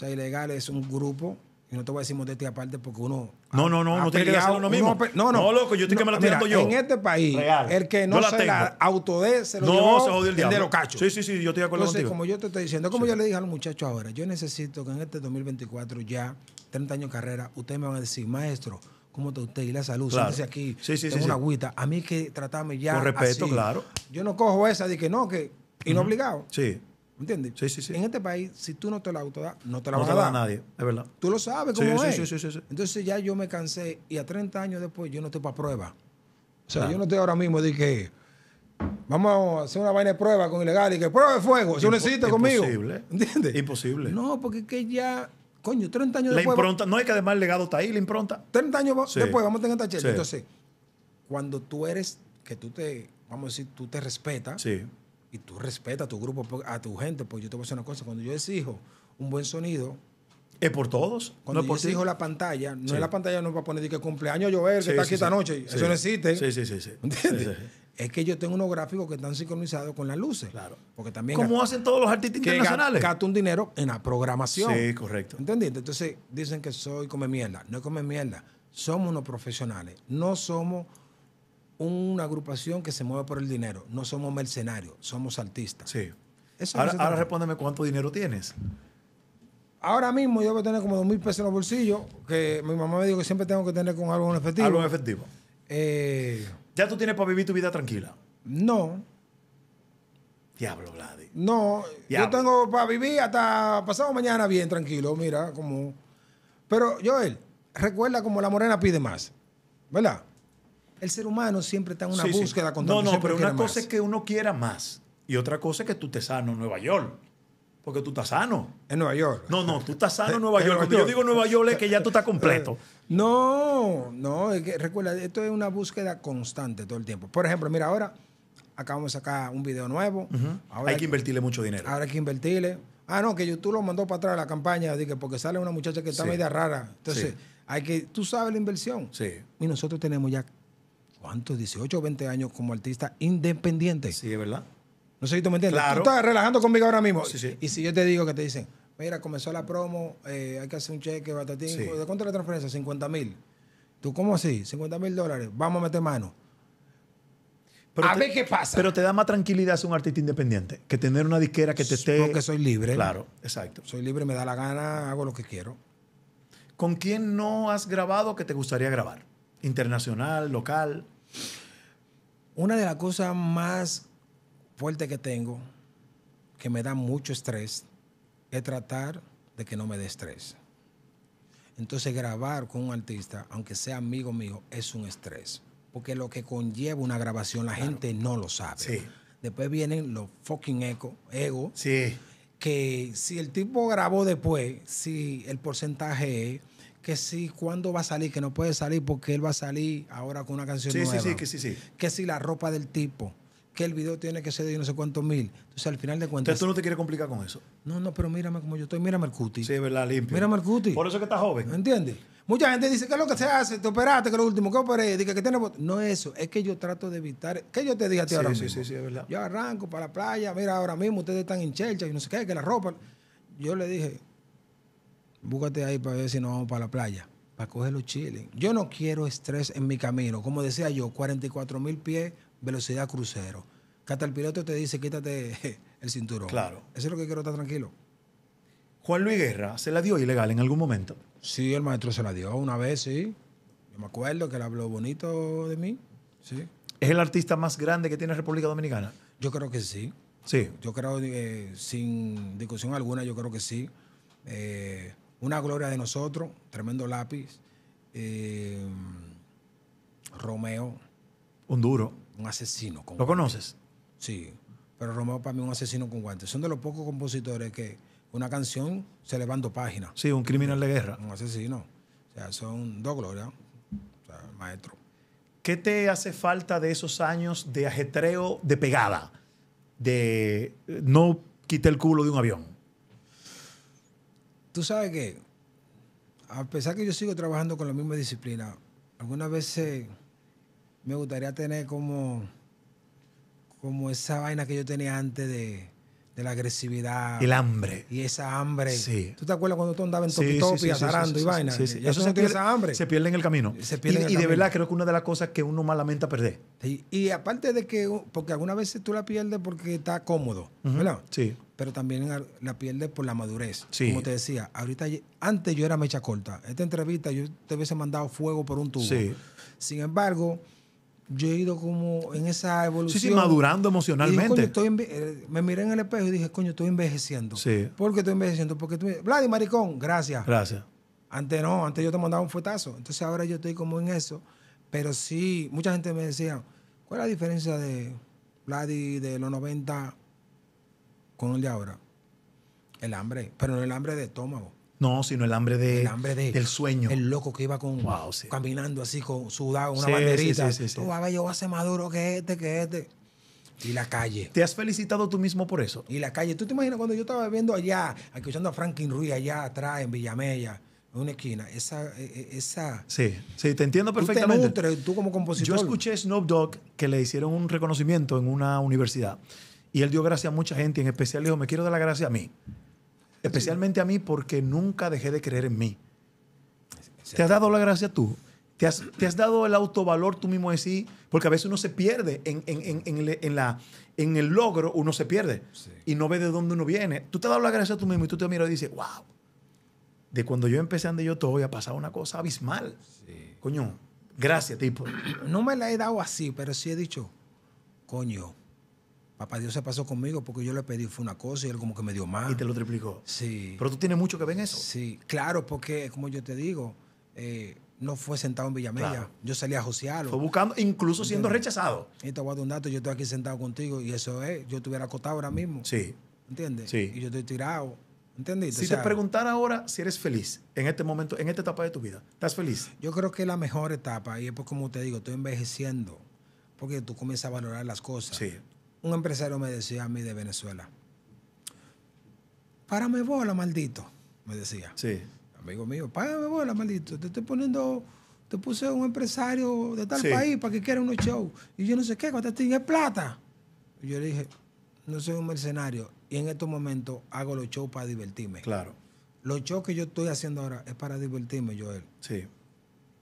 B: sea, ilegal es un grupo. Y no te voy a decir modestia aparte porque uno. No, no, no, no tiene que hacer uno mismo. no, no. No, loco, yo estoy que me la tirando yo. En este país, el que no la se la autodé se lo no, llevó se el, de los cachos. Sí, sí, sí, yo estoy de acuerdo Entonces, contigo. como yo te estoy diciendo, como yo le dije a los muchachos ahora, yo necesito que en este 2024 ya, 30 años de carrera, ustedes me van a decir, maestro, ¿cómo está usted? Y la salud, claro. dice aquí, sí, sí, tengo una agüita. A mí que tratarme ya Con respeto, claro. Yo no cojo esa de que no, que y obligado. Sí. ¿Entiendes? Sí, sí, sí. En este país, si tú no te la autodas, no te la no te a dar. a nadie, es verdad. Tú lo sabes cómo es. Sí, sí, sí, Entonces ya yo me cansé y a 30 años después yo no estoy para prueba. O sea, yo no estoy ahora mismo de que vamos a hacer una vaina de prueba con ilegal y que prueba de fuego. Eso no conmigo. Imposible. ¿Entiendes? Imposible. No, porque es que ya coño, 30 años después. La impronta, no es que además el legado está ahí, la impronta. 30 años después vamos a tener esta chela. Entonces, cuando tú eres, que tú te, vamos a decir, tú te respetas, sí y tú respetas a tu grupo, pues, a tu gente, porque yo te voy a decir una cosa, cuando yo exijo un buen sonido, es por todos. Cuando yo exijo la pantalla, no es la pantalla no va a poner que cumpleaños yo ver, que está aquí esta noche. Eso no
A: existe. Sí, sí, sí. sí.
B: ¿Entiendes? Es que yo tengo unos gráficos que están sincronizados con las luces. Claro. Porque también. Como hacen todos los artistas internacionales. gastan un dinero en la programación. Sí, correcto. ¿Entendiste? Entonces dicen que soy come mierda. No es come mierda. Somos unos profesionales. No somos una agrupación que se mueve por el dinero. No somos mercenarios, somos artistas. Sí. ahora, ahora respóndeme cuánto dinero tienes. Ahora mismo yo voy a tener como dos mil pesos en los bolsillos, que mi mamá me dijo que siempre tengo que tener con algo en efectivo. Algo en
A: efectivo. Eh,
B: ¿Ya tú tienes para vivir tu vida tranquila? No.
A: Diablo, Vladi.
B: No, yo tengo para vivir hasta pasado mañana bien, tranquilo, mira, como... Pero, Joel, recuerda como la morena pide más, ¿verdad? el ser humano siempre está en una búsqueda sí. constante. No, no, pero una cosa
A: es que uno quiera más y otra cosa es que tú te sano en Nueva York. Porque tú estás sano. En Nueva York. No, no, tú estás sano en Nueva York. Cuando yo digo Nueva York es que ya
B: tú estás completo. No, no, recuerda, esto es una búsqueda constante todo el tiempo. Por ejemplo, mira, ahora acabamos de sacar un video nuevo. hay que
A: invertirle mucho dinero.
B: Ahora hay que invertirle. Ah, no, que YouTube lo mandó para atrás a la campaña, dije, porque sale una muchacha que está media rara. Entonces, hay que, tú sabes la inversión. Sí. Y nosotros tenemos ya ¿cuántos? 18 o 20 años como artista independiente. Sí, es verdad. No sé si tú me entiendes. Claro. Tú estás relajando conmigo ahora mismo. Sí, sí. Y si yo te digo que te dicen, mira, comenzó la promo, eh, hay que hacer un cheque, batatín. ¿De cuánto es la transferencia? 50 mil. ¿Tú cómo así? 50 mil dólares. Vamos a meter mano. a ver qué pasa. Pero te da más tranquilidad ser un artista independiente que tener una disquera que te esté. que soy libre. Claro, exacto. Soy libre, me da la gana, hago lo que quiero. ¿Con
A: quién no has grabado que te gustaría grabar? ¿Internacional, local?
B: Una de las cosas más fuertes que tengo, que me da mucho estrés, es tratar de que no me dé estrés. Entonces grabar con un artista, aunque sea amigo mío, es un estrés. Porque lo que conlleva una grabación, la gente no lo sabe. Después vienen los fucking eco, ego. Que si el tipo grabó después, si el porcentaje es que si cuándo va a salir, que no puede salir porque él va a salir ahora con una canción sí, nueva. Sí, sí, que sí, sí. Que si la ropa del tipo, que el video tiene que ser de no sé cuántos mil. Entonces, al final de cuentas... Entonces, tú no te quieres complicar con eso. No, no, pero mírame como yo estoy, mírame el cuti. Sí, verdad, limpio. Mírame el cuti. Por eso que estás joven. ¿Entiendes? Mucha gente dice, ¿qué es lo que se hace? Te operaste, que lo último, que operé, Dice que tiene... No eso, es que yo trato de evitar... ¿Qué yo te dije a ti ahora sí, Sí, sí, es verdad. Yo arranco para la playa, mira, ahora mismo ustedes están en chelcha y no sé qué, que la ropa... Yo le dije, búscate ahí para ver si nos vamos para la playa, para coger los chiles. Yo no quiero estrés en mi camino. Como decía yo, 44 mil pies, velocidad crucero. Que hasta el piloto te dice, quítate el cinturón. Claro. Eso es lo que quiero, estar tranquilo. Juan Luis Guerra, ¿se la dio ilegal en algún momento? Sí, el maestro se la dio una vez, sí. Yo me acuerdo que él habló bonito de mí, sí. ¿Es el artista más grande que tiene República Dominicana? Yo creo que sí. Sí. Yo creo, eh, sin discusión alguna, yo creo que sí. Eh, una Gloria de Nosotros, tremendo lápiz. Eh, Romeo. Un duro. Un asesino. Con ¿Lo conoces? Sí, pero Romeo para mí un asesino con guantes. Son de los pocos compositores que una canción se le van dos páginas. Sí, un criminal de guerra. Un asesino. O sea, son dos glorias. maestro. ¿Qué te hace falta de
A: esos años de ajetreo de pegada? De eh, no quite el
B: culo de un avión tú sabes que, a pesar que yo sigo trabajando con la misma disciplina, algunas veces me gustaría tener como, como esa vaina que yo tenía antes de, de la agresividad. El hambre. Y esa hambre. ¿Tú te acuerdas cuando tú andabas en topitopia, zarando y vaina? Sí, sí. eso se pierde, esa hambre. Se pierde
A: en el camino. Se pierde y, de verdad
B: creo que una de las cosas que uno más lamenta perder. Y, aparte de que, porque algunas veces tú la pierdes porque está cómodo,
A: ¿verdad? Sí.
B: Pero también la pierdes por la madurez. Sí. Como te decía, ahorita, antes yo era mecha corta. Esta entrevista yo te hubiese mandado fuego por un tubo. Sin embargo yo he ido como en esa evolución. Sí, sí, madurando emocionalmente. Eh, me miré en el espejo y dije, coño, estoy envejeciendo. Sí. ¿Por qué estoy envejeciendo? Porque tú maricón, gracias. Gracias. Antes no, antes yo te mandaba un fuetazo. Entonces ahora yo estoy como en eso. Pero sí, mucha gente me decía, ¿cuál es la diferencia de Vladi de los 90 con el de ahora? El hambre, pero no el hambre de estómago.
A: No, sino el hambre, de, del sueño. El
B: loco que iba con, caminando así, con sudado, una banderita. Sí, a yo a ser más que este, que este. Y la calle. ¿Te has felicitado tú mismo por eso? Y la calle. ¿Tú te imaginas cuando yo estaba viendo allá, escuchando a Franklin Ruiz allá atrás, en Villamella? en una esquina. Esa, e, e, esa.
A: Sí, sí, te entiendo perfectamente.
B: Tú, como compositor. Yo escuché Snoop Dogg
A: que le hicieron un reconocimiento en una universidad y él dio gracias a mucha gente, en especial dijo, me quiero dar la gracia a mí. Especialmente a mí porque nunca dejé de creer en mí. ¿Te has dado la gracia tú? ¿Te has, te has dado el autovalor tú mismo sí Porque a veces uno se pierde en, en, en, el logro, uno se pierde y no ve de dónde uno viene. Tú te has dado la gracia tú mismo y tú te miras y dices, wow, de cuando yo empecé a donde yo estoy ha pasado
B: una cosa abismal. Coño, gracias, tipo. No me la he dado así, pero sí he dicho, coño, Papá Dios se pasó conmigo porque yo le pedí fue una cosa y él como que me dio mal. Y te lo triplicó. Sí. Pero tú tienes mucho que ver en eso. Sí, claro, porque como yo te digo, eh, no fue sentado en Villamella. Yo salí a josearlo. Fue buscando, incluso siendo rechazado. Y te voy a dar un dato, yo estoy aquí sentado contigo y eso es, yo hubiera acotado ahora mismo. Sí. ¿Entiendes? Sí. Y yo estoy tirado. ¿Entendiste? Si te preguntara ahora si eres feliz en este momento, en esta etapa de tu vida, ¿estás feliz? Yo creo que es la mejor etapa y es pues como te digo, estoy envejeciendo porque tú comienzas a valorar las cosas. Sí un empresario me decía a mí de Venezuela, párame bola, maldito, me decía. Sí. Amigo mío, párame bola, maldito, te estoy poniendo, te puse un empresario de tal país para que quiera unos shows. Y yo no sé qué, cuando te en plata. yo le dije, no soy un mercenario y en estos momentos hago los shows para divertirme. Claro. Los shows que yo estoy haciendo ahora es para divertirme, Joel. Sí.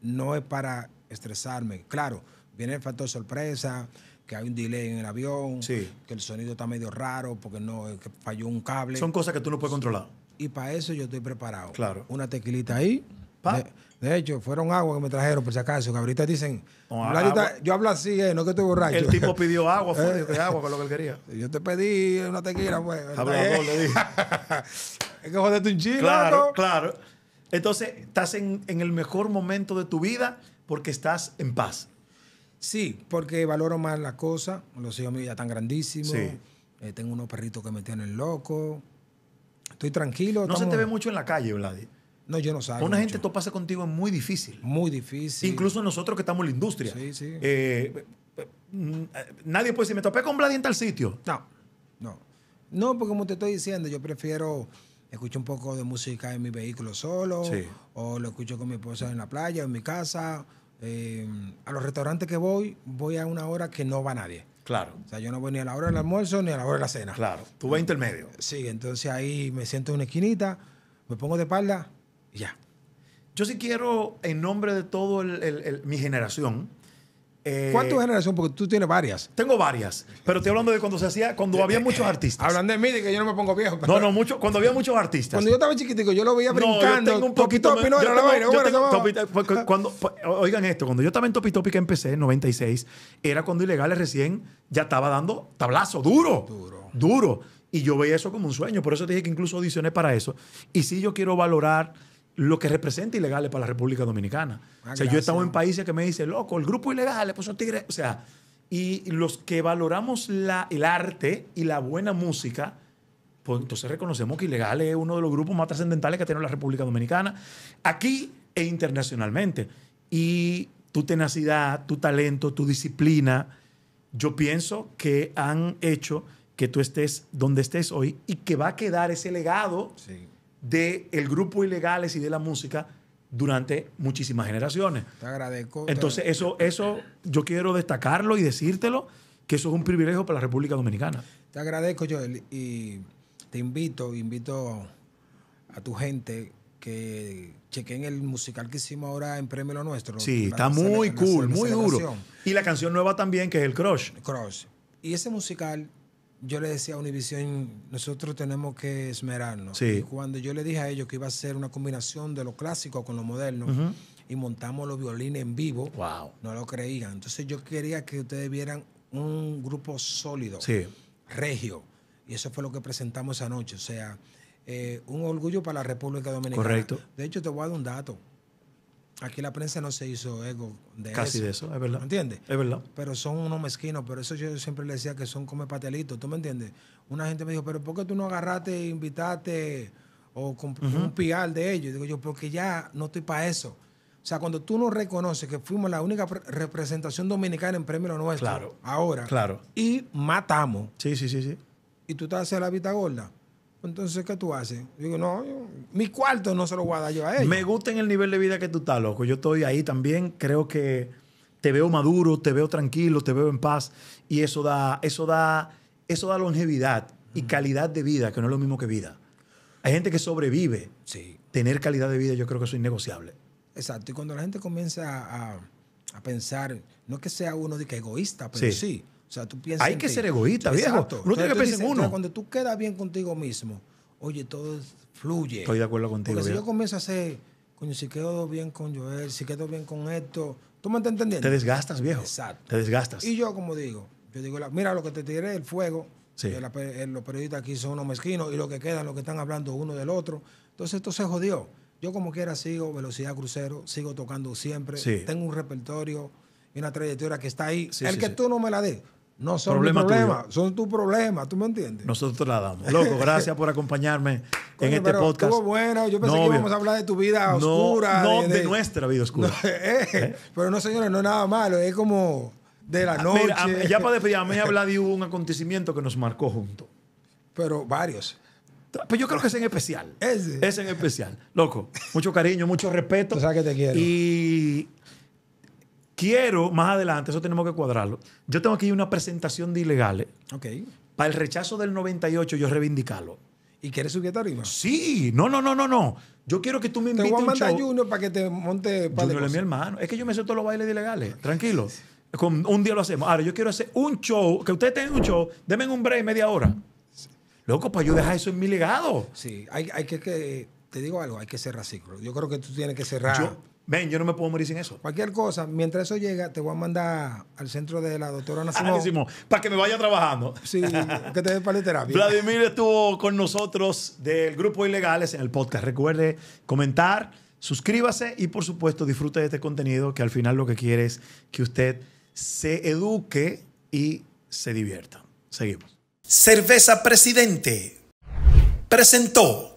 B: No es para estresarme. Claro, viene el factor sorpresa, que hay un delay en el avión, que el sonido está medio raro porque no que falló un cable. Son cosas que tú no puedes controlar. Y para eso yo estoy preparado. Claro. Una tequilita ahí. De, hecho, fueron agua que me trajeron, por si acaso, que ahorita dicen, yo hablo así, eh, no que estoy borracho. El tipo pidió agua, fue eh. de agua con lo que él quería. Yo te pedí una tequila, pues. Hablador, le
A: dije. es que jodete un chino. Claro, claro. Entonces, estás en el
B: mejor momento de tu vida porque estás en paz. Sí, porque valoro más las cosas. Los hijos míos ya están grandísimos. Eh, tengo unos perritos que me tienen loco. Estoy tranquilo. No se te ve
A: mucho en la calle, Vladi.
B: No, yo no salgo. Una gente topase contigo
A: es muy difícil. Muy difícil. Incluso nosotros que estamos en la industria. Sí, sí. Eh,
B: mm, nadie puede decir, me topé con Vladi en tal sitio. No, no. No, porque como te estoy diciendo, yo prefiero escuchar un poco de música en mi vehículo solo, o lo escucho con mi esposa en la playa, o en mi casa, eh, a los restaurantes que voy, voy a una hora que no va nadie. Claro. O sea, yo no voy ni a la hora del almuerzo ni a la hora de la cena. Claro. Tú vas intermedio. Sí, entonces ahí me siento en una esquinita, me pongo de espalda y ya. Yo sí
A: quiero, en nombre de todo mi generación, eh, generación Porque tú tienes varias. Tengo varias, pero estoy hablando de cuando se hacía, cuando eh, había eh, muchos artistas. Hablan de mí, de que yo no me pongo viejo. No, no, mucho, cuando había muchos artistas. Cuando
B: yo estaba chiquitico, yo lo veía brincando. No, tengo un poquito
A: Oigan esto, cuando yo estaba en Topi Topi, que empecé en 96, era cuando Ilegales recién ya estaba dando tablazo, duro. Duro. Duro. Y yo veía eso como un sueño. Por eso te dije que incluso audicioné para eso. Y sí, yo quiero valorar lo que representa ilegales para la República Dominicana. Ah, o sea, yo he estado en países que me dicen, loco, el grupo ilegal, pues son tigres. O sea, y los que valoramos la, el arte y la buena música, pues entonces reconocemos que Ilegal es uno de los grupos más trascendentales que tiene la República Dominicana, aquí e internacionalmente. Y tu tenacidad, tu talento, tu disciplina, yo pienso que han hecho que tú estés donde estés hoy y que va a quedar ese legado. Sí del el grupo Ilegales y de la música durante muchísimas generaciones.
B: Te agradezco. Entonces,
A: eso, eso yo quiero destacarlo y decírtelo, que eso es un privilegio para la República Dominicana.
B: Te agradezco, Joel, y te invito, invito a tu gente que chequen el musical que hicimos ahora en Premio Lo Nuestro. Sí, está muy cool, muy duro. Y la canción nueva también, que es el Crush. Crush. Y ese musical yo le decía a Univision, nosotros tenemos que esmerarnos. Y cuando yo le dije a ellos que iba a ser una combinación de lo clásico con lo moderno, y montamos los violines en vivo, no lo creían. Entonces yo quería que ustedes vieran un grupo sólido, regio. Y eso fue lo que presentamos anoche. O sea, eh, un orgullo para la República Dominicana. Correcto. De hecho, te voy a dar un dato. Aquí la prensa no se hizo ego de eso. Casi de eso, es verdad. ¿Me entiendes? Es verdad. Pero son unos mezquinos, pero eso yo siempre le decía que son como patelitos, ¿tú me entiendes? Una gente me dijo, pero ¿por qué tú no agarraste e invitaste o un pial de ellos? Y digo yo, porque ya no estoy para eso. O sea, cuando tú no reconoces que fuimos la única representación dominicana en premio nuestro ahora claro. y matamos. Sí, sí, sí, sí. Y tú estás haciendo la vista gorda. Entonces, ¿qué tú haces? Digo, no, mi cuarto no se lo voy a dar yo a él. Me gusta en el nivel de vida que tú
A: estás, loco. Yo estoy ahí también. Creo que te veo maduro, te veo tranquilo, te veo en paz. Y eso da, eso da, eso da longevidad y calidad de vida, que no es lo mismo
B: que vida. Hay gente que sobrevive. Sí. Tener calidad de vida, yo creo que eso es innegociable. Exacto. Y cuando la gente comienza a, a pensar, no que sea uno de que egoísta, pero sí, sí o sea, tú piensas. Hay que ser egoísta, viejo. no tiene que pensar en uno. Cuando tú quedas bien contigo mismo, oye, todo fluye. Estoy de acuerdo contigo. Porque si yo comienzo a hacer, coño, si quedo bien con Joel, si quedo bien con esto, ¿tú me estás entendiendo? Te desgastas, viejo. Exacto.
A: Te desgastas. Y
B: yo, como digo, yo digo, mira lo que te tiré el fuego. Eh, eh, los periodistas aquí son unos mezquinos y lo que quedan, lo que están hablando uno del otro. Entonces esto se jodió. Yo como quiera sigo velocidad crucero, sigo tocando siempre. Tengo un repertorio y una trayectoria que está ahí. el que tú no me la des, no son problemas, son tu problema, ¿tú me entiendes?
A: Nosotros la damos. Loco, gracias por acompañarme en este podcast. Estuvo bueno, yo pensé que íbamos a hablar de tu vida oscura. No, de,
B: nuestra vida oscura. Eh, eh. Pero no, señores, no es nada malo, es como de la ah, noche. Ah, ya para despedirme, a
A: mí de un acontecimiento que nos marcó juntos. Pero varios. Pero pues yo creo que es en especial. Es en especial. Loco, mucho cariño, mucho respeto. Tú sabes que te quiero. Y Quiero, más adelante, eso tenemos que cuadrarlo. Yo tengo aquí una presentación de ilegales. Ok. Para el rechazo del 98, yo reivindicarlo. ¿Y quieres subirte arriba? Sí, no, no, no, no, no. Yo quiero que tú me invites. Te voy a mandar a
B: Junior para que te
A: monte. Para Junior es mi hermano. Es que yo me sé todos los bailes ilegales. Tranquilo. Con, un día lo hacemos. Ahora, yo quiero hacer
B: un show, que ustedes tengan un show, denme un break media hora.
A: Loco, para pues yo dejar eso
B: en mi legado. Sí, hay, que, te digo algo, hay que cerrar ciclo. Yo creo que tú tienes que cerrar. Yo, Ven, yo no me puedo morir sin eso. Cualquier cosa, mientras eso llega, te voy a mandar al centro de la doctora Nacional.
A: para que me vaya trabajando. Sí, que te
B: dé paliterapia. Vladimir
A: estuvo con nosotros del Grupo Ilegales en el podcast. Recuerde comentar, suscríbase y, por supuesto, disfrute de este contenido que al final lo que quiere es que usted se eduque y se divierta. Seguimos. Cerveza Presidente presentó.